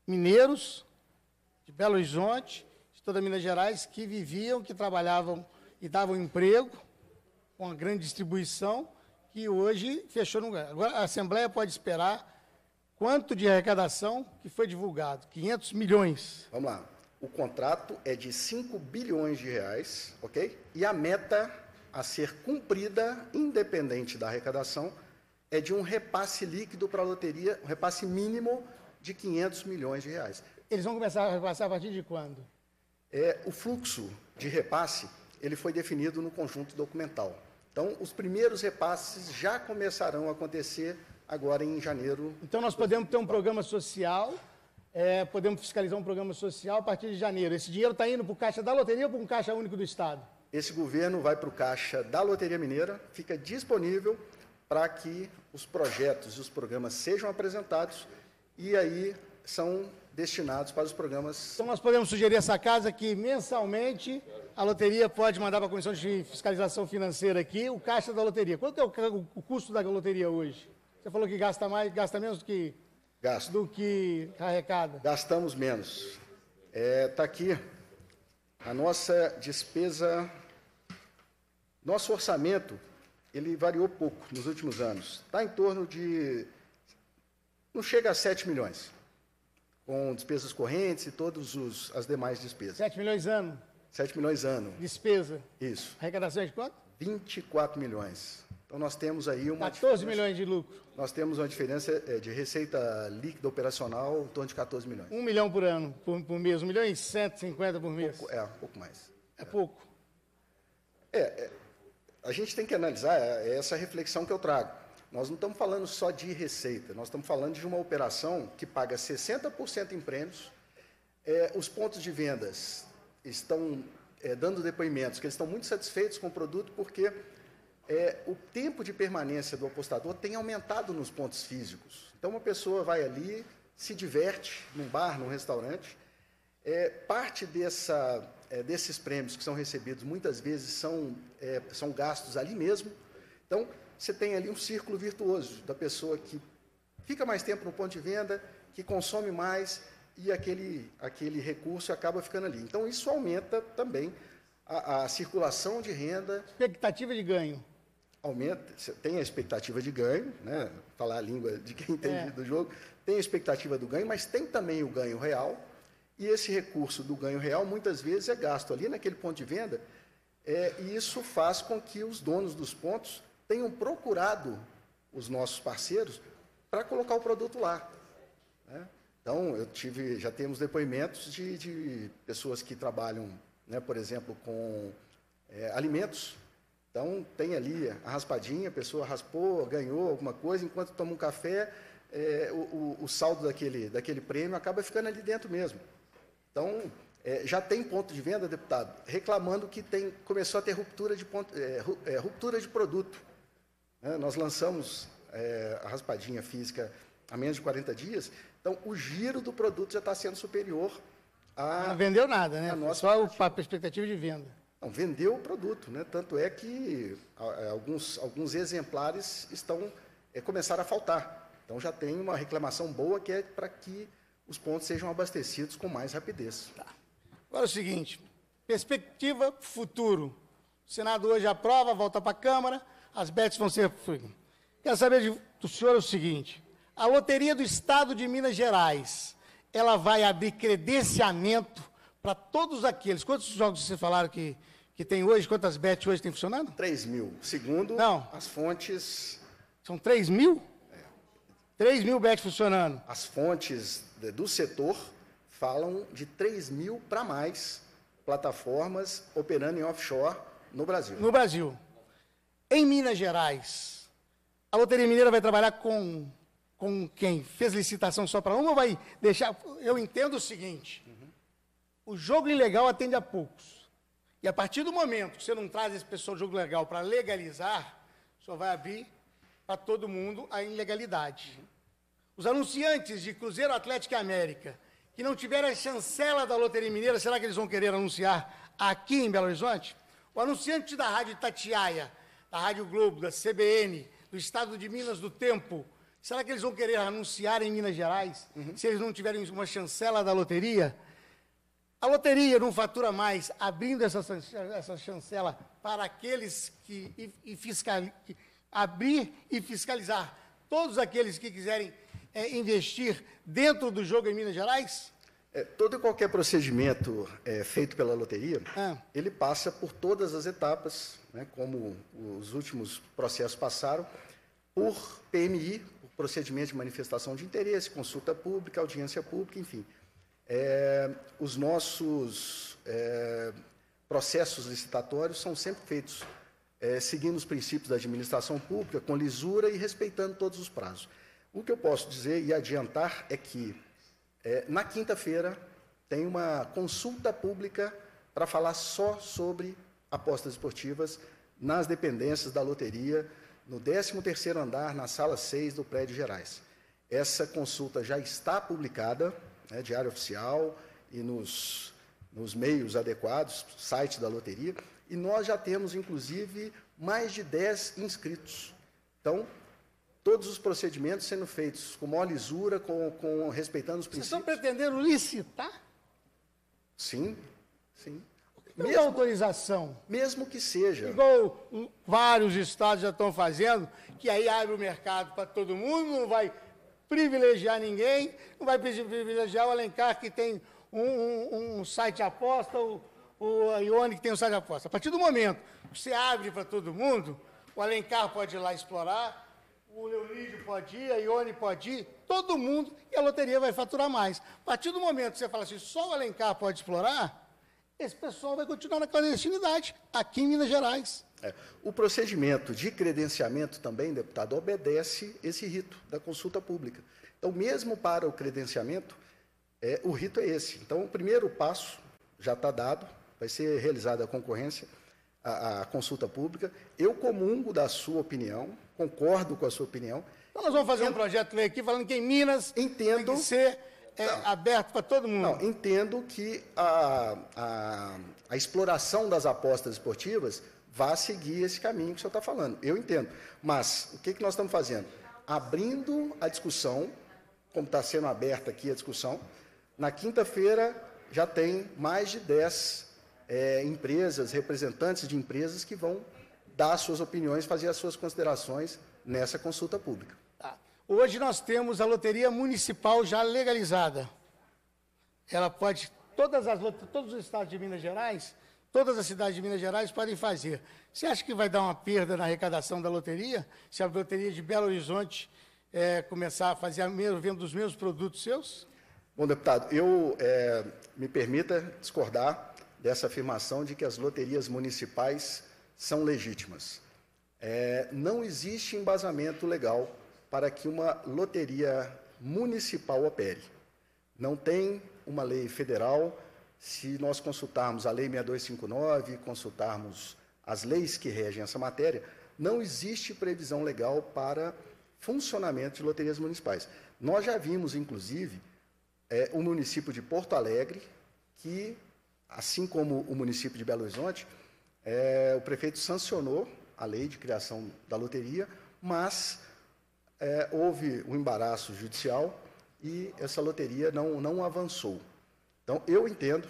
mineiros de Belo Horizonte, de toda Minas Gerais, que viviam, que trabalhavam e davam emprego com a grande distribuição, que hoje fechou no Agora, a Assembleia pode esperar quanto de arrecadação que foi divulgado? 500 milhões. Vamos lá. O contrato é de 5 bilhões de reais, ok? E a meta a ser cumprida, independente da arrecadação, é de um repasse líquido para a loteria, um repasse mínimo de 500 milhões de reais. Eles vão começar a repassar a partir de quando? É, o fluxo de repasse ele foi definido no conjunto documental. Então, os primeiros repasses já começarão a acontecer agora em janeiro. Então, nós podemos ter um programa social, é, podemos fiscalizar um programa social a partir de janeiro. Esse dinheiro está indo para o caixa da loteria ou para um caixa único do Estado? esse governo vai para o caixa da Loteria Mineira, fica disponível para que os projetos e os programas sejam apresentados e aí são destinados para os programas. Então, nós podemos sugerir essa casa que mensalmente a loteria pode mandar para a Comissão de Fiscalização Financeira aqui o caixa da loteria. Quanto é o, custo da loteria hoje? Você falou que gasta mais, gasta menos do que, Gasto. Do que arrecada. Gastamos menos. Está é, tá aqui a nossa despesa, nosso orçamento, ele variou pouco nos últimos anos. Está em torno de. Não chega a 7 milhões, com despesas correntes e todas as demais despesas. 7 milhões ano. 7 milhões ano. Despesa. Isso. Arrecadação de quanto? 24 milhões. Então nós temos aí uma 14 milhões de lucro. Nós temos uma diferença eh, de receita líquida operacional em torno de 14 milhões. Um milhão por ano, por, por mês, um milhão e 150 por mês. Pouco, é, um pouco mais. É, é. pouco. É, é, a gente tem que analisar é, é essa reflexão que eu trago. Nós não estamos falando só de receita, nós estamos falando de uma operação que paga 60% em prêmios, é, os pontos de vendas estão é, dando depoimentos que eles estão muito satisfeitos com o produto porque é, o tempo de permanência do apostador tem aumentado nos pontos físicos. Então, uma pessoa vai ali, se diverte num bar, num restaurante. É, parte dessa, é, desses prêmios que são recebidos muitas vezes são, é, são gastos ali mesmo. Então, você tem ali um círculo virtuoso da pessoa que fica mais tempo no ponto de venda, que consome mais e aquele, aquele recurso acaba ficando ali. Então, isso aumenta também a, a circulação de renda. Expectativa de ganho. Aumenta, tem a expectativa de ganho, né? falar a língua de quem entende é. do jogo, tem a expectativa do ganho, mas tem também o ganho real. E esse recurso do ganho real muitas vezes é gasto ali naquele ponto de venda, é, e isso faz com que os donos dos pontos tenham procurado os nossos parceiros para colocar o produto lá. Né? Então, eu tive, já temos depoimentos de, de pessoas que trabalham, né, por exemplo, com é, alimentos. Então, tem ali a raspadinha, a pessoa raspou, ganhou alguma coisa, enquanto toma um café, é, o, o, o, saldo daquele, daquele prêmio acaba ficando ali dentro mesmo. Então, é, já tem ponto de venda, deputado, reclamando que tem, começou a ter ruptura de, ponto, é, é, ruptura de produto. Né, nós lançamos é, a raspadinha física a menos de 40 dias, então o giro do produto já está sendo superior a. Não vendeu nada, né? A Só a perspectiva de venda. Não, vendeu o produto, né? Tanto é que é, alguns, alguns exemplares estão é, começaram a faltar. Então já tem uma reclamação boa que é para que os pontos sejam abastecidos com mais rapidez. Tá. Agora é o seguinte, perspectiva futuro. O Senado hoje aprova, volta para a Câmara, as bets vão ser... Quero saber de, do senhor é o seguinte, a Loteria do Estado de Minas Gerais, ela vai abrir credenciamento para todos aqueles. Quantos jogos vocês falaram que, que tem hoje? Quantas bets hoje tem funcionando? 3 mil. Segundo Não. as fontes. São 3 mil? É. 3 mil bets funcionando. As fontes do setor falam de 3 mil para mais plataformas operando em offshore no Brasil. No Brasil. Em Minas Gerais, a Loteria Mineira vai trabalhar com com quem fez licitação só para uma vai deixar. Eu entendo o seguinte: uhum. o jogo ilegal atende a poucos. E a partir do momento que você não traz esse pessoal do jogo legal para legalizar, só vai abrir para todo mundo a ilegalidade. Uhum. Os anunciantes de Cruzeiro Atlético e América, que não tiveram a chancela da Loteria Mineira, será que eles vão querer anunciar aqui em Belo Horizonte? O anunciante da Rádio Tatiaia, da Rádio Globo, da CBN, do Estado de Minas do Tempo, Será que eles vão querer anunciar em Minas Gerais uhum. se eles não tiverem uma chancela da loteria? A loteria não fatura mais abrindo essa, essa chancela para aqueles que e, e fiscal, abrir e fiscalizar todos aqueles que quiserem é, investir dentro do jogo em Minas Gerais? É, todo e qualquer procedimento é, feito pela loteria, ah. ele passa por todas as etapas, né, como os últimos processos passaram, por PMI, procedimento de manifestação de interesse, consulta pública, audiência pública, enfim. É, os nossos é, processos licitatórios são sempre feitos é, seguindo os princípios da administração pública, com lisura e respeitando todos os prazos. O que eu posso dizer e adiantar é que é, na quinta-feira tem uma consulta pública para falar só sobre apostas esportivas nas dependências da loteria no 13º andar, na sala 6 do prédio Gerais. Essa consulta já está publicada, né, diário oficial e nos, nos meios adequados, site da loteria, e nós já temos, inclusive, mais de 10 inscritos. Então, todos os procedimentos sendo feitos com maior lisura, com, com respeitando os princípios. Vocês estão pretendendo licitar? Sim, sim. Mesmo, autorização. Mesmo que seja. Igual vários estados já estão fazendo, que aí abre o mercado para todo mundo, não vai privilegiar ninguém, não vai privilegiar o Alencar, que tem um, um, um site aposta, o, o Ione, que tem um site aposta. A partir do momento que você abre para todo mundo, o Alencar pode ir lá explorar, o Leonídio pode ir, a Ione pode ir, todo mundo, e a loteria vai faturar mais. A partir do momento que você fala assim, só o Alencar pode explorar, esse pessoal vai continuar na clandestinidade aqui em Minas Gerais. É. O procedimento de credenciamento também, deputado, obedece esse rito da consulta pública. Então, mesmo para o credenciamento, é, o rito é esse. Então, o primeiro passo já está dado, vai ser realizada a concorrência, a, a, consulta pública. Eu comungo da sua opinião, concordo com a sua opinião. Então, nós vamos fazer Ent... um projeto aqui falando que em Minas entendo, tem que ser é não. aberto para todo mundo. Não, entendo que a, a, a exploração das apostas esportivas vá seguir esse caminho que o senhor está falando. Eu entendo. Mas o que, que nós estamos fazendo? Abrindo a discussão, como está sendo aberta aqui a discussão, na quinta-feira já tem mais de 10 é, empresas, representantes de empresas que vão dar suas opiniões, fazer as suas considerações nessa consulta pública. Hoje nós temos a loteria municipal já legalizada. Ela pode, todas as todos os estados de Minas Gerais, todas as cidades de Minas Gerais podem fazer. Você acha que vai dar uma perda na arrecadação da loteria? Se a loteria de Belo Horizonte é, começar a fazer a mesma, venda dos mesmos produtos seus? Bom, deputado, eu é, me permita discordar dessa afirmação de que as loterias municipais são legítimas. É, não existe embasamento legal para que uma loteria municipal opere. Não tem uma lei federal. Se nós consultarmos a Lei 6259, consultarmos as leis que regem essa matéria, não existe previsão legal para funcionamento de loterias municipais. Nós já vimos, inclusive, é, o município de Porto Alegre, que, assim como o município de Belo Horizonte, é, o prefeito sancionou a lei de criação da loteria, mas é, houve um embaraço judicial e essa loteria não, não avançou. Então, eu entendo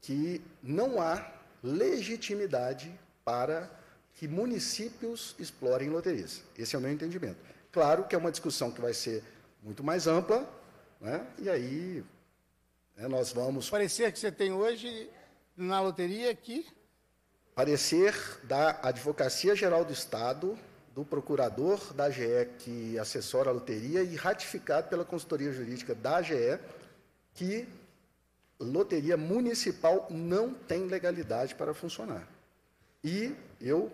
que não há legitimidade para que municípios explorem loterias. Esse é o meu entendimento. Claro que é uma discussão que vai ser muito mais ampla, né? e aí né, nós vamos. Parecer que você tem hoje na loteria aqui? Parecer da Advocacia Geral do Estado do procurador da AGE que assessora a loteria e ratificado pela consultoria jurídica da AGE que loteria municipal não tem legalidade para funcionar. E eu,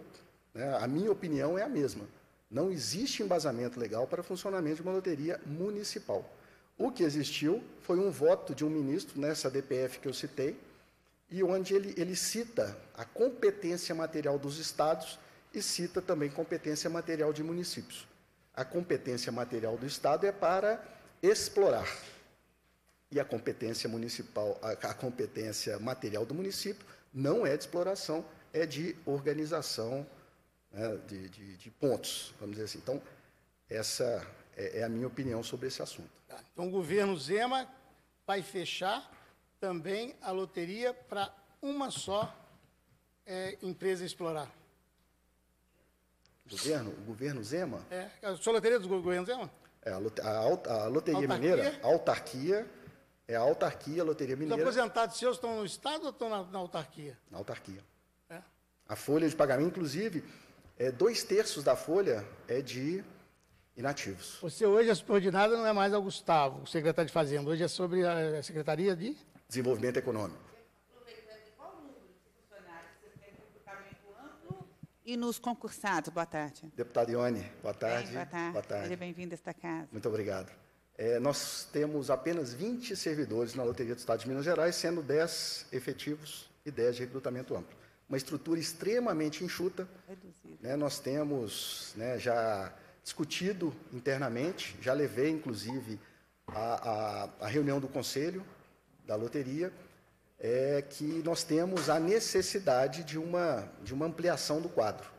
né, a minha opinião é a mesma. Não existe embasamento legal para funcionamento de uma loteria municipal. O que existiu foi um voto de um ministro nessa DPF que eu citei, e onde ele, ele cita a competência material dos estados e cita também competência material de municípios. A competência material do Estado é para explorar. E a competência municipal, a, competência material do município não é de exploração, é de organização né, de, de, de, pontos, vamos dizer assim. Então, essa é, é a minha opinião sobre esse assunto. Tá. Então, o governo Zema vai fechar também a loteria para uma só é, empresa explorar governo, o governo Zema. É, a sua loteria do governo Zema? É, a, a, a Loteria autarquia? Mineira, a autarquia, é a autarquia, a Loteria Mineira. Os aposentados seus estão no Estado ou estão na, na autarquia? Na autarquia. É. A folha de pagamento, inclusive, é, dois terços da folha é de inativos. Você hoje, a subordinada não é mais ao Gustavo, o secretário de Fazenda, hoje é sobre a Secretaria de... Desenvolvimento Econômico. E nos concursados, boa tarde. Deputada Ione, boa tarde. Bem, boa tarde. Boa tarde. Seja bem vindo a esta casa. Muito obrigado. É, nós temos apenas 20 servidores na Loteria do Estado de Minas Gerais, sendo 10 efetivos e 10 de recrutamento amplo. Uma estrutura extremamente enxuta. Né, nós temos né, já discutido internamente, já levei, inclusive, a, a, a reunião do Conselho da Loteria, é que nós temos a necessidade de uma, de uma ampliação do quadro. Né?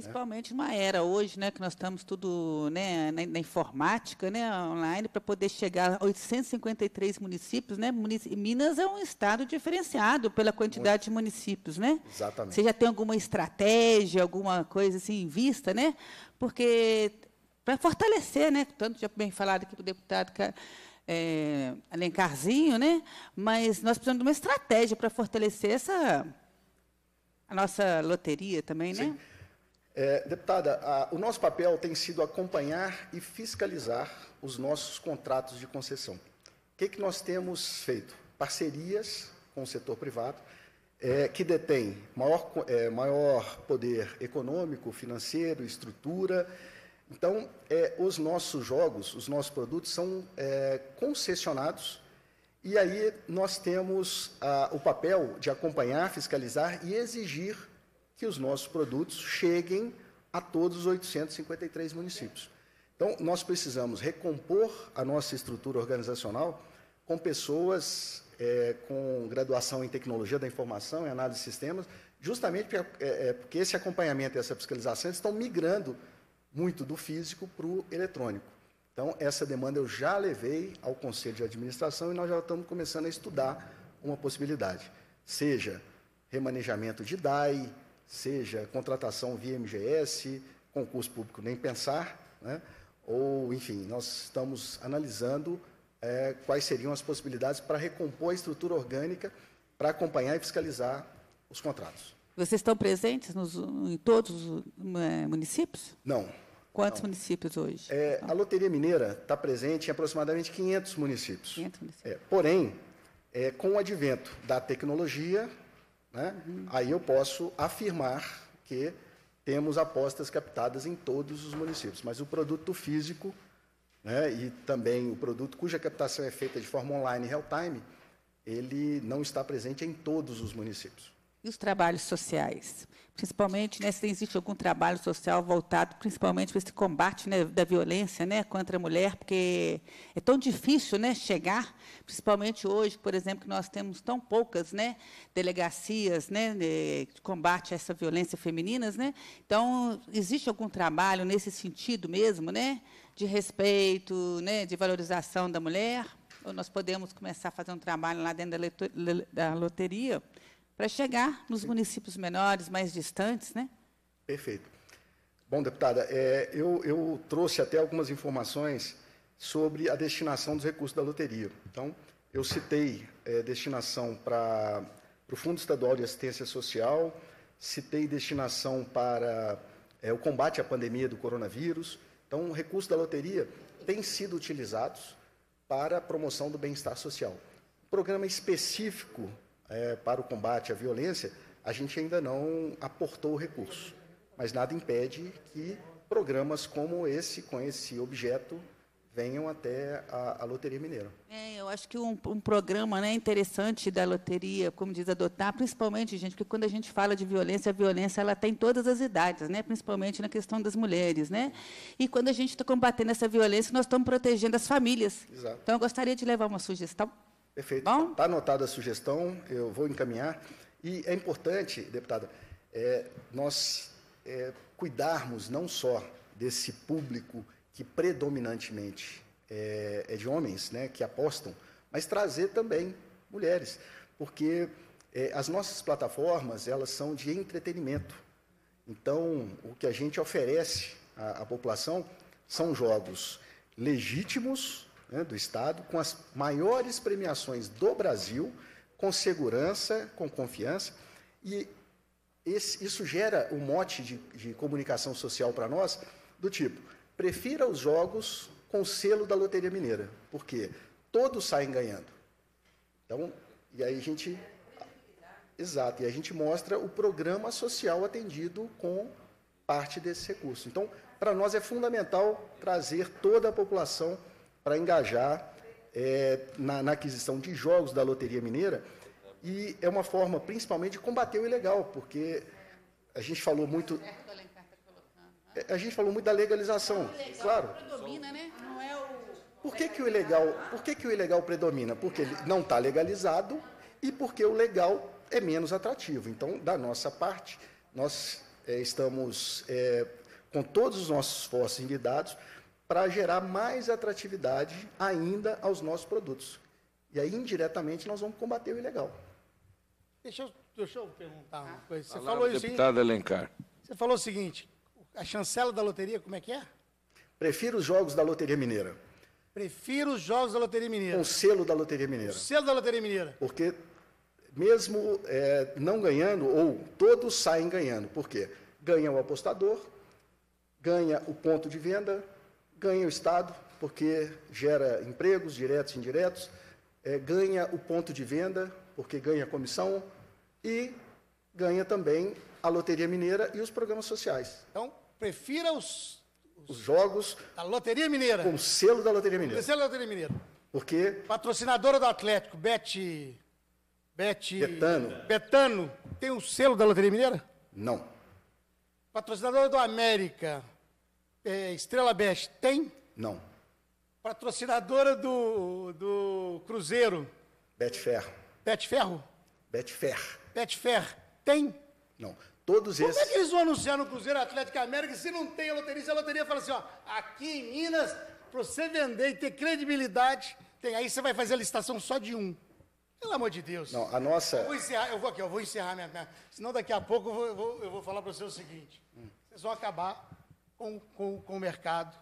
Principalmente numa era hoje, né, que nós estamos tudo né, na, na informática, né, online, para poder chegar a 853 municípios, né? Munic Minas é um estado diferenciado pela quantidade Muito. de municípios, né? Exatamente. Você já tem alguma estratégia, alguma coisa assim em vista, né? Porque para fortalecer, né? Tanto já bem falado aqui o deputado é, Alencarzinho, né? mas nós precisamos de uma estratégia para fortalecer essa, a nossa loteria também, né? Sim. né? É, deputada, a, o nosso papel tem sido acompanhar e fiscalizar os nossos contratos de concessão. O que, que nós temos feito? Parcerias com o setor privado, é, que detém maior, é, maior poder econômico, financeiro, estrutura, então, é, os nossos jogos, os nossos produtos são é, concessionados e aí nós temos o papel de acompanhar, fiscalizar e exigir que os nossos produtos cheguem a todos os 853 municípios. Então, nós precisamos recompor a nossa estrutura organizacional com pessoas é, com graduação em tecnologia da informação e análise de sistemas, justamente porque, é, é, porque esse acompanhamento e essa fiscalização estão migrando muito do físico para o eletrônico. Então, essa demanda eu já levei ao Conselho de Administração e nós já estamos começando a estudar uma possibilidade. Seja remanejamento de DAI, seja contratação via MGS, concurso público nem pensar, né? ou, enfim, nós estamos analisando é, quais seriam as possibilidades para recompor a estrutura orgânica para acompanhar e fiscalizar os contratos. Vocês estão presentes nos, em todos os é, municípios? Não, Quantos municípios hoje? É, a Loteria Mineira está presente em aproximadamente 500 municípios. 500 municípios. É, porém, é, com o advento da tecnologia, né, uhum. aí eu posso afirmar que temos apostas captadas em todos os municípios. Mas o produto físico né, e também o produto cuja captação é feita de forma online real-time, ele não está presente em todos os municípios. E os trabalhos sociais? principalmente né, se existe algum trabalho social voltado principalmente para esse combate né, da violência né, contra a mulher, porque é tão difícil né, chegar, principalmente hoje, por exemplo, que nós temos tão poucas né, delegacias né, de combate a essa violência femininas. Né? Então, existe algum trabalho nesse sentido mesmo, né, de respeito, né, de valorização da mulher? Ou nós podemos começar a fazer um trabalho lá dentro da, da loteria? para chegar nos municípios menores, mais distantes, né? Perfeito. Bom, deputada, é, eu, eu trouxe até algumas informações sobre a destinação dos recursos da loteria. Então, eu citei é, destinação para o Fundo Estadual de Assistência Social, citei destinação para é, o combate à pandemia do coronavírus. Então, o recurso da loteria tem sido utilizados para a promoção do bem-estar social. programa específico é, para o combate à violência, a gente ainda não aportou o recurso. Mas nada impede que programas como esse, com esse objeto, venham até a, a Loteria Mineira. É, eu acho que um, um, programa né, interessante da loteria, como diz adotar, principalmente, gente, porque quando a gente fala de violência, a violência ela está em todas as idades, né, principalmente na questão das mulheres. Né? E quando a gente está combatendo essa violência, nós estamos protegendo as famílias. Exato. Então, eu gostaria de levar uma sugestão Perfeito. Está anotada a sugestão, eu vou encaminhar. E é importante, deputada, é, nós é, cuidarmos não só desse público que predominantemente é, é, de homens, né, que apostam, mas trazer também mulheres, porque é, as nossas plataformas elas são de entretenimento. Então, o que a gente oferece à, à população são jogos legítimos né, do Estado, com as maiores premiações do Brasil, com segurança, com confiança. E esse, isso gera um mote de, de comunicação social para nós, do tipo: prefira os jogos com o selo da Loteria Mineira, porque todos saem ganhando. Então, e aí a gente. Exato, e a gente mostra o programa social atendido com parte desse recurso. Então, para nós é fundamental trazer toda a população para engajar é, na, na, aquisição de jogos da Loteria Mineira. E é uma forma, principalmente, de combater o ilegal, porque a gente falou muito. A gente falou muito da legalização, é claro. Né? É por que, que o ilegal, por que, que o ilegal predomina? Porque ele não está legalizado e porque o legal é menos atrativo. Então, da nossa parte, nós é, estamos é, com todos os nossos esforços envidados para gerar mais atratividade ainda aos nossos produtos. E aí, indiretamente, nós vamos combater o ilegal. Deixa eu, deixa eu perguntar uma ah. coisa. Você falou deputado isso, Alencar. Você falou o seguinte, a chancela da loteria, como é que é? Prefiro os jogos da Loteria Mineira. Prefiro os jogos da Loteria Mineira. Com o selo da Loteria Mineira. O selo da Loteria Mineira. Porque mesmo é, não ganhando, ou todos saem ganhando. Por quê? Ganha o apostador, ganha o ponto de venda, ganha o Estado, porque gera empregos diretos e indiretos, é, ganha o ponto de venda, porque ganha a comissão, e ganha também a Loteria Mineira e os programas sociais. Então, prefira os, os, os jogos. A Loteria Mineira. Com o selo da Loteria Mineira. Com o selo da Loteria Mineira. Porque. Patrocinadora do Atlético, Bet. Bet. Betano. Betano. Tem o selo da Loteria Mineira? Não. Patrocinadora do América é, Estrela Best tem? Não. Patrocinadora do, do Cruzeiro? Betfair. Betferro? Betfair. Betfair tem? Não. Todos Como é esses. Como é que eles vão anunciar no Cruzeiro Atlético América se não tem a loteria? Se a loteria fala assim, ó, aqui em Minas, para você vender e ter credibilidade, tem aí você vai fazer a licitação só de um. Pelo amor de Deus. Não, a nossa. Eu vou encerrar, eu vou aqui, eu vou encerrar minha. minha senão daqui a pouco eu vou, eu vou, eu vou falar para você o seguinte: hum. vocês vão acabar com, com, com o mercado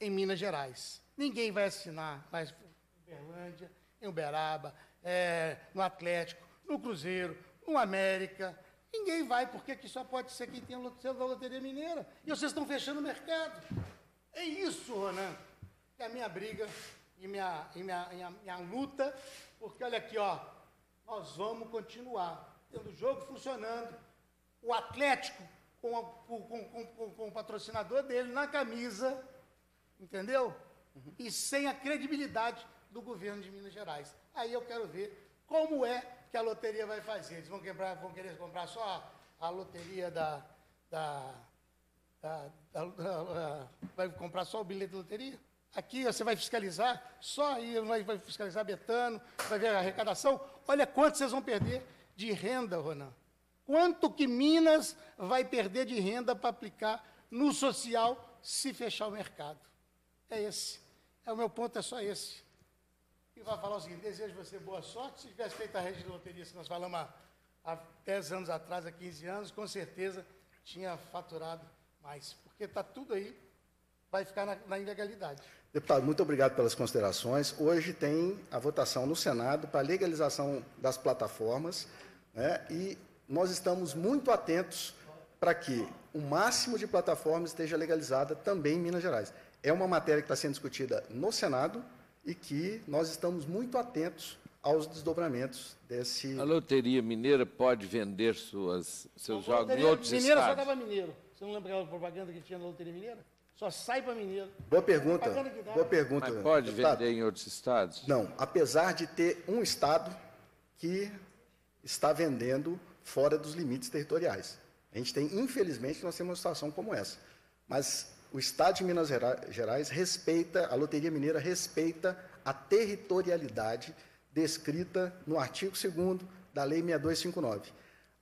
em Minas Gerais. Ninguém vai assinar mais em Uberlândia, em Uberaba, é, no Atlético, no Cruzeiro, no América. Ninguém vai, porque aqui só pode ser quem tem o da Loteria Mineira. E vocês estão fechando o mercado. É isso, Ronan. É a minha briga e minha, e minha, minha, minha luta, porque olha aqui, ó, nós vamos continuar tendo o jogo funcionando. O Atlético com, a, com, com, com o patrocinador dele na camisa, entendeu? Uhum. E sem a credibilidade do governo de Minas Gerais. Aí eu quero ver como é que a loteria vai fazer. Eles vão, quebrar, vão querer comprar só a, a loteria da, da, da, da. Vai comprar só o bilhete de loteria? Aqui você vai fiscalizar, só aí vai fiscalizar Betano, vai ver a arrecadação. Olha quanto vocês vão perder de renda, Ronan. Quanto que Minas vai perder de renda para aplicar no social se fechar o mercado? É esse. É o meu ponto, é só esse. E vai falar o seguinte: desejo você boa sorte. Se tivesse feito a rede de loteria, se nós falamos há, há 10 anos atrás, há 15 anos, com certeza tinha faturado mais. Porque está tudo aí, vai ficar na, na ilegalidade. Deputado, muito obrigado pelas considerações. Hoje tem a votação no Senado para a legalização das plataformas. Né, e nós estamos muito atentos para que o máximo de plataformas esteja legalizada também em Minas Gerais. É uma matéria que está sendo discutida no Senado e que nós estamos muito atentos aos desdobramentos desse. A loteria mineira pode vender suas, seus jogos em outros mineira estados. só dava mineiro. Você não lembra aquela propaganda que tinha na loteria mineira? Só sai para mineiro. Boa pergunta. Boa pergunta. Mas pode deputado. vender em outros estados? Não, apesar de ter um estado que está vendendo fora dos limites territoriais. A gente tem, infelizmente, nós temos uma situação como essa. Mas o Estado de Minas Gerais respeita, a Loteria Mineira respeita a territorialidade descrita no artigo 2 da Lei 6259.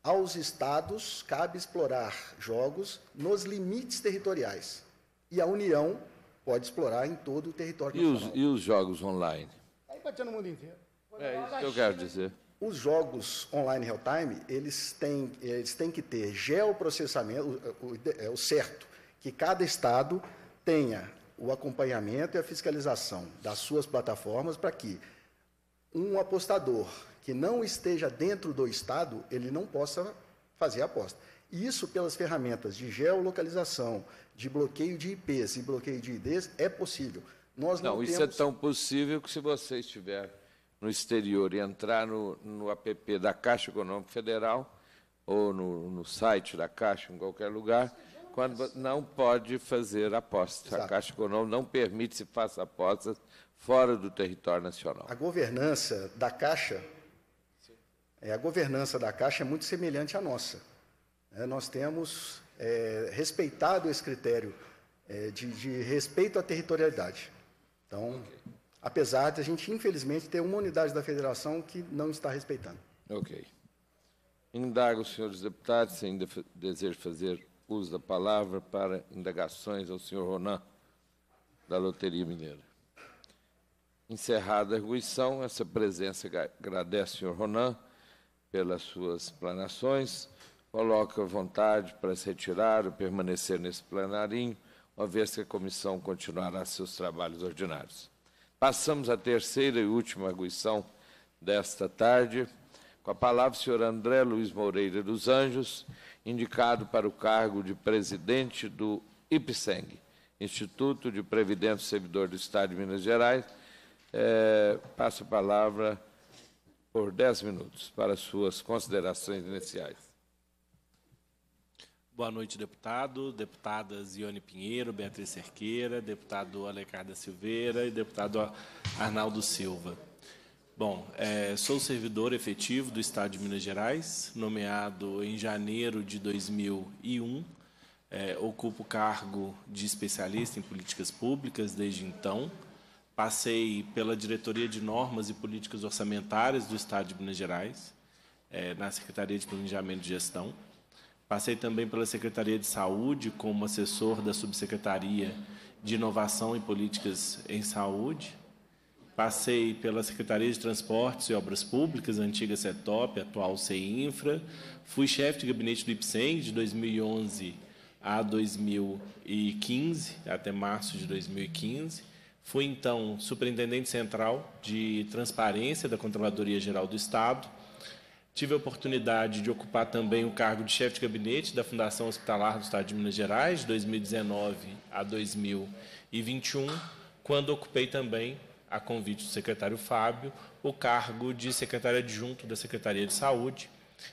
Aos estados cabe explorar jogos nos limites territoriais. E a União pode explorar em todo o território e nacional. Os, e os jogos online? Tá batendo mundo inteiro. É isso que eu quero dizer. Os jogos online real-time, eles têm, eles têm que ter geoprocessamento, o, o, é o certo, que cada estado tenha o acompanhamento e a fiscalização das suas plataformas para que um apostador que não esteja dentro do estado, ele não possa fazer a aposta. Isso pelas ferramentas de geolocalização, de bloqueio de IPs e bloqueio de IDs é possível. Nós não, não temos... isso é tão possível que se você estiver no exterior e entrar no, no app da Caixa Econômica Federal ou no, no site da Caixa, em qualquer lugar, quando não pode fazer apostas. Exato. A Caixa Econômica não permite que se faça apostas fora do território nacional. A governança da Caixa, é, a governança da Caixa é muito semelhante à nossa. É, nós temos é, respeitado esse critério é, de, de, respeito à territorialidade. Então, okay apesar de a gente, infelizmente, ter uma unidade da federação que não está respeitando. Ok. Indago os senhores deputados se ainda deseja fazer uso da palavra para indagações ao senhor Ronan, da Loteria Mineira. Encerrada a arguição, essa presença agradece ao senhor Ronan pelas suas planações, coloca vontade para se retirar ou permanecer nesse plenarinho, uma vez que a comissão continuará seus trabalhos ordinários. Passamos à terceira e última arguição desta tarde, com a palavra o senhor André Luiz Moreira dos Anjos, indicado para o cargo de presidente do IPSENG, Instituto de Previdência e Servidor do Estado de Minas Gerais. É, passo a palavra por dez minutos para suas considerações iniciais. Boa noite, deputado, deputadas Ione Pinheiro, Beatriz Cerqueira, deputado Alecarda Silveira e deputado Arnaldo Silva. Bom, é, sou servidor efetivo do Estado de Minas Gerais, nomeado em janeiro de 2001. É, ocupo o cargo de especialista em políticas públicas desde então. Passei pela Diretoria de Normas e Políticas Orçamentárias do Estado de Minas Gerais, é, na Secretaria de Planejamento e Gestão Passei também pela Secretaria de Saúde como assessor da Subsecretaria de Inovação e Políticas em Saúde. Passei pela Secretaria de Transportes e Obras Públicas, antiga CETOP, atual CEINFRA. Fui chefe de gabinete do IPSEM de 2011 a 2015, até março de 2015. Fui, então, superintendente central de transparência da Controladoria Geral do Estado Tive a oportunidade de ocupar também o cargo de chefe de gabinete da Fundação Hospitalar do Estado de Minas Gerais, de 2019 a 2021, quando ocupei também, a convite do secretário Fábio, o cargo de secretário adjunto da Secretaria de Saúde,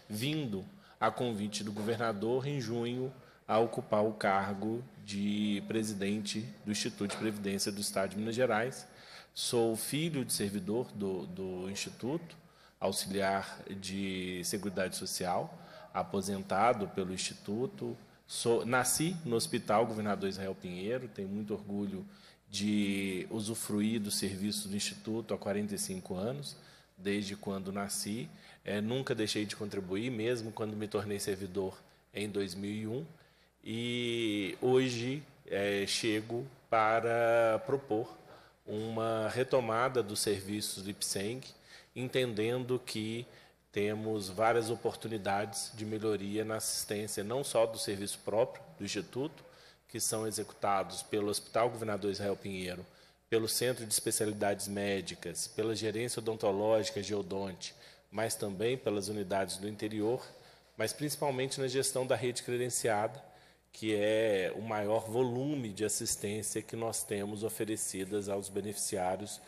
vindo a convite do governador em junho a ocupar o cargo de presidente do Instituto de Previdência do Estado de Minas Gerais. Sou filho de servidor do, do Instituto, auxiliar de Seguridade Social, aposentado pelo Instituto. Sou, nasci no Hospital Governador Israel Pinheiro, tenho muito orgulho de usufruir do serviço do Instituto há 45 anos, desde quando nasci. É, nunca deixei de contribuir, mesmo quando me tornei servidor em 2001. E hoje é, chego para propor uma retomada dos serviços do IPSENG, entendendo que temos várias oportunidades de melhoria na assistência, não só do serviço próprio do Instituto, que são executados pelo Hospital Governador Israel Pinheiro, pelo Centro de Especialidades Médicas, pela Gerência Odontológica Geodonte, mas também pelas unidades do interior, mas principalmente na gestão da rede credenciada, que é o maior volume de assistência que nós temos oferecidas aos beneficiários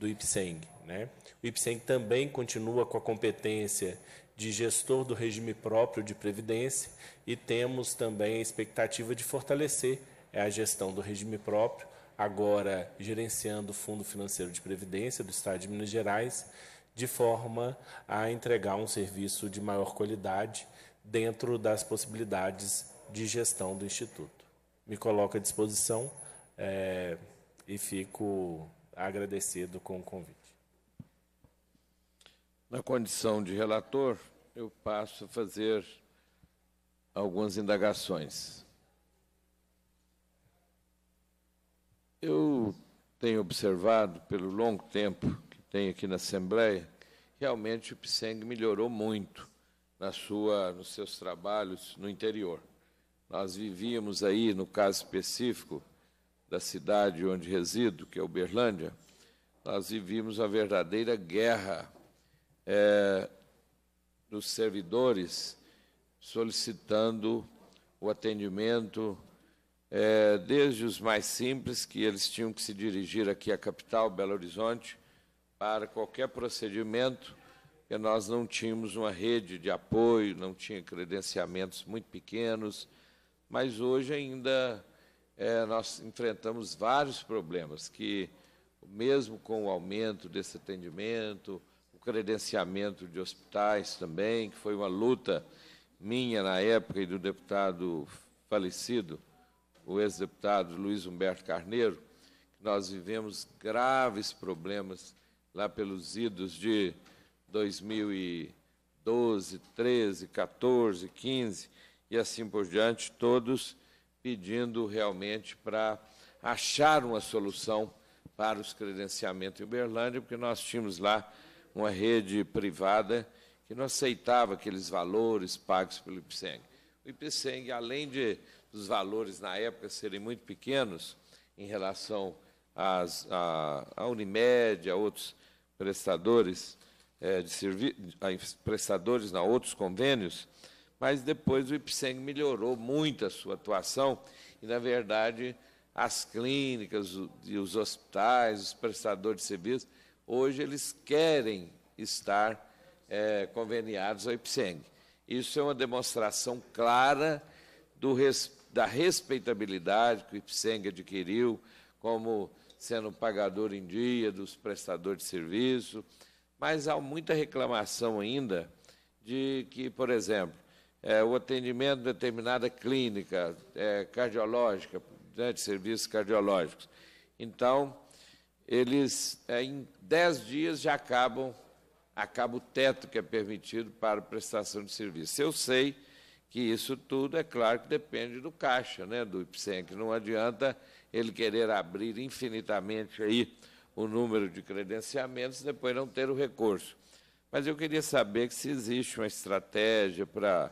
do IPSENG. Né? O IPSENG também continua com a competência de gestor do regime próprio de previdência e temos também a expectativa de fortalecer é, a gestão do regime próprio, agora gerenciando o Fundo Financeiro de Previdência do Estado de Minas Gerais, de forma a entregar um serviço de maior qualidade dentro das possibilidades de gestão do Instituto. Me coloco à disposição é, e fico agradecido com o convite. Na condição de relator, eu passo a fazer algumas indagações. Eu tenho observado, pelo longo tempo que tenho aqui na Assembleia, realmente o PSENG melhorou muito na sua, nos seus trabalhos no interior. Nós vivíamos aí, no caso específico, da cidade onde resido, que é Uberlândia, nós vivimos a verdadeira guerra é, dos servidores solicitando o atendimento, é, desde os mais simples, que eles tinham que se dirigir aqui à capital, Belo Horizonte, para qualquer procedimento, porque nós não tínhamos uma rede de apoio, não tinha credenciamentos muito pequenos, mas hoje ainda é, nós enfrentamos vários problemas que, mesmo com o aumento desse atendimento, o credenciamento de hospitais também, que foi uma luta minha na época e do deputado falecido, o ex-deputado Luiz Humberto Carneiro, nós vivemos graves problemas lá pelos idos de 2012, 13, 14, 15 e assim por diante, todos pedindo realmente para achar uma solução para os credenciamentos em Uberlândia, porque nós tínhamos lá uma rede privada que não aceitava aqueles valores pagos pelo IPSENG. O IPSENG, além de, dos valores na época serem muito pequenos em relação às, à, à Unimed, a outros prestadores, é, de servi a prestadores, na outros convênios, mas depois o Ipseng melhorou muito a sua atuação e, na verdade, as clínicas e os hospitais, os prestadores de serviços, hoje eles querem estar é, conveniados ao Ipseng. Isso é uma demonstração clara do, da respeitabilidade que o Ipseng adquiriu como sendo pagador em dia dos prestadores de serviço, mas há muita reclamação ainda de que, por exemplo, é, o atendimento de determinada clínica é, cardiológica, né, de serviços cardiológicos. Então, eles é, em 10 dias já acabam acaba o teto que é permitido para prestação de serviço. Eu sei que isso tudo, é claro, que depende do caixa, né, do que Não adianta ele querer abrir infinitamente aí o número de credenciamentos e depois não ter o recurso. Mas eu queria saber se existe uma estratégia para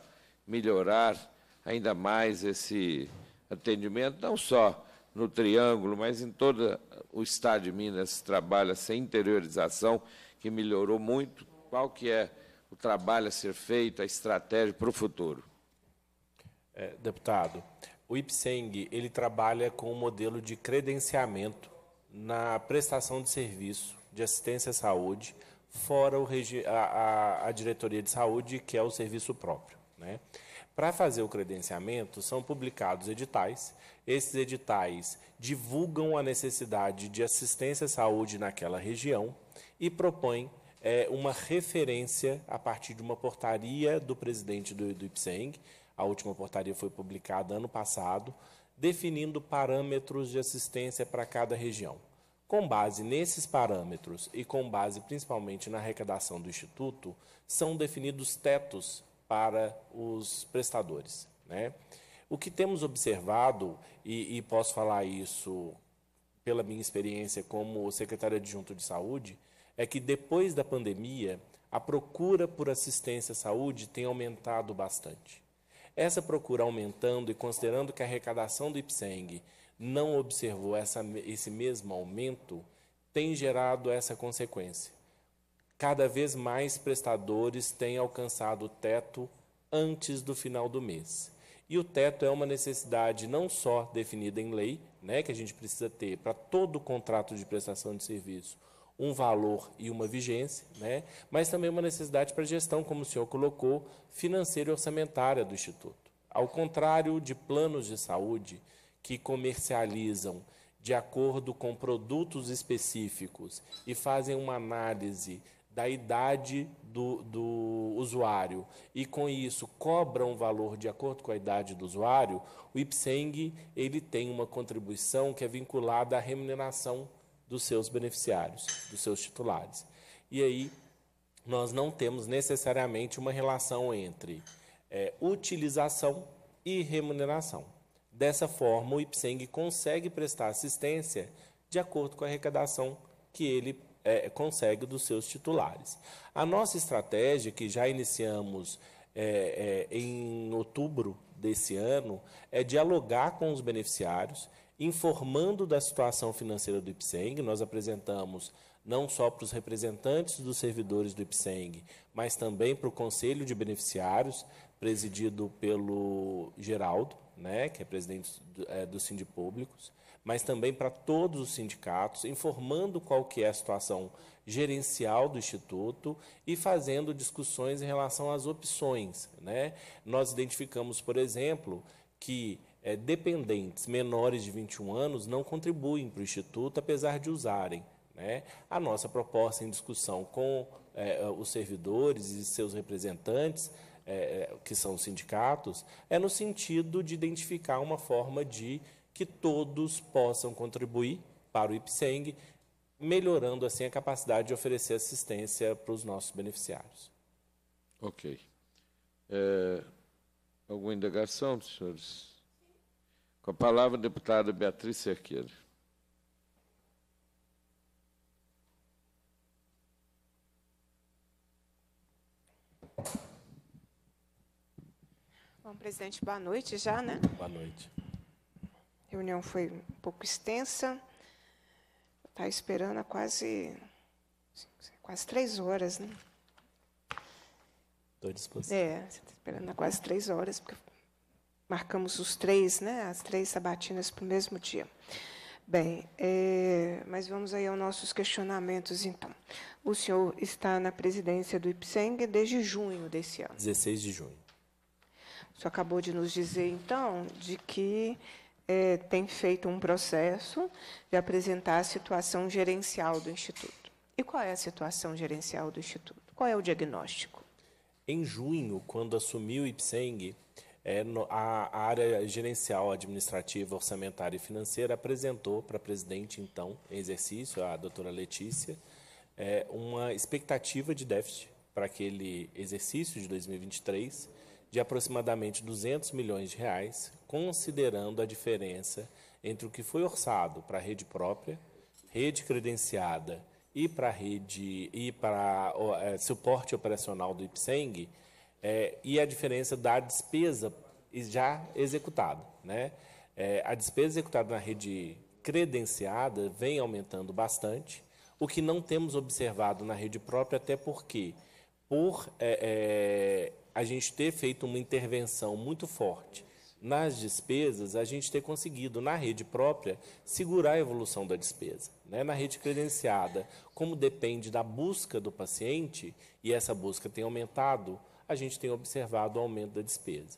melhorar ainda mais esse atendimento, não só no Triângulo, mas em todo o Estado de Minas trabalha sem interiorização, que melhorou muito. Qual que é o trabalho a ser feito, a estratégia para o futuro? É, deputado, o IPSENG, ele trabalha com o um modelo de credenciamento na prestação de serviço de assistência à saúde, fora a, a, a diretoria de saúde, que é o serviço próprio. Né? Para fazer o credenciamento, são publicados editais. Esses editais divulgam a necessidade de assistência à saúde naquela região e propõem é, uma referência a partir de uma portaria do presidente do, do IPSENG. A última portaria foi publicada ano passado, definindo parâmetros de assistência para cada região. Com base nesses parâmetros e com base principalmente na arrecadação do Instituto, são definidos tetos para os prestadores. Né? O que temos observado, e, e, posso falar isso pela minha experiência como secretário adjunto de saúde, é que depois da pandemia, a procura por assistência à saúde tem aumentado bastante. Essa procura aumentando e considerando que a arrecadação do IPSENG não observou essa, esse mesmo aumento, tem gerado essa consequência cada vez mais prestadores têm alcançado o teto antes do final do mês. E o teto é uma necessidade não só definida em lei, né, que a gente precisa ter para todo contrato de prestação de serviço um valor e uma vigência, né, mas também uma necessidade para a gestão, como o senhor colocou, financeira e orçamentária do Instituto. Ao contrário de planos de saúde que comercializam de acordo com produtos específicos e fazem uma análise da idade do, do usuário e com isso cobra um valor de acordo com a idade do usuário, o IPSENG ele tem uma contribuição que é vinculada à remuneração dos seus beneficiários, dos seus titulares. E aí nós não temos necessariamente uma relação entre é, utilização e remuneração. Dessa forma, o IPSENG consegue prestar assistência de acordo com a arrecadação que ele é, consegue dos seus titulares. A nossa estratégia, que já iniciamos é, é, em outubro desse ano, é dialogar com os beneficiários, informando da situação financeira do IPSENG. Nós apresentamos não só para os representantes dos servidores do IPSENG, mas também para o Conselho de Beneficiários, presidido pelo Geraldo, né, que é presidente do, é, do Sindipúblicos mas também para todos os sindicatos, informando qual que é a situação gerencial do Instituto e fazendo discussões em relação às opções. Né? Nós identificamos, por exemplo, que é, dependentes menores de 21 anos não contribuem para o Instituto, apesar de usarem. Né? A nossa proposta em discussão com é, os servidores e seus representantes é, que são sindicatos, é no sentido de identificar uma forma de que todos possam contribuir para o IPSENG, melhorando assim a capacidade de oferecer assistência para os nossos beneficiários. Ok. É, alguma indagação, senhores? Com a palavra, a deputada Beatriz Cerqueira. Bom, presidente, boa noite já, né? Boa noite. A reunião foi um pouco extensa. Está esperando há quase, quase três horas, né? Estou disposto. É, está esperando há quase três horas, porque marcamos os três, né? As três sabatinas para o mesmo dia. Bem, é, mas vamos aí aos nossos questionamentos, então. O senhor está na presidência do IPSENG desde junho desse ano. 16 de junho. O senhor acabou de nos dizer, então, de que é, tem feito um processo de apresentar a situação gerencial do Instituto. E qual é a situação gerencial do Instituto? Qual é o diagnóstico? Em junho, quando assumiu o IPSENG, é, a, a área gerencial, administrativa, orçamentária e financeira apresentou para a presidente, então, em exercício, a doutora Letícia, é, uma expectativa de déficit para aquele exercício de 2023 de aproximadamente 200 milhões de reais, considerando a diferença entre o que foi orçado para a rede própria, rede credenciada e para rede e para é, suporte operacional do IPSENG é, e a diferença da despesa já executada, né? É, a despesa executada na rede credenciada vem aumentando bastante, o que não temos observado na rede própria, até porque por é, é a gente ter feito uma intervenção muito forte nas despesas, a gente ter conseguido, na rede própria, segurar a evolução da despesa. Né? Na rede credenciada, como depende da busca do paciente, e essa busca tem aumentado, a gente tem observado o aumento da despesa.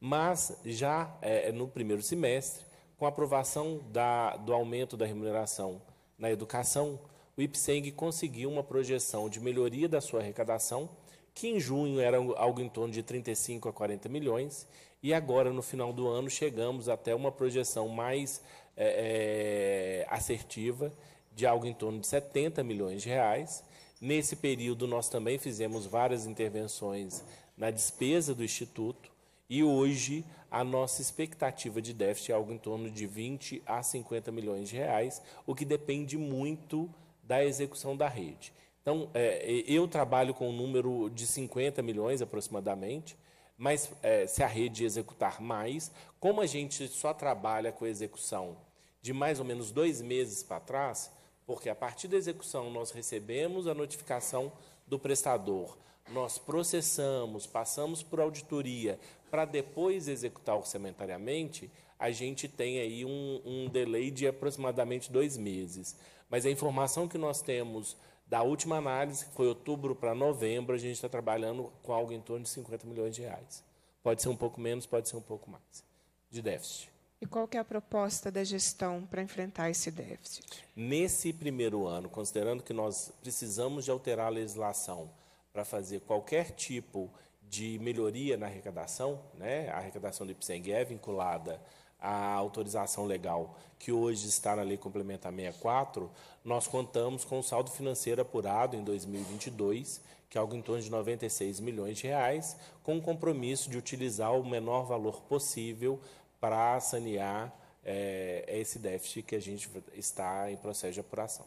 Mas já é, é no primeiro semestre, com a aprovação da, do aumento da remuneração na educação, o IPSENG conseguiu uma projeção de melhoria da sua arrecadação que em junho era algo em torno de 35 a 40 milhões, e agora, no final do ano, chegamos até uma projeção mais é, é assertiva de algo em torno de 70 milhões de reais. Nesse período, nós também fizemos várias intervenções na despesa do Instituto, e hoje a nossa expectativa de déficit é algo em torno de 20 a 50 milhões de reais, o que depende muito da execução da rede. Então, é, eu trabalho com um número de 50 milhões aproximadamente, mas é, se a rede executar mais, como a gente só trabalha com execução de mais ou menos dois meses para trás, porque a partir da execução nós recebemos a notificação do prestador, nós processamos, passamos por auditoria, para depois executar orçamentariamente, a gente tem aí um, um delay de aproximadamente dois meses. Mas a informação que nós temos da última análise, que foi outubro para novembro, a gente está trabalhando com algo em torno de 50 milhões de reais. Pode ser um pouco menos, pode ser um pouco mais de déficit. E qual que é a proposta da gestão para enfrentar esse déficit? Nesse primeiro ano, considerando que nós precisamos de alterar a legislação para fazer qualquer tipo de melhoria na arrecadação, né? a arrecadação do IPCENG é vinculada a autorização legal que hoje está na Lei Complementar 64, nós contamos com o saldo financeiro apurado em 2022, que é algo em torno de 96 milhões de reais, com o compromisso de utilizar o menor valor possível para sanear é, esse déficit que a gente está em processo de apuração.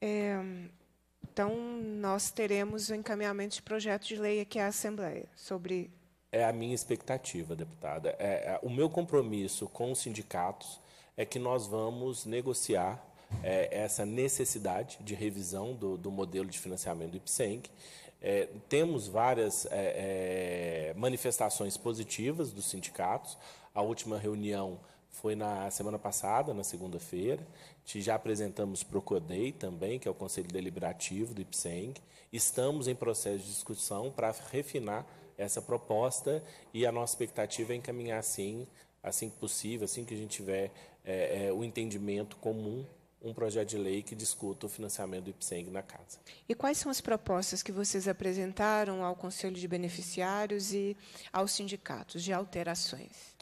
É, então, nós teremos o encaminhamento de projeto de lei aqui à Assembleia sobre é a minha expectativa, deputada. É, é, o meu compromisso com os sindicatos é que nós vamos negociar é, essa necessidade de revisão do, do modelo de financiamento do IPSENG. É, temos várias é, é, manifestações positivas dos sindicatos. A última reunião foi na semana passada, na segunda-feira. Já apresentamos para o CODEI também, que é o Conselho Deliberativo do IPSENG. Estamos em processo de discussão para refinar essa proposta e a nossa expectativa é encaminhar, assim, assim que possível, assim que a gente tiver é, é, o entendimento comum, um projeto de lei que discuta o financiamento do IPSENG na casa. E quais são as propostas que vocês apresentaram ao Conselho de Beneficiários e aos sindicatos de alterações?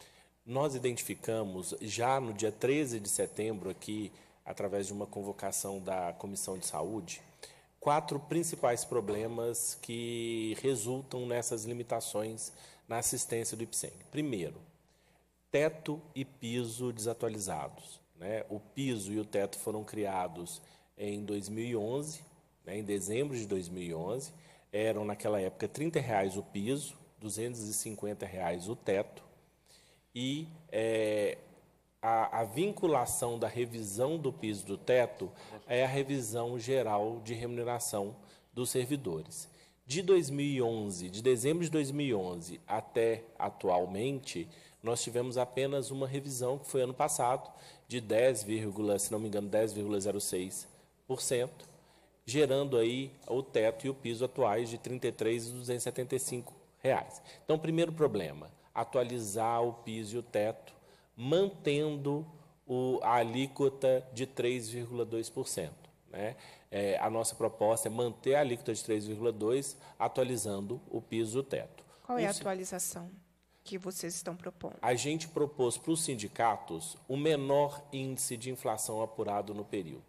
Nós identificamos, já no dia 13 de setembro, aqui, através de uma convocação da Comissão de Saúde, quatro principais problemas que resultam nessas limitações na assistência do IPSEM. Primeiro, teto e piso desatualizados. Né? O piso e o teto foram criados em 2011, né? em dezembro de 2011. Eram, naquela época, R$ reais o piso, R$ 250 reais o teto. E é, a, a, vinculação da revisão do piso do teto é a revisão geral de remuneração dos servidores. De 2011, de dezembro de 2011 até atualmente, nós tivemos apenas uma revisão que foi ano passado de 10, se não me engano, 10,06%, gerando aí o teto e o piso atuais de R$ 33.275. Então, primeiro problema, atualizar o piso e o teto mantendo o, a alíquota de 3,2%. Né? É, a nossa proposta é manter a alíquota de 3,2%, atualizando o piso teto. Qual é a atualização que vocês estão propondo? A gente propôs para os sindicatos o menor índice de inflação apurado no período.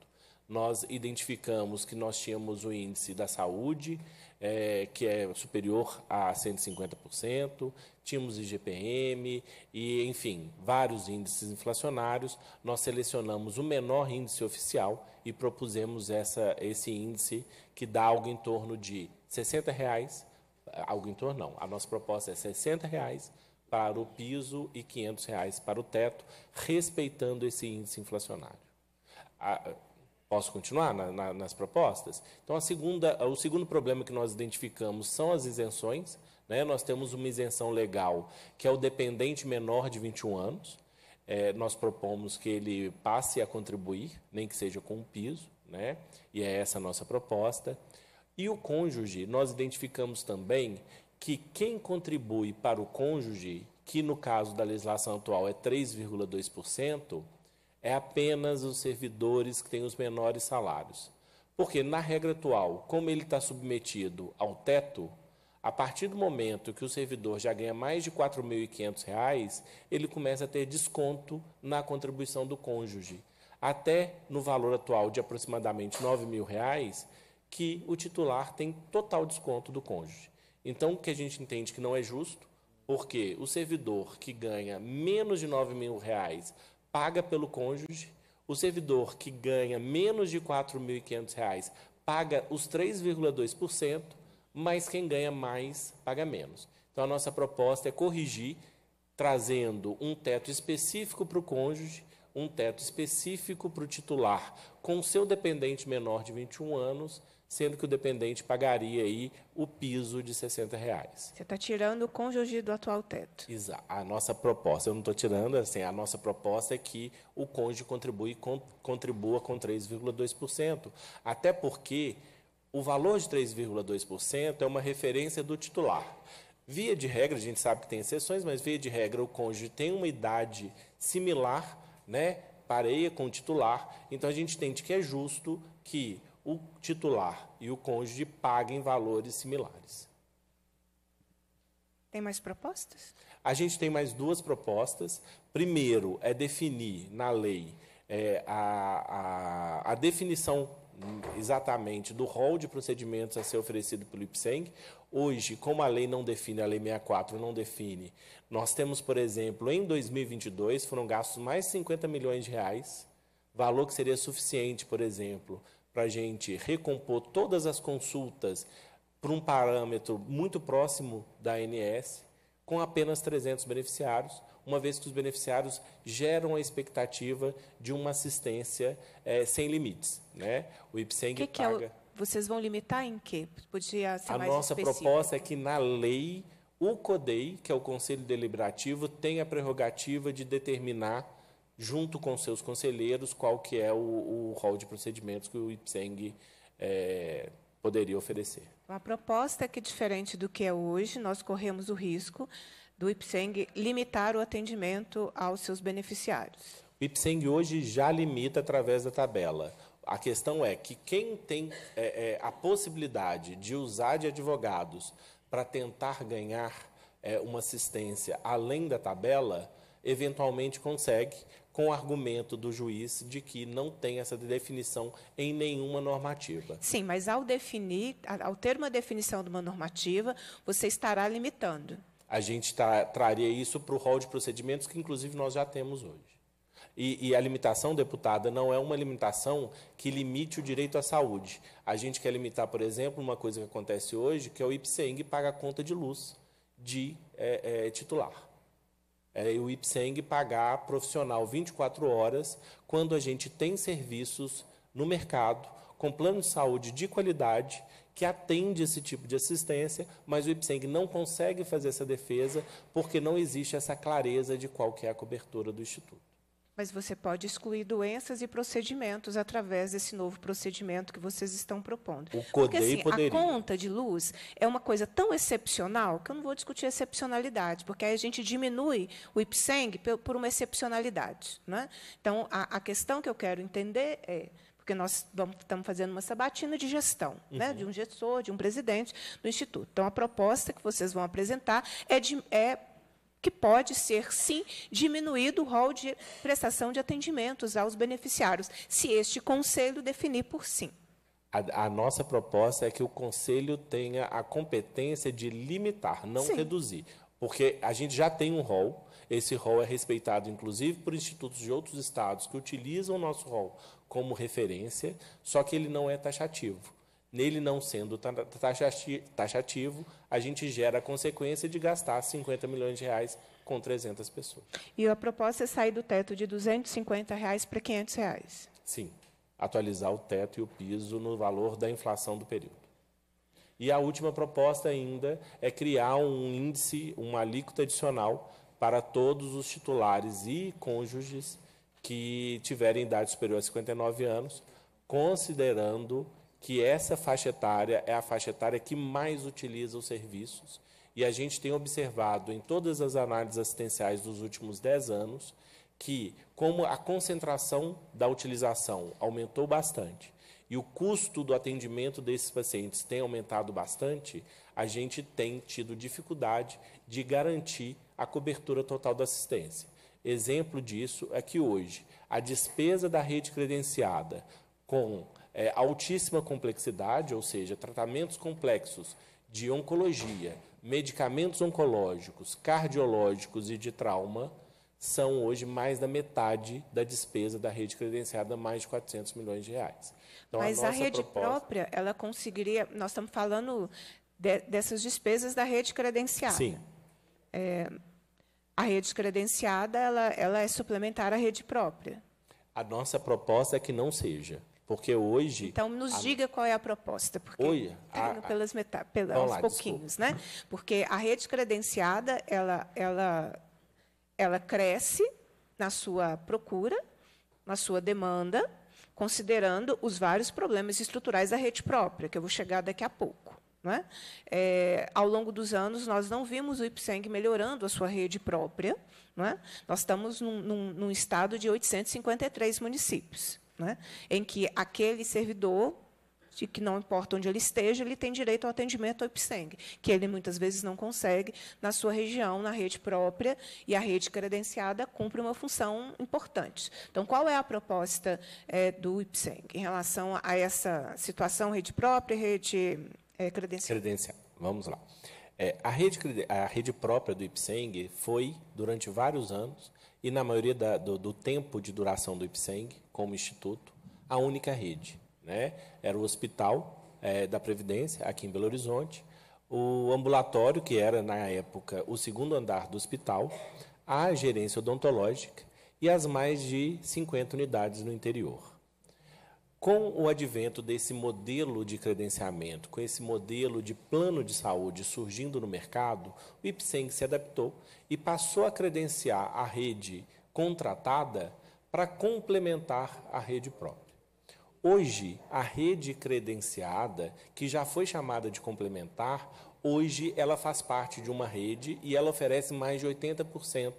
Nós identificamos que nós tínhamos o índice da saúde, é, que é superior a 150%, tínhamos IGPM e, enfim, vários índices inflacionários. Nós selecionamos o menor índice oficial e propusemos essa, esse índice que dá algo em torno de 60 reais, algo em torno não, a nossa proposta é 60 reais para o piso e 500 reais para o teto, respeitando esse índice inflacionário. A, Posso continuar na, na, nas propostas? Então, segunda, o segundo problema que nós identificamos são as isenções. Né? Nós temos uma isenção legal, que é o dependente menor de 21 anos. É, nós propomos que ele passe a contribuir, nem que seja com o piso, né? e é essa a nossa proposta. E o cônjuge, nós identificamos também que quem contribui para o cônjuge, que no caso da legislação atual é 3,2%, é apenas os servidores que têm os menores salários. Porque, na regra atual, como ele está submetido ao teto, a partir do momento que o servidor já ganha mais de R$ reais, ele começa a ter desconto na contribuição do cônjuge, até no valor atual de aproximadamente R$ reais que o titular tem total desconto do cônjuge. Então, o que a gente entende que não é justo, porque o servidor que ganha menos de R$ reais paga pelo cônjuge, o servidor que ganha menos de R$ 4.500 paga os 3,2%, mas quem ganha mais paga menos. Então a nossa proposta é corrigir, trazendo um teto específico para o cônjuge, um teto específico para o titular com seu dependente menor de 21 anos sendo que o dependente pagaria aí o piso de 60 reais. Você está tirando o cônjuge do atual teto. Exato. A nossa proposta, eu não estou tirando, assim, a nossa proposta é que o cônjuge contribui, com, contribua com 3,2%. Até porque o valor de 3,2% é uma referência do titular. Via de regra, a gente sabe que tem exceções, mas via de regra o cônjuge tem uma idade similar, né? Pareia com o titular, então a gente entende que é justo que o titular e o cônjuge paguem valores similares. Tem mais propostas? A gente tem mais duas propostas. Primeiro é definir na lei é, a, a, a definição exatamente do rol de procedimentos a ser oferecido pelo IPSENG. Hoje, como a lei não define, a lei 64 não define, nós temos, por exemplo, em 2022 foram gastos mais 50 milhões de reais, valor que seria suficiente, por exemplo, para a gente recompor todas as consultas para um parâmetro muito próximo da ANS, com apenas 300 beneficiários, uma vez que os beneficiários geram a expectativa de uma assistência é, sem limites. Né? O IPSENG que que paga... É o... Vocês vão limitar em quê? Podia ser a mais A nossa específico. proposta é que na lei o CODEI, que é o Conselho Deliberativo, tem a prerrogativa de determinar junto com seus conselheiros, qual que é o, o rol de procedimentos que o IPSENG é, poderia oferecer. A proposta é que, diferente do que é hoje, nós corremos o risco do IPSENG limitar o atendimento aos seus beneficiários. O IPSENG hoje já limita através da tabela. A questão é que quem tem é, é, a possibilidade de usar de advogados para tentar ganhar é, uma assistência além da tabela, eventualmente consegue, com o argumento do juiz de que não tem essa definição em nenhuma normativa. Sim, mas ao definir, ao ter uma definição de uma normativa, você estará limitando. A gente tra traria isso para o rol de procedimentos que, inclusive, nós já temos hoje. E, e, a limitação, deputada, não é uma limitação que limite o direito à saúde. A gente quer limitar, por exemplo, uma coisa que acontece hoje, que é o IPSENG paga a conta de luz de é, é, titular é, o IPSENG pagar profissional 24 horas quando a gente tem serviços no mercado com plano de saúde de qualidade que atende esse tipo de assistência, mas o IPSENG não consegue fazer essa defesa porque não existe essa clareza de qual é a cobertura do Instituto mas você pode excluir doenças e procedimentos através desse novo procedimento que vocês estão propondo. O Porque assim, poderia. a conta de luz é uma coisa tão excepcional que eu não vou discutir excepcionalidade, porque aí a gente diminui o IPSENG por uma excepcionalidade. Né? Então, a, a questão que eu quero entender é porque nós estamos fazendo uma sabatina de gestão, né? uhum. né, de um gestor, de um presidente do Instituto. Então, a proposta que vocês vão apresentar é, de, é que pode ser, sim, diminuído o rol de prestação de atendimentos aos beneficiários, se este conselho definir por sim. A, a nossa proposta é que o conselho tenha a competência de limitar, não sim. reduzir. Porque a gente já tem um rol, esse rol é respeitado inclusive por institutos de outros estados que utilizam o nosso rol como referência, só que ele não é taxativo. Nele não sendo taxativo, a gente gera a consequência de gastar 50 milhões de reais com 300 pessoas. E a proposta é sair do teto de 250 reais para 500 reais? Sim, atualizar o teto e o piso no valor da inflação do período. E a última proposta ainda é criar um índice, uma alíquota adicional para todos os titulares e cônjuges que tiverem idade superior a 59 anos, considerando que essa faixa etária é a faixa etária que mais utiliza os serviços. E a gente tem observado em todas as análises assistenciais dos últimos 10 anos que, como a concentração da utilização aumentou bastante e o custo do atendimento desses pacientes tem aumentado bastante, a gente tem tido dificuldade de garantir a cobertura total da assistência. Exemplo disso é que hoje a despesa da rede credenciada com é, altíssima complexidade, ou seja, tratamentos complexos de oncologia, medicamentos oncológicos, cardiológicos e de trauma são hoje mais da metade da despesa da rede credenciada, mais de 400 milhões de reais. Então, Mas a, a rede proposta... própria, ela conseguiria, nós estamos falando de, dessas despesas da rede credenciada. Sim. É, a rede credenciada, ela, ela é suplementar à rede própria. A nossa proposta é que não seja. Porque hoje. Então, nos a... diga qual é a proposta. Porque Oi, a, a, pelas meta... lá, pouquinhos, desculpa. né? Porque a rede credenciada, ela, ela, ela cresce na sua procura, na sua demanda, considerando os vários problemas estruturais da rede própria, que eu vou chegar daqui a pouco. Né? É, ao longo dos anos, nós não vimos o IPSENG melhorando a sua rede própria. Né? Nós estamos num, num, num estado de 853 municípios né? em que aquele servidor de que não importa onde ele esteja, ele tem direito ao atendimento ao IPSENG, que ele muitas vezes não consegue na sua região, na rede própria, e a rede credenciada cumpre uma função importante. Então, qual é a proposta é, do IPSENG em relação a essa situação, rede própria e rede é, eh, credenciada? Credenciada, vamos lá. É, a, rede, a rede própria do IPSENG foi, durante vários anos, e, na maioria da, do, do, tempo de duração do IPSENG, como instituto, a única rede. Né? Era o hospital é, da Previdência, aqui em Belo Horizonte, o ambulatório, que era, na época, o segundo andar do hospital, a gerência odontológica e as mais de 50 unidades no interior. Com o advento desse modelo de credenciamento, com esse modelo de plano de saúde surgindo no mercado, o Ipseng se adaptou e passou a credenciar a rede contratada para complementar a rede própria. Hoje, a rede credenciada, que já foi chamada de complementar, hoje ela faz parte de uma rede e ela oferece mais de 80%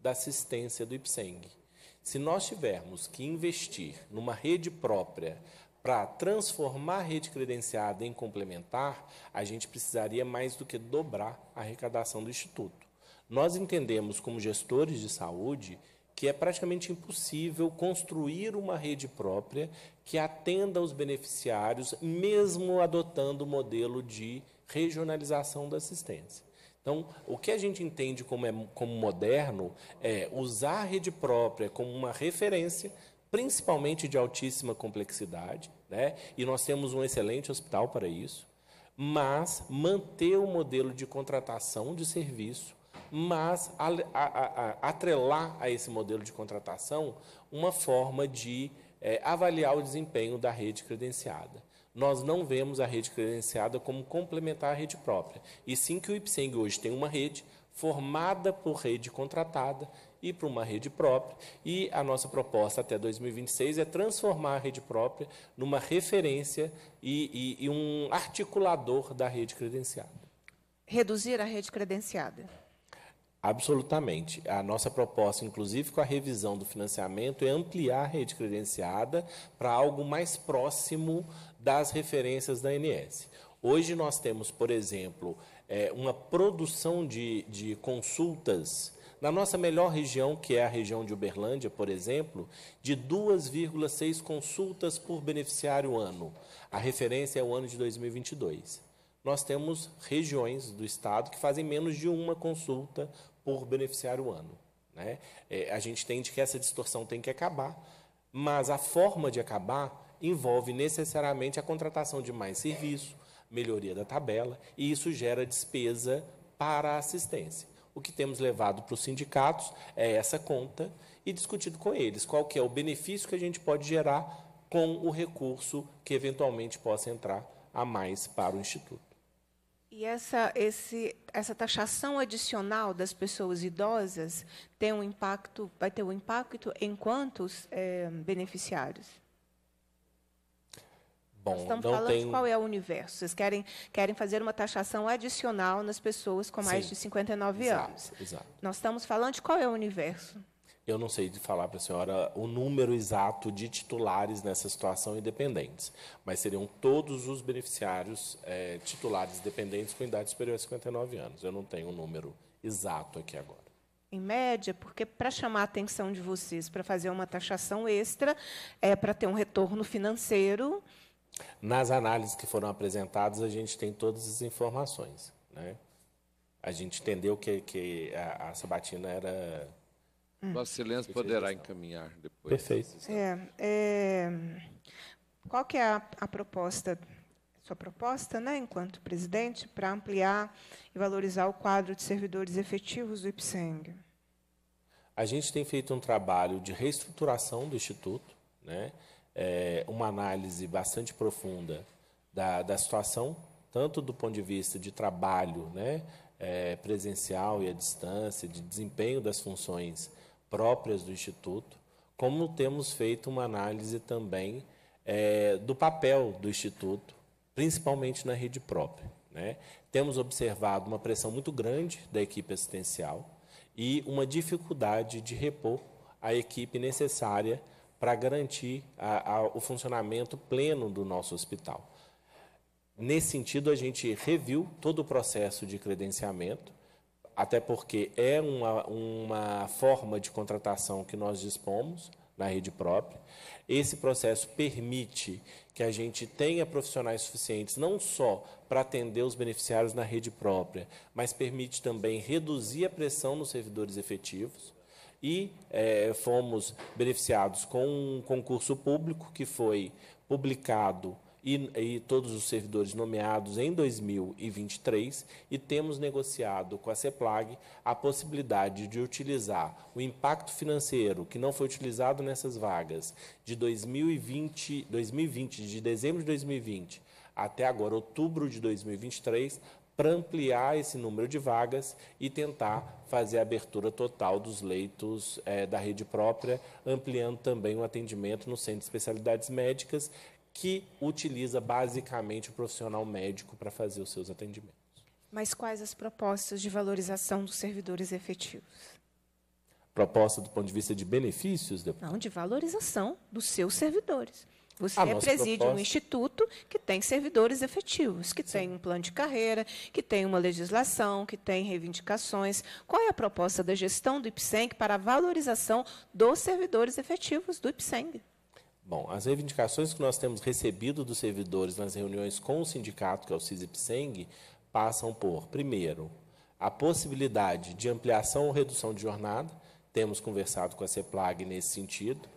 da assistência do IPSENG. Se nós tivermos que investir numa rede própria para transformar a rede credenciada em complementar, a gente precisaria mais do que dobrar a arrecadação do Instituto. Nós entendemos, como gestores de saúde, que é praticamente impossível construir uma rede própria que atenda os beneficiários, mesmo adotando o modelo de regionalização da assistência. Então, o que a gente entende como, é, como moderno é usar a rede própria como uma referência, principalmente de altíssima complexidade, né? e nós temos um excelente hospital para isso, mas manter o modelo de contratação de serviço mas a, a, a, atrelar a esse modelo de contratação uma forma de é, avaliar o desempenho da rede credenciada nós não vemos a rede credenciada como complementar a rede própria, e sim que o IPSENG hoje tem uma rede formada por rede contratada e por uma rede própria, e a nossa proposta até 2026 é transformar a rede própria numa referência e, e, e um articulador da rede credenciada. Reduzir a rede credenciada? Absolutamente. A nossa proposta, inclusive com a revisão do financiamento, é ampliar a rede credenciada para algo mais próximo das referências da ANS. Hoje nós temos, por exemplo, é, uma produção de, de consultas na nossa melhor região, que é a região de Uberlândia, por exemplo, de 2,6 consultas por beneficiário ano. A referência é o ano de 2022. Nós temos regiões do estado que fazem menos de uma consulta por beneficiário ano. Né? É, a gente entende que essa distorção tem que acabar, mas a forma de acabar envolve necessariamente a contratação de mais serviço, melhoria da tabela, e isso gera despesa para a assistência. O que temos levado para os sindicatos é essa conta e discutido com eles qual que é o benefício que a gente pode gerar com o recurso que eventualmente possa entrar a mais para o Instituto. E essa, esse, essa taxação adicional das pessoas idosas tem um impacto, vai ter um impacto em quantos é, eh, beneficiários? Bom, Nós estamos falando tem... de qual é o universo. Vocês querem, querem fazer uma taxação adicional nas pessoas com mais Sim, de 59 exato, anos. Exato. Nós estamos falando de qual é o universo. Eu não sei de falar para a senhora o número exato de titulares nessa situação independentes, mas seriam todos os beneficiários é, titulares dependentes com idade superior a 59 anos. Eu não tenho um número exato aqui agora em média, porque para chamar a atenção de vocês, para fazer uma taxação extra, é para ter um retorno financeiro, nas análises que foram apresentadas, a gente tem todas as informações. Né? A gente entendeu que, que a, a sabatina era. Hum. Vossa Excelência poderá encaminhar depois. Perfeito. É, é, qual que é a, a proposta sua proposta, né, enquanto presidente, para ampliar e valorizar o quadro de servidores efetivos do IPSENG? A gente tem feito um trabalho de reestruturação do Instituto, né? é, uma análise bastante profunda da, da situação, tanto do ponto de vista de trabalho né, é, presencial e à distância, de desempenho das funções próprias do Instituto, como temos feito uma análise também é, do papel do Instituto, principalmente na rede própria. Né? Temos observado uma pressão muito grande da equipe assistencial e uma dificuldade de repor a equipe necessária para garantir a, a, o funcionamento pleno do nosso hospital. Nesse sentido, a gente reviu todo o processo de credenciamento, até porque é uma, uma forma de contratação que nós dispomos na rede própria. Esse processo permite que a gente tenha profissionais suficientes não só para atender os beneficiários na rede própria, mas permite também reduzir a pressão nos servidores efetivos e é, fomos beneficiados com um concurso público que foi publicado e, e, todos os servidores nomeados em 2023 e temos negociado com a CEPLAG a possibilidade de utilizar o impacto financeiro que não foi utilizado nessas vagas de 2020, 2020 de dezembro de 2020 até agora, outubro de 2023, para ampliar esse número de vagas e tentar fazer a abertura total dos leitos é, da rede própria, ampliando também o atendimento no Centro de Especialidades Médicas, que utiliza basicamente o profissional médico para fazer os seus atendimentos. Mas quais as propostas de valorização dos servidores efetivos? Proposta do ponto de vista de benefícios? Deputado? Não, de valorização dos seus servidores. Você é preside proposta... um instituto que tem servidores efetivos, que Sim. tem um plano de carreira, que tem uma legislação, que tem reivindicações. Qual é a proposta da gestão do IPSENG para a valorização dos servidores efetivos do IPSENG? Bom, as reivindicações que nós temos recebido dos servidores nas reuniões com o sindicato, que é o CISIPSENG, passam por, primeiro, a possibilidade de ampliação ou redução de jornada. Temos conversado com a CEPLAG nesse sentido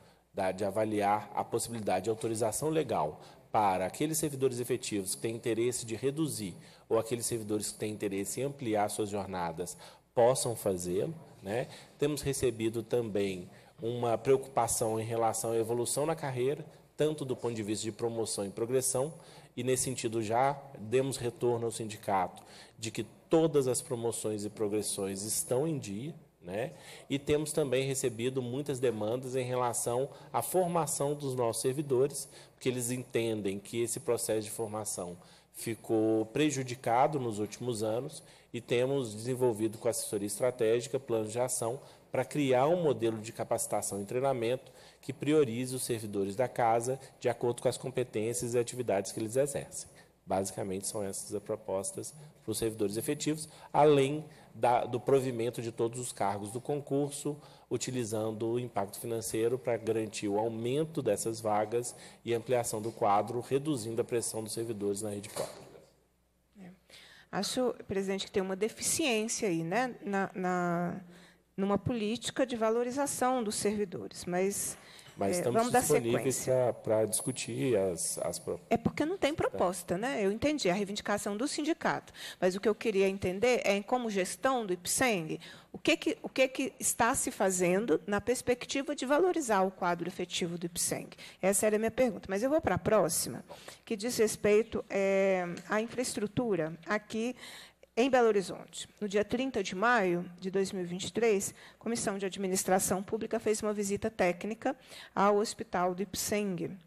de avaliar a possibilidade de autorização legal para aqueles servidores efetivos que têm interesse de reduzir ou aqueles servidores que têm interesse em ampliar suas jornadas possam fazê-lo. Né? Temos recebido também uma preocupação em relação à evolução na carreira, tanto do ponto de vista de promoção e progressão, e nesse sentido já demos retorno ao sindicato de que todas as promoções e progressões estão em dia, né? E temos também recebido muitas demandas em relação à formação dos nossos servidores, porque eles entendem que esse processo de formação ficou prejudicado nos últimos anos e temos desenvolvido com assessoria estratégica planos de ação para criar um modelo de capacitação e treinamento que priorize os servidores da casa de acordo com as competências e atividades que eles exercem. Basicamente, são essas as propostas para os servidores efetivos, além da, do provimento de todos os cargos do concurso, utilizando o impacto financeiro para garantir o aumento dessas vagas e ampliação do quadro, reduzindo a pressão dos servidores na rede pública. É. Acho, presidente, que tem uma deficiência aí, né, na, na, numa política de valorização dos servidores, mas mas é, estamos disponíveis para discutir as, as propostas. É porque não tem né? proposta, né? Eu entendi a reivindicação do sindicato, mas o que eu queria entender é em como gestão do IPSENG, o que, que, o que, que está se fazendo na perspectiva de valorizar o quadro efetivo do IPSENG? Essa era a minha pergunta. Mas eu vou para a próxima, que diz respeito é, à infraestrutura. Aqui em Belo Horizonte, no dia 30 de maio de 2023, a Comissão de Administração Pública fez uma visita técnica ao Hospital do Ipseng.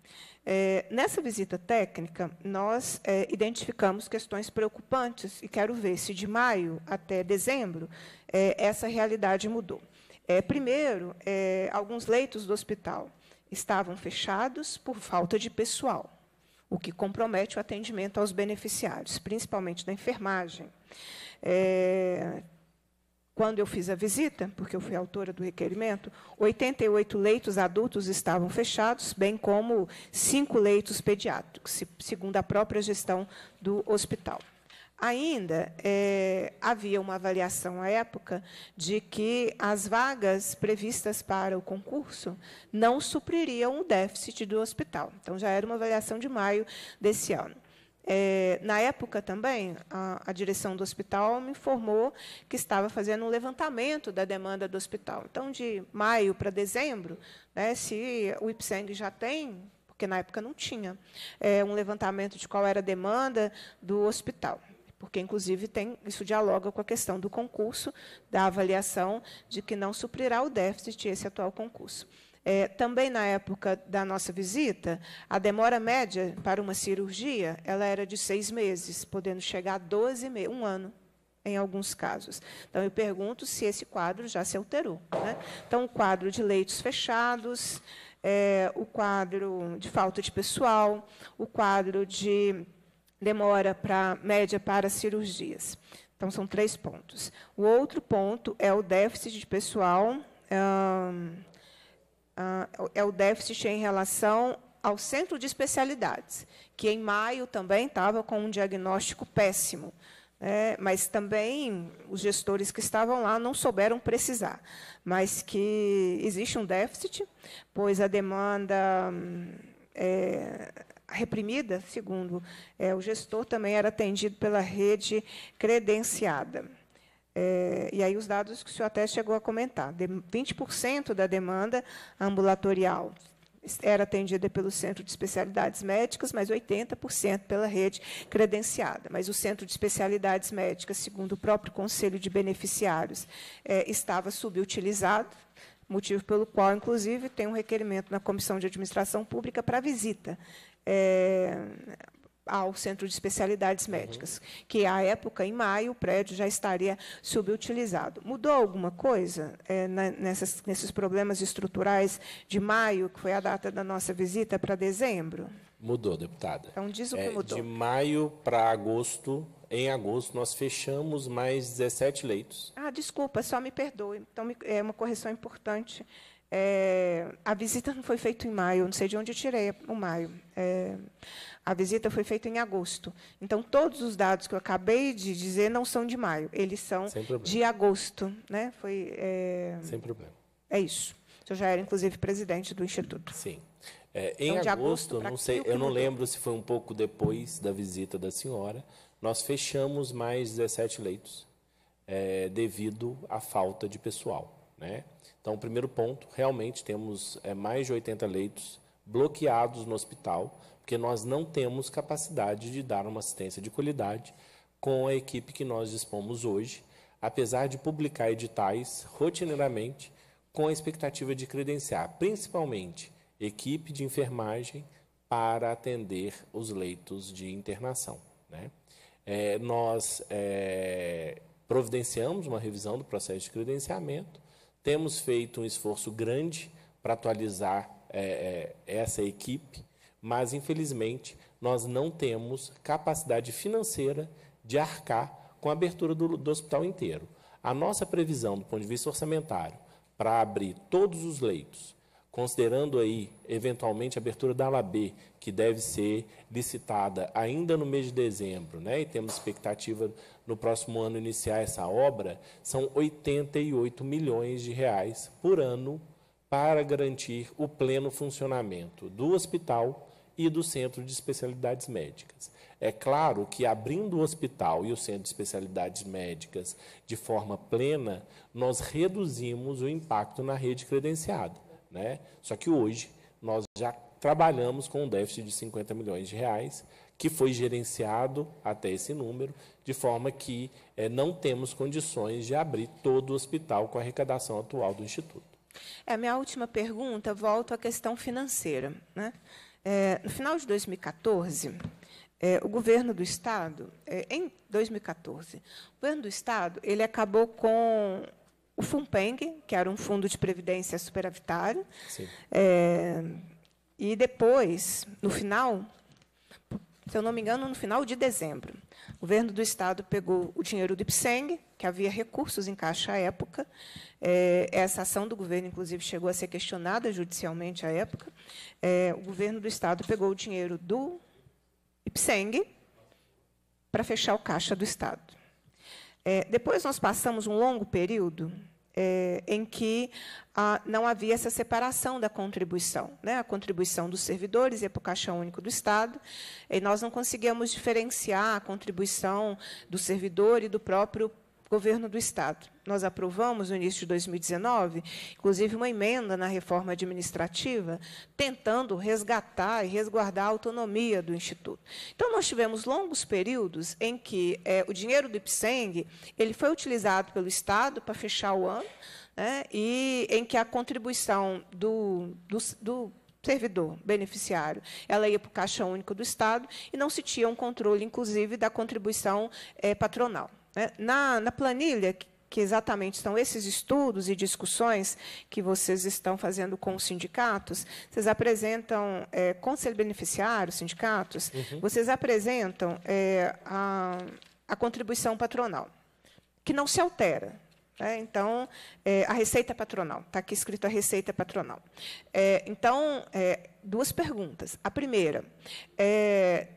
É, nessa visita técnica, nós é, identificamos questões preocupantes e quero ver se de maio até dezembro é, essa realidade mudou. É, primeiro, é, alguns leitos do hospital estavam fechados por falta de pessoal, o que compromete o atendimento aos beneficiários, principalmente da enfermagem. É, quando eu fiz a visita, porque eu fui autora do requerimento, 88 leitos adultos estavam fechados, bem como cinco leitos pediátricos, segundo a própria gestão do hospital. Ainda é, havia uma avaliação à época de que as vagas previstas para o concurso não supririam o déficit do hospital. Então, já era uma avaliação de maio desse ano. É, na época também, a, a, direção do hospital me informou que estava fazendo um levantamento da demanda do hospital. Então, de maio para dezembro, né, se o IPSENG já tem, porque na época não tinha, é, um levantamento de qual era a demanda do hospital porque inclusive tem, isso dialoga com a questão do concurso, da avaliação de que não suprirá o déficit esse atual concurso. É, também na época da nossa visita, a demora média para uma cirurgia ela era de seis meses, podendo chegar a 12 meses, um ano em alguns casos. Então, eu pergunto se esse quadro já se alterou. Né? Então, o quadro de leitos fechados, é, o quadro de falta de pessoal, o quadro de demora para média para cirurgias. Então, são três pontos. O outro ponto é o déficit de pessoal. Hum, ah, é o déficit em relação ao centro de especialidades, que em maio também estava com um diagnóstico péssimo. Né? mas também os gestores que estavam lá não souberam precisar, mas que existe um déficit, pois a demanda hum, é, reprimida, segundo é, o gestor, também era atendido pela rede credenciada. É, e aí os dados que o senhor até chegou a comentar, 20% da demanda ambulatorial era atendida pelo Centro de Especialidades Médicas, mas 80% pela rede credenciada. Mas o Centro de Especialidades Médicas, segundo o próprio Conselho de Beneficiários, é, estava subutilizado, motivo pelo qual, inclusive, tem um requerimento na Comissão de Administração Pública para visita. É, ao Centro de Especialidades uhum. Médicas, uhum. que à época, em maio, o prédio já estaria subutilizado. Mudou alguma coisa é, na, nessas, nesses problemas estruturais de maio, que foi a data da nossa visita, para dezembro? Mudou, deputada. Então, diz o que é, mudou. De maio para agosto, em agosto, nós fechamos mais 17 leitos. Ah, desculpa, só me perdoe. Então, é uma correção importante é, a visita não foi feita em maio, não sei de onde eu tirei o maio. É, a visita foi feita em agosto. Então, todos os dados que eu acabei de dizer não são de maio, eles são de agosto. Né? Foi, é, Sem problema. É isso. Eu já era, inclusive, presidente do Instituto. Sim. É, em então, agosto, agosto não sei, eu não lembro se foi um pouco depois da visita da senhora, nós fechamos mais 17 leitos é, devido à falta de pessoal. Né? Então, o primeiro ponto, realmente temos é, mais de 80 leitos bloqueados no hospital, porque nós não temos capacidade de dar uma assistência de qualidade com a equipe que nós dispomos hoje, apesar de publicar editais rotineiramente com a expectativa de credenciar, principalmente equipe de enfermagem para atender os leitos de internação. Né? É, nós é, providenciamos uma revisão do processo de credenciamento temos feito um esforço grande para atualizar é, é, essa equipe, mas infelizmente nós não temos capacidade financeira de arcar com a abertura do, do hospital inteiro. A nossa previsão, do ponto de vista orçamentário, para abrir todos os leitos considerando aí eventualmente a abertura da ala B, que deve ser licitada ainda no mês de dezembro, né? E temos expectativa no próximo ano iniciar essa obra, são 88 milhões de reais por ano para garantir o pleno funcionamento do hospital e do centro de especialidades médicas. É claro que abrindo o hospital e o centro de especialidades médicas de forma plena, nós reduzimos o impacto na rede credenciada né? Só que hoje nós já trabalhamos com um déficit de 50 milhões de reais, que foi gerenciado até esse número, de forma que é, não temos condições de abrir todo o hospital com a arrecadação atual do Instituto. É, minha última pergunta, volto à questão financeira. Né? É, no final de 2014, é, o governo do Estado, é, em 2014, o governo do Estado ele acabou com o FUNPENG, que era um fundo de previdência superavitário. É, e depois, no final, se eu não me engano, no final de dezembro, o governo do Estado pegou o dinheiro do IPSENG, que havia recursos em caixa à época. É, essa ação do governo, inclusive, chegou a ser questionada judicialmente à época. É, o governo do Estado pegou o dinheiro do IPSENG para fechar o caixa do Estado. É, depois nós passamos um longo período é, em que ah, não havia essa separação da contribuição, né? a contribuição dos servidores ia para o Caixa Único do Estado, e nós não conseguíamos diferenciar a contribuição do servidor e do próprio governo do Estado. Nós aprovamos no início de 2019, inclusive, uma emenda na reforma administrativa, tentando resgatar e resguardar a autonomia do Instituto. Então, nós tivemos longos períodos em que é, o dinheiro do IPSENG ele foi utilizado pelo Estado para fechar o ano, né, e em que a contribuição do, do, do servidor beneficiário. Ela ia para o Caixa Único do Estado e não se tinha um controle, inclusive, da contribuição é, patronal. Né? Na, na planilha, que exatamente são esses estudos e discussões que vocês estão fazendo com os sindicatos, vocês apresentam é, conselho beneficiário, sindicatos, uhum. vocês apresentam é, a, a contribuição patronal, que não se altera, é, então, é, a receita patronal, está aqui escrito a receita patronal. É, então, é, duas perguntas. A primeira, é,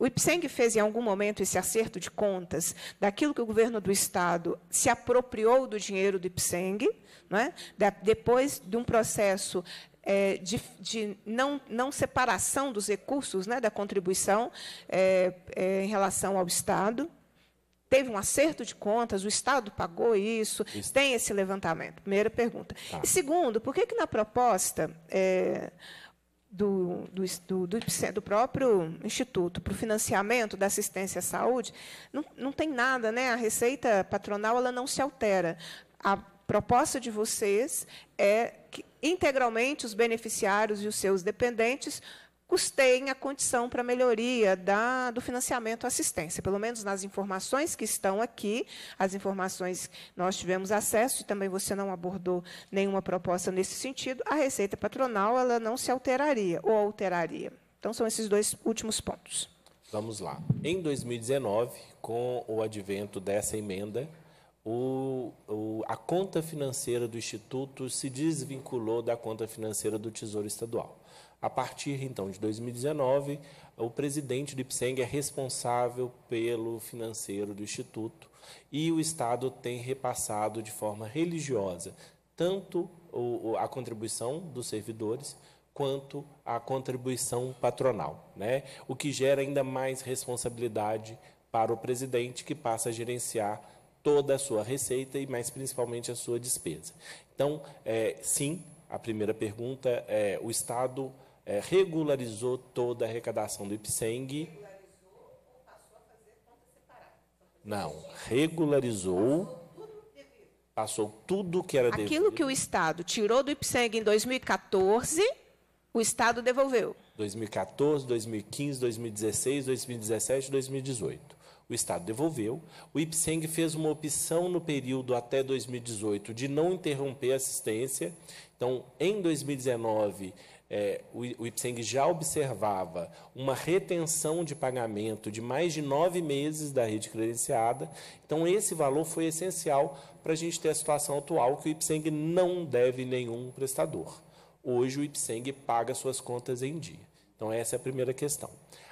o Ipseng fez em algum momento esse acerto de contas daquilo que o governo do Estado se apropriou do dinheiro do Ipseng, né? De, depois de um processo é, de, de não, não, separação dos recursos né, da contribuição é, é, em relação ao Estado. Teve um acerto de contas, o Estado pagou isso, isso. tem esse levantamento. Primeira pergunta. Tá. E segundo, por que, que na proposta é, do, do, do, do, próprio Instituto para o financiamento da assistência à saúde, não, não tem nada, né? A receita patronal ela não se altera. A proposta de vocês é que integralmente os beneficiários e os seus dependentes custeiem a condição para melhoria da, do financiamento à assistência. Pelo menos nas informações que estão aqui, as informações nós tivemos acesso, e também você não abordou nenhuma proposta nesse sentido, a receita patronal ela não se alteraria ou alteraria. Então, são esses dois últimos pontos. Vamos lá. Em 2019, com o advento dessa emenda, o, o, a conta financeira do Instituto se desvinculou da conta financeira do Tesouro Estadual. A partir então de 2019, o presidente do IPSENG é responsável pelo financeiro do instituto e o Estado tem repassado de forma religiosa tanto a contribuição dos servidores quanto a contribuição patronal, né? O que gera ainda mais responsabilidade para o presidente que passa a gerenciar toda a sua receita e mais principalmente a sua despesa. Então, é, sim, a primeira pergunta é o Estado é, regularizou toda a arrecadação do IPSENG. Não, regularizou, passou tudo que era Aquilo devido. Aquilo que o Estado tirou do IPSENG em 2014, o Estado devolveu. 2014, 2015, 2016, 2017, 2018. O Estado devolveu. O IPSENG fez uma opção no período até 2018 de não interromper a assistência. Então, em 2019, é, o, o Ipseng já observava uma retenção de pagamento de mais de nove meses da rede credenciada. Então, esse valor foi essencial para a gente ter a situação atual que o Ipseng não deve nenhum prestador. Hoje, o Ipseng paga suas contas em dia. Então, essa é a primeira questão.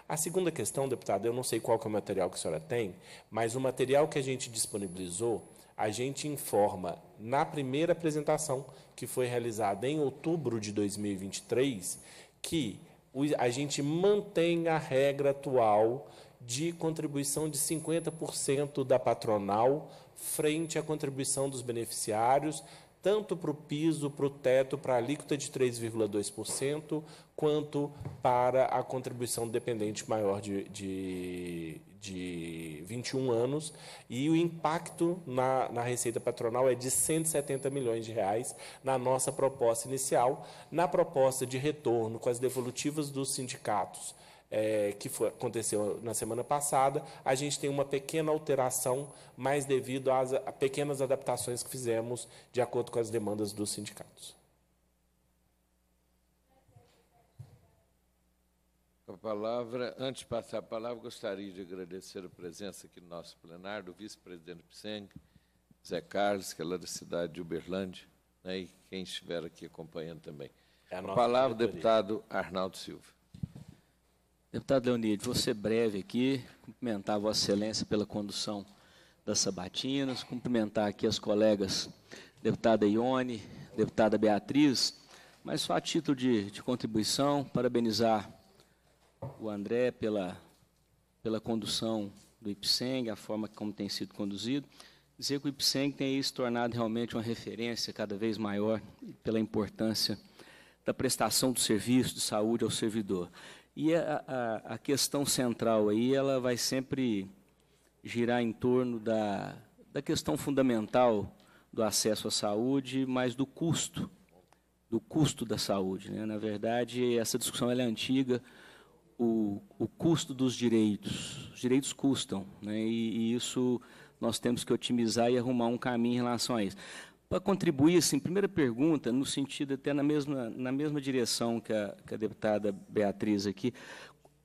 A segunda questão, deputada, eu não sei qual que é o material que a senhora tem, mas o material que a gente disponibilizou a gente informa na primeira apresentação, que foi realizada em outubro de 2023, que a gente mantém a regra atual de contribuição de 50% da patronal frente à contribuição dos beneficiários, tanto para o piso, para o teto, para a alíquota de 3,2%, quanto para a contribuição dependente maior de, de de 21 anos, e o impacto na, na receita patronal é de 170 milhões de reais na nossa proposta inicial, na proposta de retorno com as devolutivas dos sindicatos. É, que foi, aconteceu na semana passada, a gente tem uma pequena alteração, mais devido às a pequenas adaptações que fizemos de acordo com as demandas dos sindicatos. a palavra. Antes de passar a palavra, gostaria de agradecer a presença aqui no nosso plenário do vice-presidente Pseng, Zé Carlos, que é lá da cidade de Uberlândia, né, e quem estiver aqui acompanhando também. É a, a palavra, deputado Arnaldo Silva. Deputado Leonide, vou ser breve aqui, cumprimentar Vossa Excelência pela condução das sabatinas, cumprimentar aqui as colegas deputada Ione, deputada Beatriz, mas só a título de, de contribuição, parabenizar o André pela, pela condução do IPSENG, a forma como tem sido conduzido. Dizer que o IPSENG tem se tornado realmente uma referência cada vez maior pela importância da prestação do serviço de saúde ao servidor. E a, a, a questão central aí, ela vai sempre girar em torno da, da questão fundamental do acesso à saúde, mas do custo, do custo da saúde. Né? Na verdade, essa discussão é antiga, o, o custo dos direitos. Os direitos custam, né? e, e isso nós temos que otimizar e arrumar um caminho em relação a isso. Para contribuir, assim, primeira pergunta, no sentido até na mesma, na mesma direção que a, que a deputada Beatriz aqui,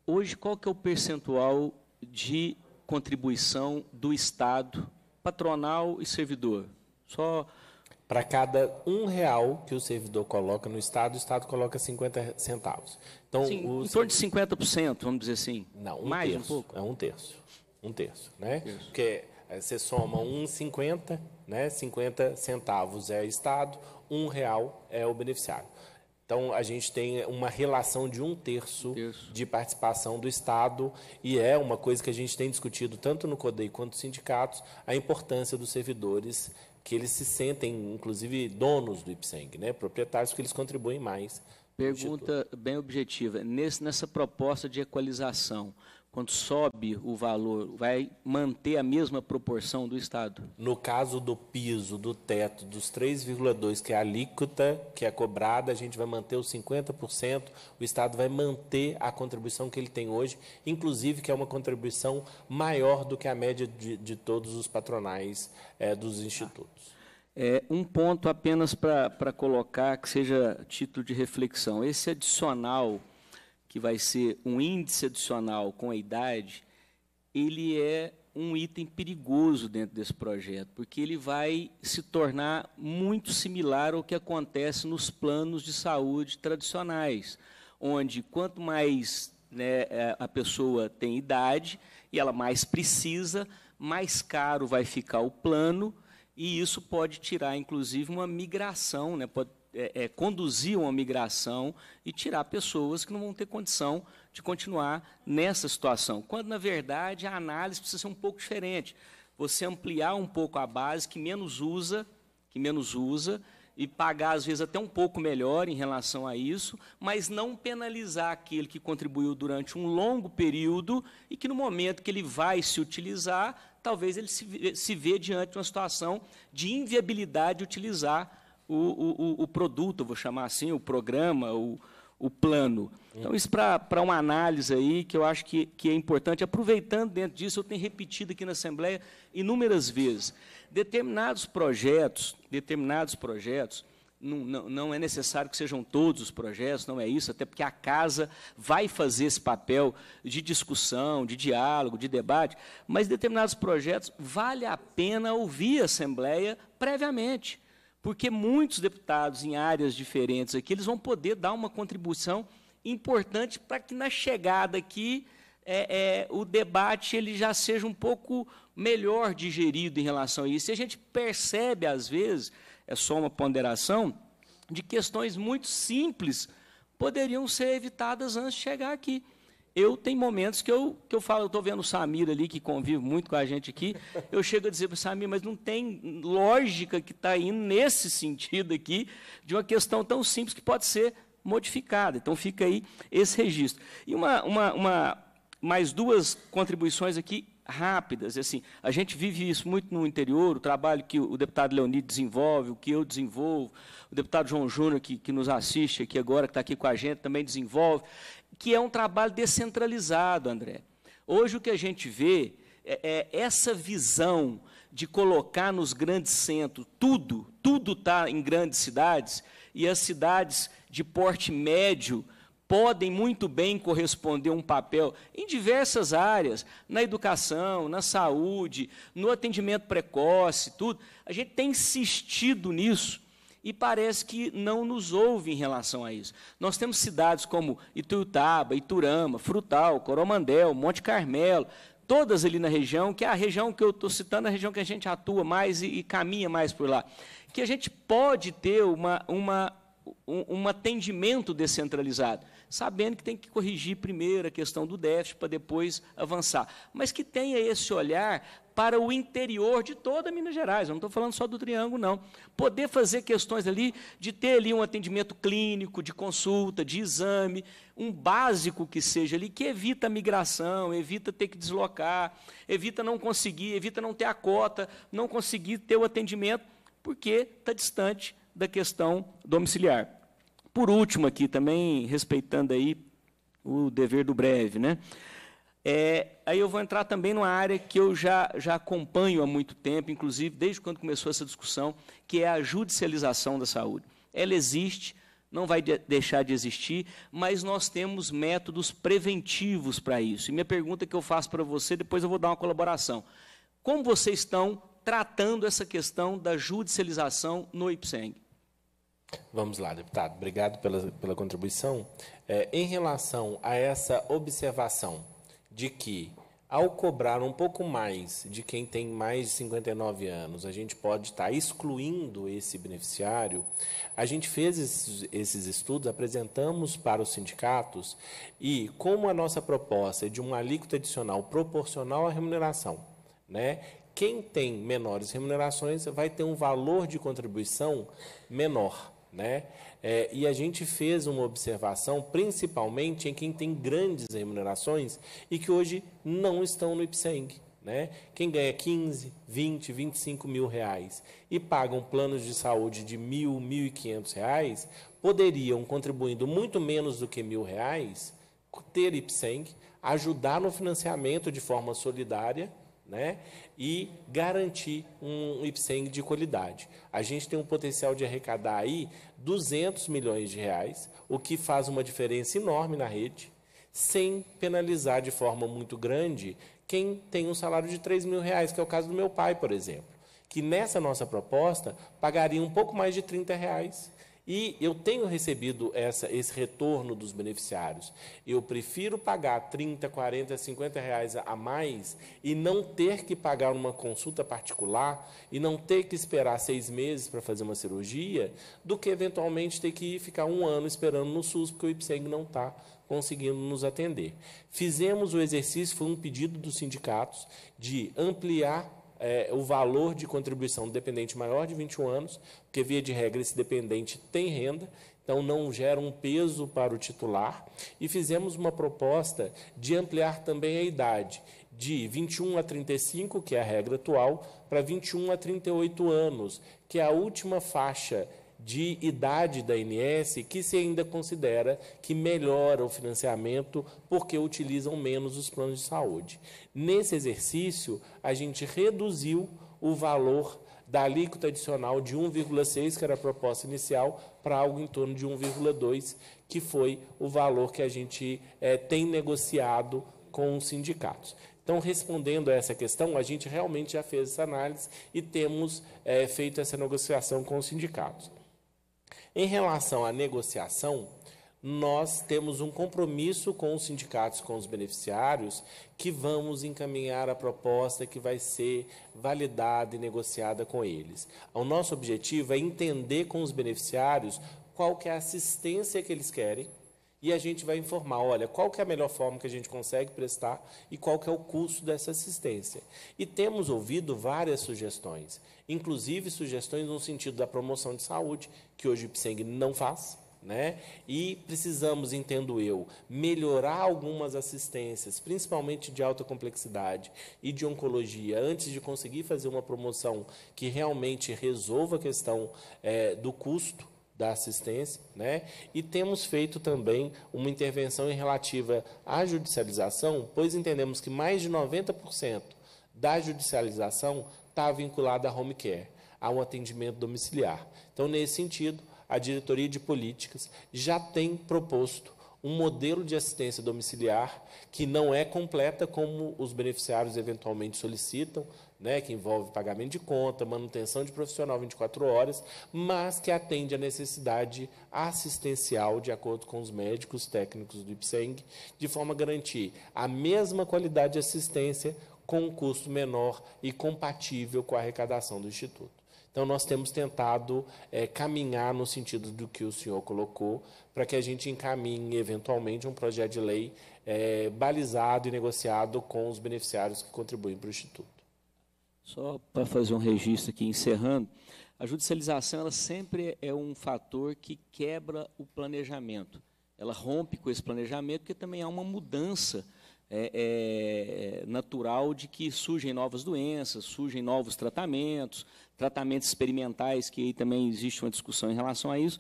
hoje qual que é o percentual de contribuição do Estado, patronal e servidor? Só para cada um real que o servidor coloca no Estado, o Estado coloca 50 centavos. Então, Sim, o... Em torno de 50%, vamos dizer assim. Não, um mais terço, um pouco. É um terço. Um terço, né? Isso. Porque eh, você soma 1,50, né? 50 centavos é Estado, um real é o beneficiário. Então, a gente tem uma relação de um terço Isso. de participação do Estado e é uma coisa que a gente tem discutido tanto no CODEI quanto nos sindicatos, a importância dos servidores que eles se sentem, inclusive, donos do IPSENG, né? proprietários, porque eles contribuem mais. Pergunta bem objetiva. Nesse, nessa proposta de equalização, quando sobe o valor, vai manter a mesma proporção do Estado? No caso do piso, do teto, dos 3,2%, que é a alíquota que é cobrada, a gente vai manter os 50%, o Estado vai manter a contribuição que ele tem hoje, inclusive que é uma contribuição maior do que a média de, de todos os patronais é, dos institutos. É, um ponto apenas para colocar que seja título de reflexão. Esse adicional que vai ser um índice adicional com a idade, ele é um item perigoso dentro desse projeto, porque ele vai se tornar muito similar ao que acontece nos planos de saúde tradicionais, onde quanto mais né, é, a pessoa tem idade e ela mais precisa, mais caro vai ficar o plano, e isso pode tirar, inclusive, uma migração, né, pode é, é, conduzir uma migração e tirar pessoas que não vão ter condição de continuar nessa situação. Quando, na verdade, a análise precisa ser um pouco diferente. Você ampliar um pouco a base que menos usa, que menos usa, e pagar, às vezes, até um pouco melhor em relação a isso, mas não penalizar aquele que contribuiu durante um longo período e que, no momento que ele vai se utilizar, talvez ele se, se vê diante de uma situação de inviabilidade de utilizar o, o, o produto, vou chamar assim, o programa, o, o plano. Então, isso para uma análise aí que eu acho que, que é importante. Aproveitando dentro disso, eu tenho repetido aqui na Assembleia inúmeras vezes. Determinados projetos, determinados projetos, não, não, não é necessário que sejam todos os projetos, não é isso, até porque a casa vai fazer esse papel de discussão, de diálogo, de debate, mas determinados projetos vale a pena ouvir a Assembleia previamente porque muitos deputados em áreas diferentes aqui, eles vão poder dar uma contribuição importante para que na chegada aqui é, é, o debate ele já seja um pouco melhor digerido em relação a isso. E a gente percebe, às vezes, é só uma ponderação, de questões muito simples poderiam ser evitadas antes de chegar aqui eu tenho momentos que eu, que eu falo, eu estou vendo o Samir ali, que convive muito com a gente aqui, eu chego a dizer para o Samir, mas não tem lógica que está indo nesse sentido aqui, de uma questão tão simples que pode ser modificada. Então fica aí esse registro. E uma, uma, uma mais duas contribuições aqui rápidas. Assim, a gente vive isso muito no interior, o trabalho que o deputado Leonid desenvolve, o que eu desenvolvo, o deputado João Júnior, que, que nos assiste aqui agora, que está aqui com a gente, também desenvolve que é um trabalho descentralizado, André. Hoje o que a gente vê é, é essa visão de colocar nos grandes centros tudo, tudo está em grandes cidades, e as cidades de porte médio podem muito bem corresponder a um papel em diversas áreas, na educação, na saúde, no atendimento precoce, tudo. A gente tem insistido nisso e parece que não nos ouve em relação a isso. Nós temos cidades como Ituiutaba, Iturama, Frutal, Coromandel, Monte Carmelo, todas ali na região, que é a região que eu estou citando, a região que a gente atua mais e, e, caminha mais por lá, que a gente pode ter uma, uma, um, um atendimento descentralizado, sabendo que tem que corrigir primeiro a questão do déficit para depois avançar, mas que tenha esse olhar para o interior de toda Minas Gerais. Eu não estou falando só do Triângulo, não. Poder fazer questões ali de ter ali um atendimento clínico, de consulta, de exame, um básico que seja ali, que evita a migração, evita ter que deslocar, evita não conseguir, evita não ter a cota, não conseguir ter o atendimento, porque está distante da questão domiciliar. Por último, aqui também respeitando aí o dever do breve, né? É, aí eu vou entrar também numa área que eu já, já acompanho há muito tempo, inclusive desde quando começou essa discussão, que é a judicialização da saúde. Ela existe, não vai de deixar de existir, mas nós temos métodos preventivos para isso. E minha pergunta que eu faço para você, depois eu vou dar uma colaboração. Como vocês estão tratando essa questão da judicialização no IPSENG? Vamos lá, deputado. Obrigado pela, pela contribuição. É, em relação a essa observação de que ao cobrar um pouco mais de quem tem mais de 59 anos, a gente pode estar tá excluindo esse beneficiário. A gente fez esses, esses estudos, apresentamos para os sindicatos e, como a nossa proposta é de uma alíquota adicional proporcional à remuneração, né? quem tem menores remunerações vai ter um valor de contribuição menor. Né? É, e a gente fez uma observação, principalmente em quem tem grandes remunerações e que hoje não estão no IPSENG. Né? Quem ganha 15, 20, 25 mil reais e pagam planos de saúde de mil, mil e quinhentos reais, poderiam, contribuindo muito menos do que mil reais, ter IPSENG, ajudar no financiamento de forma solidária né? e garantir um IPSENG de qualidade. A gente tem um potencial de arrecadar aí 200 milhões de reais, o que faz uma diferença enorme na rede, sem penalizar de forma muito grande quem tem um salário de 3 mil reais, que é o caso do meu pai, por exemplo, que nessa nossa proposta pagaria um pouco mais de 30 reais e eu tenho recebido essa, esse retorno dos beneficiários. Eu prefiro pagar 30, 40, 50 reais a mais e não ter que pagar uma consulta particular e não ter que esperar seis meses para fazer uma cirurgia, do que eventualmente ter que ficar um ano esperando no SUS, porque o IPSEG não está conseguindo nos atender. Fizemos o exercício, foi um pedido dos sindicatos de ampliar é, o valor de contribuição do dependente maior de 21 anos, porque, via de regra, esse dependente tem renda, então não gera um peso para o titular. E fizemos uma proposta de ampliar também a idade, de 21 a 35, que é a regra atual, para 21 a 38 anos, que é a última faixa de idade da INS que se ainda considera que melhora o financiamento porque utilizam menos os planos de saúde. Nesse exercício, a gente reduziu o valor da alíquota adicional de 1,6, que era a proposta inicial, para algo em torno de 1,2, que foi o valor que a gente é, tem negociado com os sindicatos. Então, respondendo a essa questão, a gente realmente já fez essa análise e temos é, feito essa negociação com os sindicatos. Em relação à negociação, nós temos um compromisso com os sindicatos, com os beneficiários, que vamos encaminhar a proposta que vai ser validada e negociada com eles. O nosso objetivo é entender com os beneficiários qual que é a assistência que eles querem e a gente vai informar, olha, qual que é a melhor forma que a gente consegue prestar e qual que é o custo dessa assistência. E temos ouvido várias sugestões, inclusive sugestões no sentido da promoção de saúde, que hoje o Ipseng não faz, né? E precisamos, entendo eu, melhorar algumas assistências, principalmente de alta complexidade e de oncologia, antes de conseguir fazer uma promoção que realmente resolva a questão é, do custo da assistência, né? E temos feito também uma intervenção em relativa à judicialização, pois entendemos que mais de 90% da judicialização está vinculada à home care, a um atendimento domiciliar. Então, nesse sentido, a diretoria de políticas já tem proposto um modelo de assistência domiciliar que não é completa como os beneficiários eventualmente solicitam, né, que envolve pagamento de conta, manutenção de profissional 24 horas, mas que atende à necessidade assistencial, de acordo com os médicos técnicos do IPSENG, de forma a garantir a mesma qualidade de assistência com um custo menor e compatível com a arrecadação do Instituto. Então, nós temos tentado é, caminhar no sentido do que o senhor colocou, para que a gente encaminhe, eventualmente, um projeto de lei é, balizado e negociado com os beneficiários que contribuem para o Instituto. Só para fazer um registro aqui, encerrando, a judicialização ela sempre é um fator que quebra o planejamento. Ela rompe com esse planejamento, porque também há uma mudança é, é, natural de que surgem novas doenças, surgem novos tratamentos, tratamentos experimentais, que aí também existe uma discussão em relação a isso,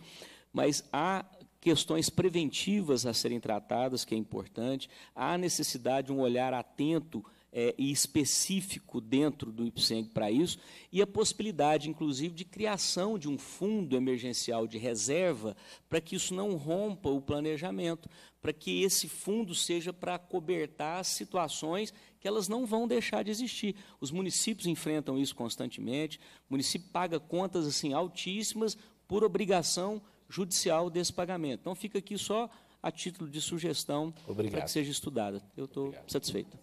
mas há questões preventivas a serem tratadas, que é importante, há necessidade de um olhar atento é, e específico dentro do IPSENG para isso, e a possibilidade, inclusive, de criação de um fundo emergencial de reserva para que isso não rompa o planejamento, para que esse fundo seja para cobertar situações que elas não vão deixar de existir. Os municípios enfrentam isso constantemente, o município paga contas assim altíssimas por obrigação judicial desse pagamento. Então fica aqui só a título de sugestão Obrigado. para que seja estudada. Eu estou satisfeito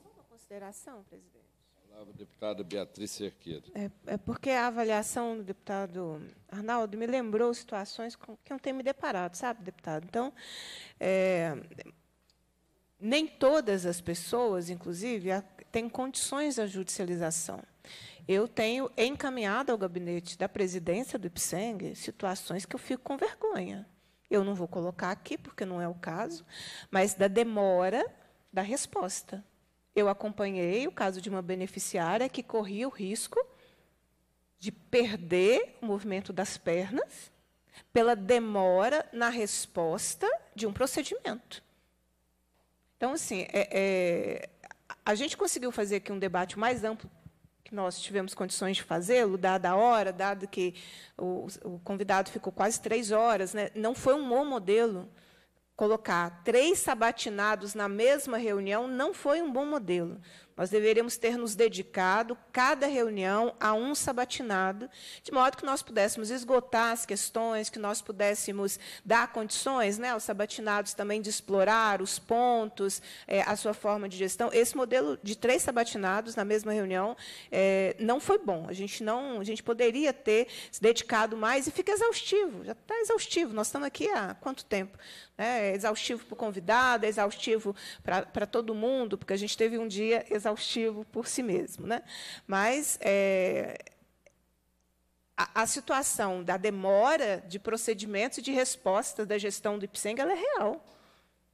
consideração, presidente. Palavra, deputada Beatriz Cerqueira. É, é, porque a avaliação do deputado Arnaldo me lembrou situações com que eu tenho me deparado, sabe, deputado? Então, é, nem todas as pessoas, inclusive, têm condições da judicialização. Eu tenho encaminhado ao gabinete da presidência do IPSENG situações que eu fico com vergonha. Eu não vou colocar aqui, porque não é o caso, mas da demora da resposta. Eu acompanhei o caso de uma beneficiária que corria o risco de perder o movimento das pernas pela demora na resposta de um procedimento. Então, assim, é, é, a gente conseguiu fazer aqui um debate mais amplo que nós tivemos condições de fazê-lo, dada a hora, dado que o, o, convidado ficou quase três horas. Né? Não foi um bom modelo, colocar três sabatinados na mesma reunião não foi um bom modelo, nós deveríamos ter nos dedicado, cada reunião, a um sabatinado, de modo que nós pudéssemos esgotar as questões, que nós pudéssemos dar condições né, aos sabatinados também de explorar os pontos, é, a sua forma de gestão. Esse modelo de três sabatinados na mesma reunião é, não foi bom. A gente, não, a gente poderia ter se dedicado mais e fica exaustivo, já está exaustivo. Nós estamos aqui há quanto tempo? Né, é exaustivo para o convidado, é exaustivo para todo mundo, porque a gente teve um dia exaustivo exaustivo por si mesmo. Né? Mas é, a, a, situação da demora de procedimentos e de respostas da gestão do IPSENG é real.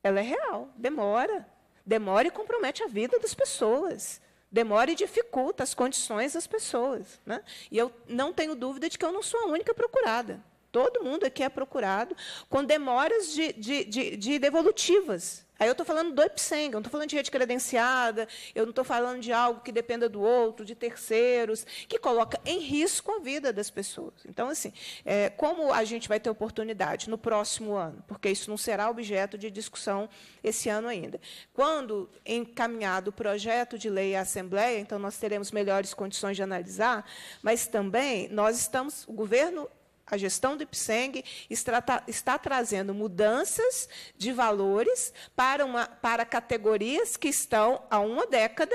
Ela é real, demora. Demora e compromete a vida das pessoas. Demora e dificulta as condições das pessoas. Né? E eu não tenho dúvida de que eu não sou a única procurada. Todo mundo aqui é procurado com demoras de, de, de, de devolutivas Aí eu estou falando do Ipseng, eu não estou falando de rede credenciada, eu não estou falando de algo que dependa do outro, de terceiros, que coloca em risco a vida das pessoas. Então, assim, é, como a gente vai ter oportunidade no próximo ano, porque isso não será objeto de discussão esse ano ainda. Quando encaminhado o projeto de lei à Assembleia, então nós teremos melhores condições de analisar, mas também nós estamos, o governo a gestão do IPSENG está, trazendo mudanças de valores para, uma, para categorias que estão há uma década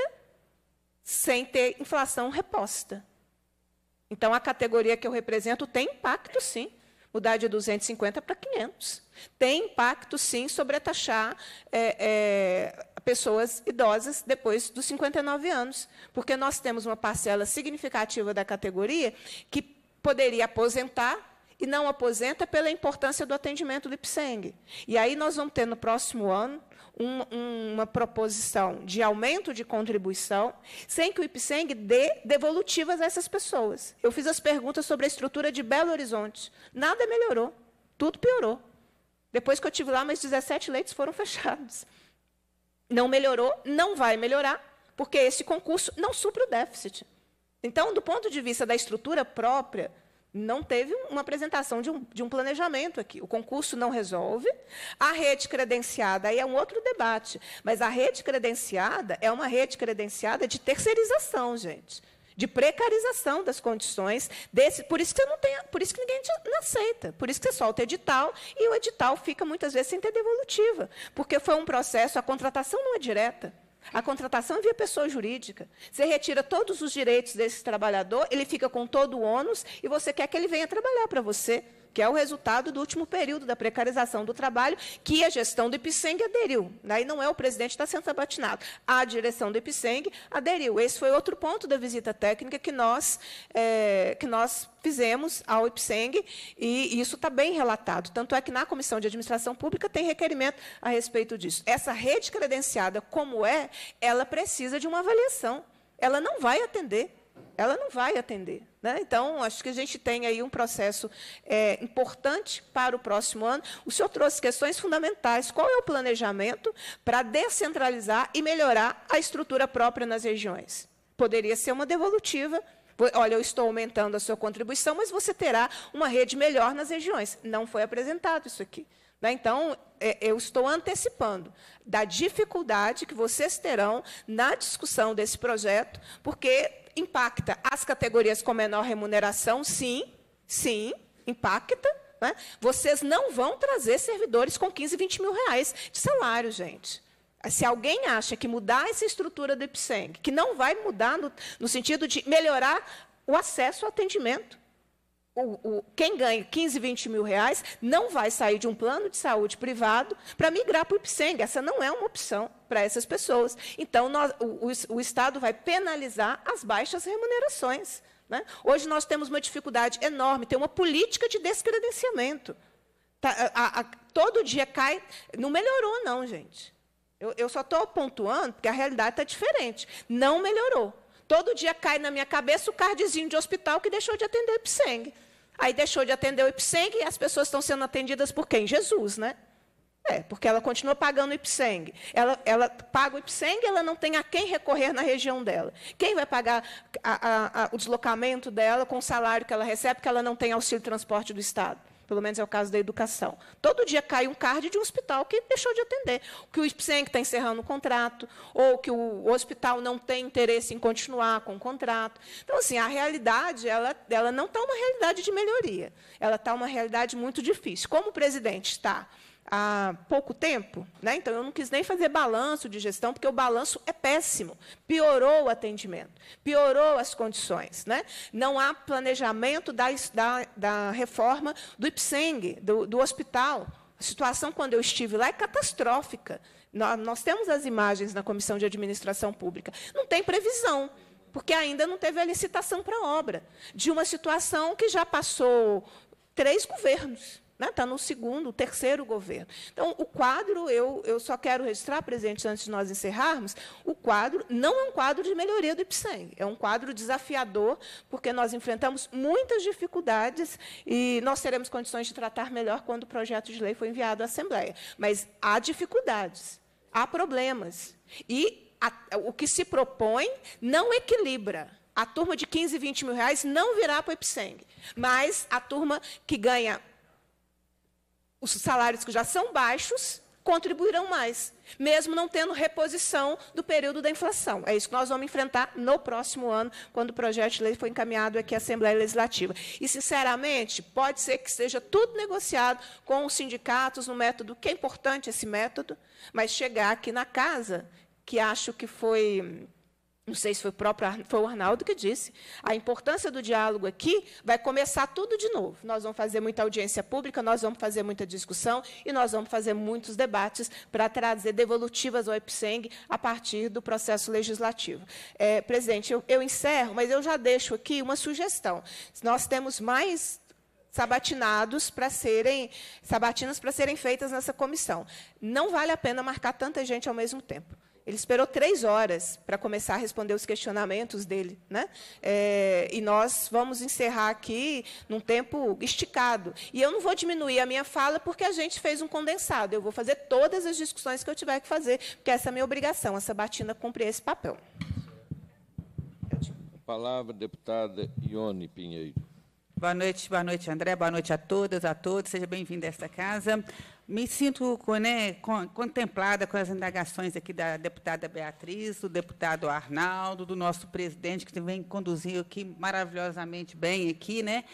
sem ter inflação reposta. Então, a categoria que eu represento tem impacto, sim. Mudar de 250 para 500. Tem impacto, sim, sobre taxar é, é, pessoas idosas depois dos 59 anos. Porque nós temos uma parcela significativa da categoria que poderia aposentar e não aposenta pela importância do atendimento do IPSENG. E aí nós vamos ter no próximo ano um, um, uma proposição de aumento de contribuição, sem que o IPSENG dê devolutivas a essas pessoas. Eu fiz as perguntas sobre a estrutura de Belo Horizonte. Nada melhorou, tudo piorou. Depois que eu tive lá, mais 17 leitos foram fechados. Não melhorou, não vai melhorar, porque esse concurso não supre o déficit. Então, do ponto de vista da estrutura própria, não teve uma apresentação de um, de um, planejamento aqui. O concurso não resolve. A rede credenciada aí é um outro debate, mas a rede credenciada é uma rede credenciada de terceirização, gente, de precarização das condições desse. Por isso que você não tem, por isso que ninguém não aceita, por isso que você solta edital e o edital fica muitas vezes sem ter devolutiva, porque foi um processo, a contratação não é direta. A contratação via pessoa jurídica. Você retira todos os direitos desse trabalhador, ele fica com todo o ônus e você quer que ele venha trabalhar para você que é o resultado do último período da precarização do trabalho, que a gestão do IPSENG aderiu. Daí né? não é o presidente que está sendo sabatinado. A direção do IPSENG aderiu. Esse foi outro ponto da visita técnica que nós, é, que nós fizemos ao IPSENG, e isso está bem relatado. Tanto é que na Comissão de Administração Pública tem requerimento a respeito disso. Essa rede credenciada, como é, ela precisa de uma avaliação. Ela não vai atender ela não vai atender. Né? Então, acho que a gente tem aí um processo é, importante para o próximo ano. O senhor trouxe questões fundamentais. Qual é o planejamento para descentralizar e melhorar a estrutura própria nas regiões? Poderia ser uma devolutiva. Olha, eu estou aumentando a sua contribuição, mas você terá uma rede melhor nas regiões. Não foi apresentado isso aqui. Né? Então, é, eu estou antecipando da dificuldade que vocês terão na discussão desse projeto, porque impacta as categorias com menor remuneração, sim, sim, impacta. Né? Vocês não vão trazer servidores com 15, 20 mil reais de salário, gente. Se alguém acha que mudar essa estrutura do IPSENG, que não vai mudar no, no sentido de melhorar o acesso ao atendimento, o, o, quem ganha 15, 20 mil reais não vai sair de um plano de saúde privado para migrar para o IPSENG. Essa não é uma opção para essas pessoas. Então, nós, o, o, Estado vai penalizar as baixas remunerações. Né? Hoje nós temos uma dificuldade enorme, tem uma política de descredenciamento. Tá, a, a, todo dia cai. Não melhorou, não, gente. Eu, eu só estou pontuando, porque a realidade está diferente. Não melhorou. Todo dia cai na minha cabeça o cardzinho de hospital que deixou de atender o PSENG. Aí deixou de atender o IPSENG e as pessoas estão sendo atendidas por quem? Jesus, né? É, porque ela continua pagando o IPSENG. Ela, ela paga o IPSENG ela não tem a quem recorrer na região dela. Quem vai pagar a, a, a, o deslocamento dela com o salário que ela recebe, porque ela não tem auxílio transporte do Estado? Pelo menos é o caso da educação. Todo dia cai um card de um hospital que deixou de atender. Que o IPSEM está encerrando o contrato, ou que o hospital não tem interesse em continuar com o contrato. Então, assim, a realidade ela, ela não está uma realidade de melhoria. Ela está uma realidade muito difícil. Como o presidente está há pouco tempo, né? então eu não quis nem fazer balanço de gestão, porque o balanço é péssimo. Piorou o atendimento, piorou as condições. Né? Não há planejamento da, da, da reforma do IPSENG, do, do hospital. A situação, quando eu estive lá, é catastrófica. Nós temos as imagens na Comissão de Administração Pública. Não tem previsão, porque ainda não teve a licitação para obra, de uma situação que já passou três governos. Está né? no segundo, terceiro governo. Então, o quadro, eu, eu só quero registrar, presidente, antes de nós encerrarmos, o quadro não é um quadro de melhoria do IPSEM, é um quadro desafiador, porque nós enfrentamos muitas dificuldades e nós teremos condições de tratar melhor quando o projeto de lei for enviado à Assembleia. Mas há dificuldades, há problemas. E a, o que se propõe não equilibra. A turma de 15, 20 mil reais não virá para o IPSENG, mas a turma que ganha os salários que já são baixos contribuirão mais, mesmo não tendo reposição do período da inflação. É isso que nós vamos enfrentar no próximo ano, quando o projeto de lei for encaminhado aqui à Assembleia Legislativa. E, sinceramente, pode ser que seja tudo negociado com os sindicatos no método, que é importante esse método, mas chegar aqui na casa, que acho que foi não sei se foi o próprio foi o Arnaldo que disse. A importância do diálogo aqui vai começar tudo de novo. Nós vamos fazer muita audiência pública, nós vamos fazer muita discussão e nós vamos fazer muitos debates para trazer devolutivas ao EPSENG a partir do processo legislativo. É, presidente, eu, eu encerro, mas eu já deixo aqui uma sugestão. Nós temos mais sabatinados para serem sabatinas para serem feitas nessa comissão. Não vale a pena marcar tanta gente ao mesmo tempo. Ele esperou três horas para começar a responder os questionamentos dele. Né? É, e nós vamos encerrar aqui num tempo esticado. E eu não vou diminuir a minha fala porque a gente fez um condensado. Eu vou fazer todas as discussões que eu tiver que fazer, porque essa é a minha obrigação. A Sabatina cumprir esse papel. A palavra, deputada Ione Pinheiro. Boa noite, boa noite, André. Boa noite a todas, a todos. Seja bem-vindo a esta casa me sinto né, contemplada com as indagações aqui da deputada Beatriz, do deputado Arnaldo, do nosso presidente, que vem conduzindo aqui maravilhosamente bem aqui, né?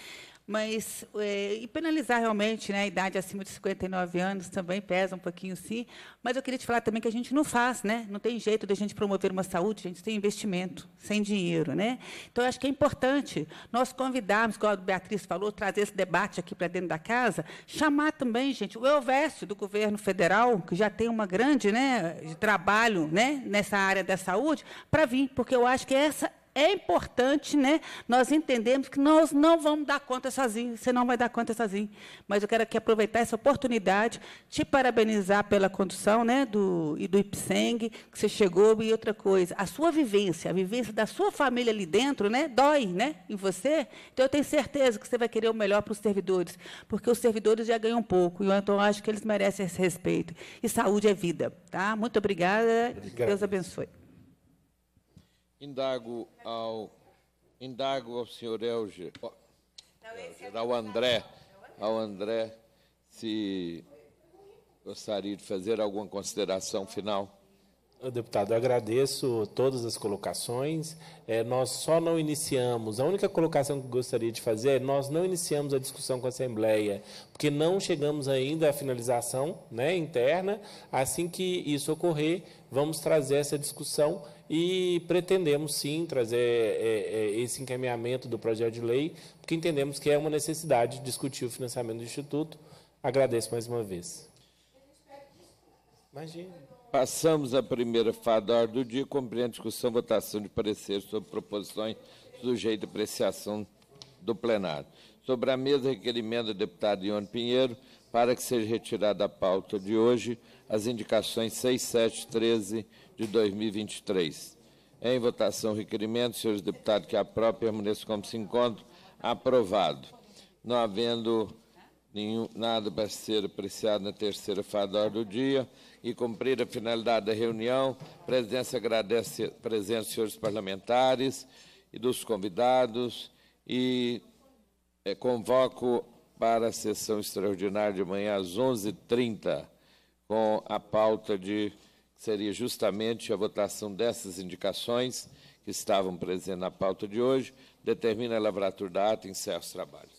Mas, é, e penalizar realmente, né, a idade acima de 59 anos também pesa um pouquinho, sim. Mas eu queria te falar também que a gente não faz, né? Não tem jeito de a gente promover uma saúde, a gente tem investimento, sem dinheiro, né? Então, eu acho que é importante nós convidarmos, como a Beatriz falou, trazer esse debate aqui para dentro da casa, chamar também, gente, o Elvésio do governo federal, que já tem uma grande, né, de trabalho, né, nessa área da saúde, para vir, porque eu acho que essa é importante, né? Nós entendemos que nós não vamos dar conta sozinho, você não vai dar conta sozinho. Mas eu quero aqui aproveitar essa oportunidade, te parabenizar pela condução, né, do e do IPSENG, que você chegou e outra coisa, a sua vivência, a vivência da sua família ali dentro, né, dói, né, em você. Então eu tenho certeza que você vai querer o melhor para os servidores, porque os servidores já ganham pouco, e então eu acho que eles merecem esse respeito. E saúde é vida, tá? Muito obrigada. Deus abençoe. Indago ao, indago ao senhor Elger, é ao André, ao André, se gostaria de fazer alguma consideração final. Deputado, eu agradeço todas as colocações. É, nós só não iniciamos, a única colocação que gostaria de fazer é nós não iniciamos a discussão com a Assembleia, porque não chegamos ainda à finalização né, interna. Assim que isso ocorrer, vamos trazer essa discussão e pretendemos sim trazer é, é, esse encaminhamento do projeto de lei, porque entendemos que é uma necessidade discutir o financiamento do Instituto. Agradeço mais uma vez. Imagina. Passamos à primeira fase da ordem do dia, compreende discussão, votação de parecer sobre proposições sujeito à apreciação do plenário. Sobre a mesa, requerimento do deputado Ione Pinheiro para que seja retirada da pauta de hoje as indicações 6, 7, 13 de 2023. Em votação, requerimento, senhores deputados que própria permaneça como se encontra. Aprovado. Não havendo nenhum, nada para ser apreciado na terceira fase da hora do dia e cumprir a finalidade da reunião, a presidência agradece a presença dos senhores parlamentares e dos convidados e é, convoco para a sessão extraordinária de manhã às 11h30 com a pauta de seria justamente a votação dessas indicações que estavam presentes na pauta de hoje, determina a lavratura da ata e encerra os trabalhos.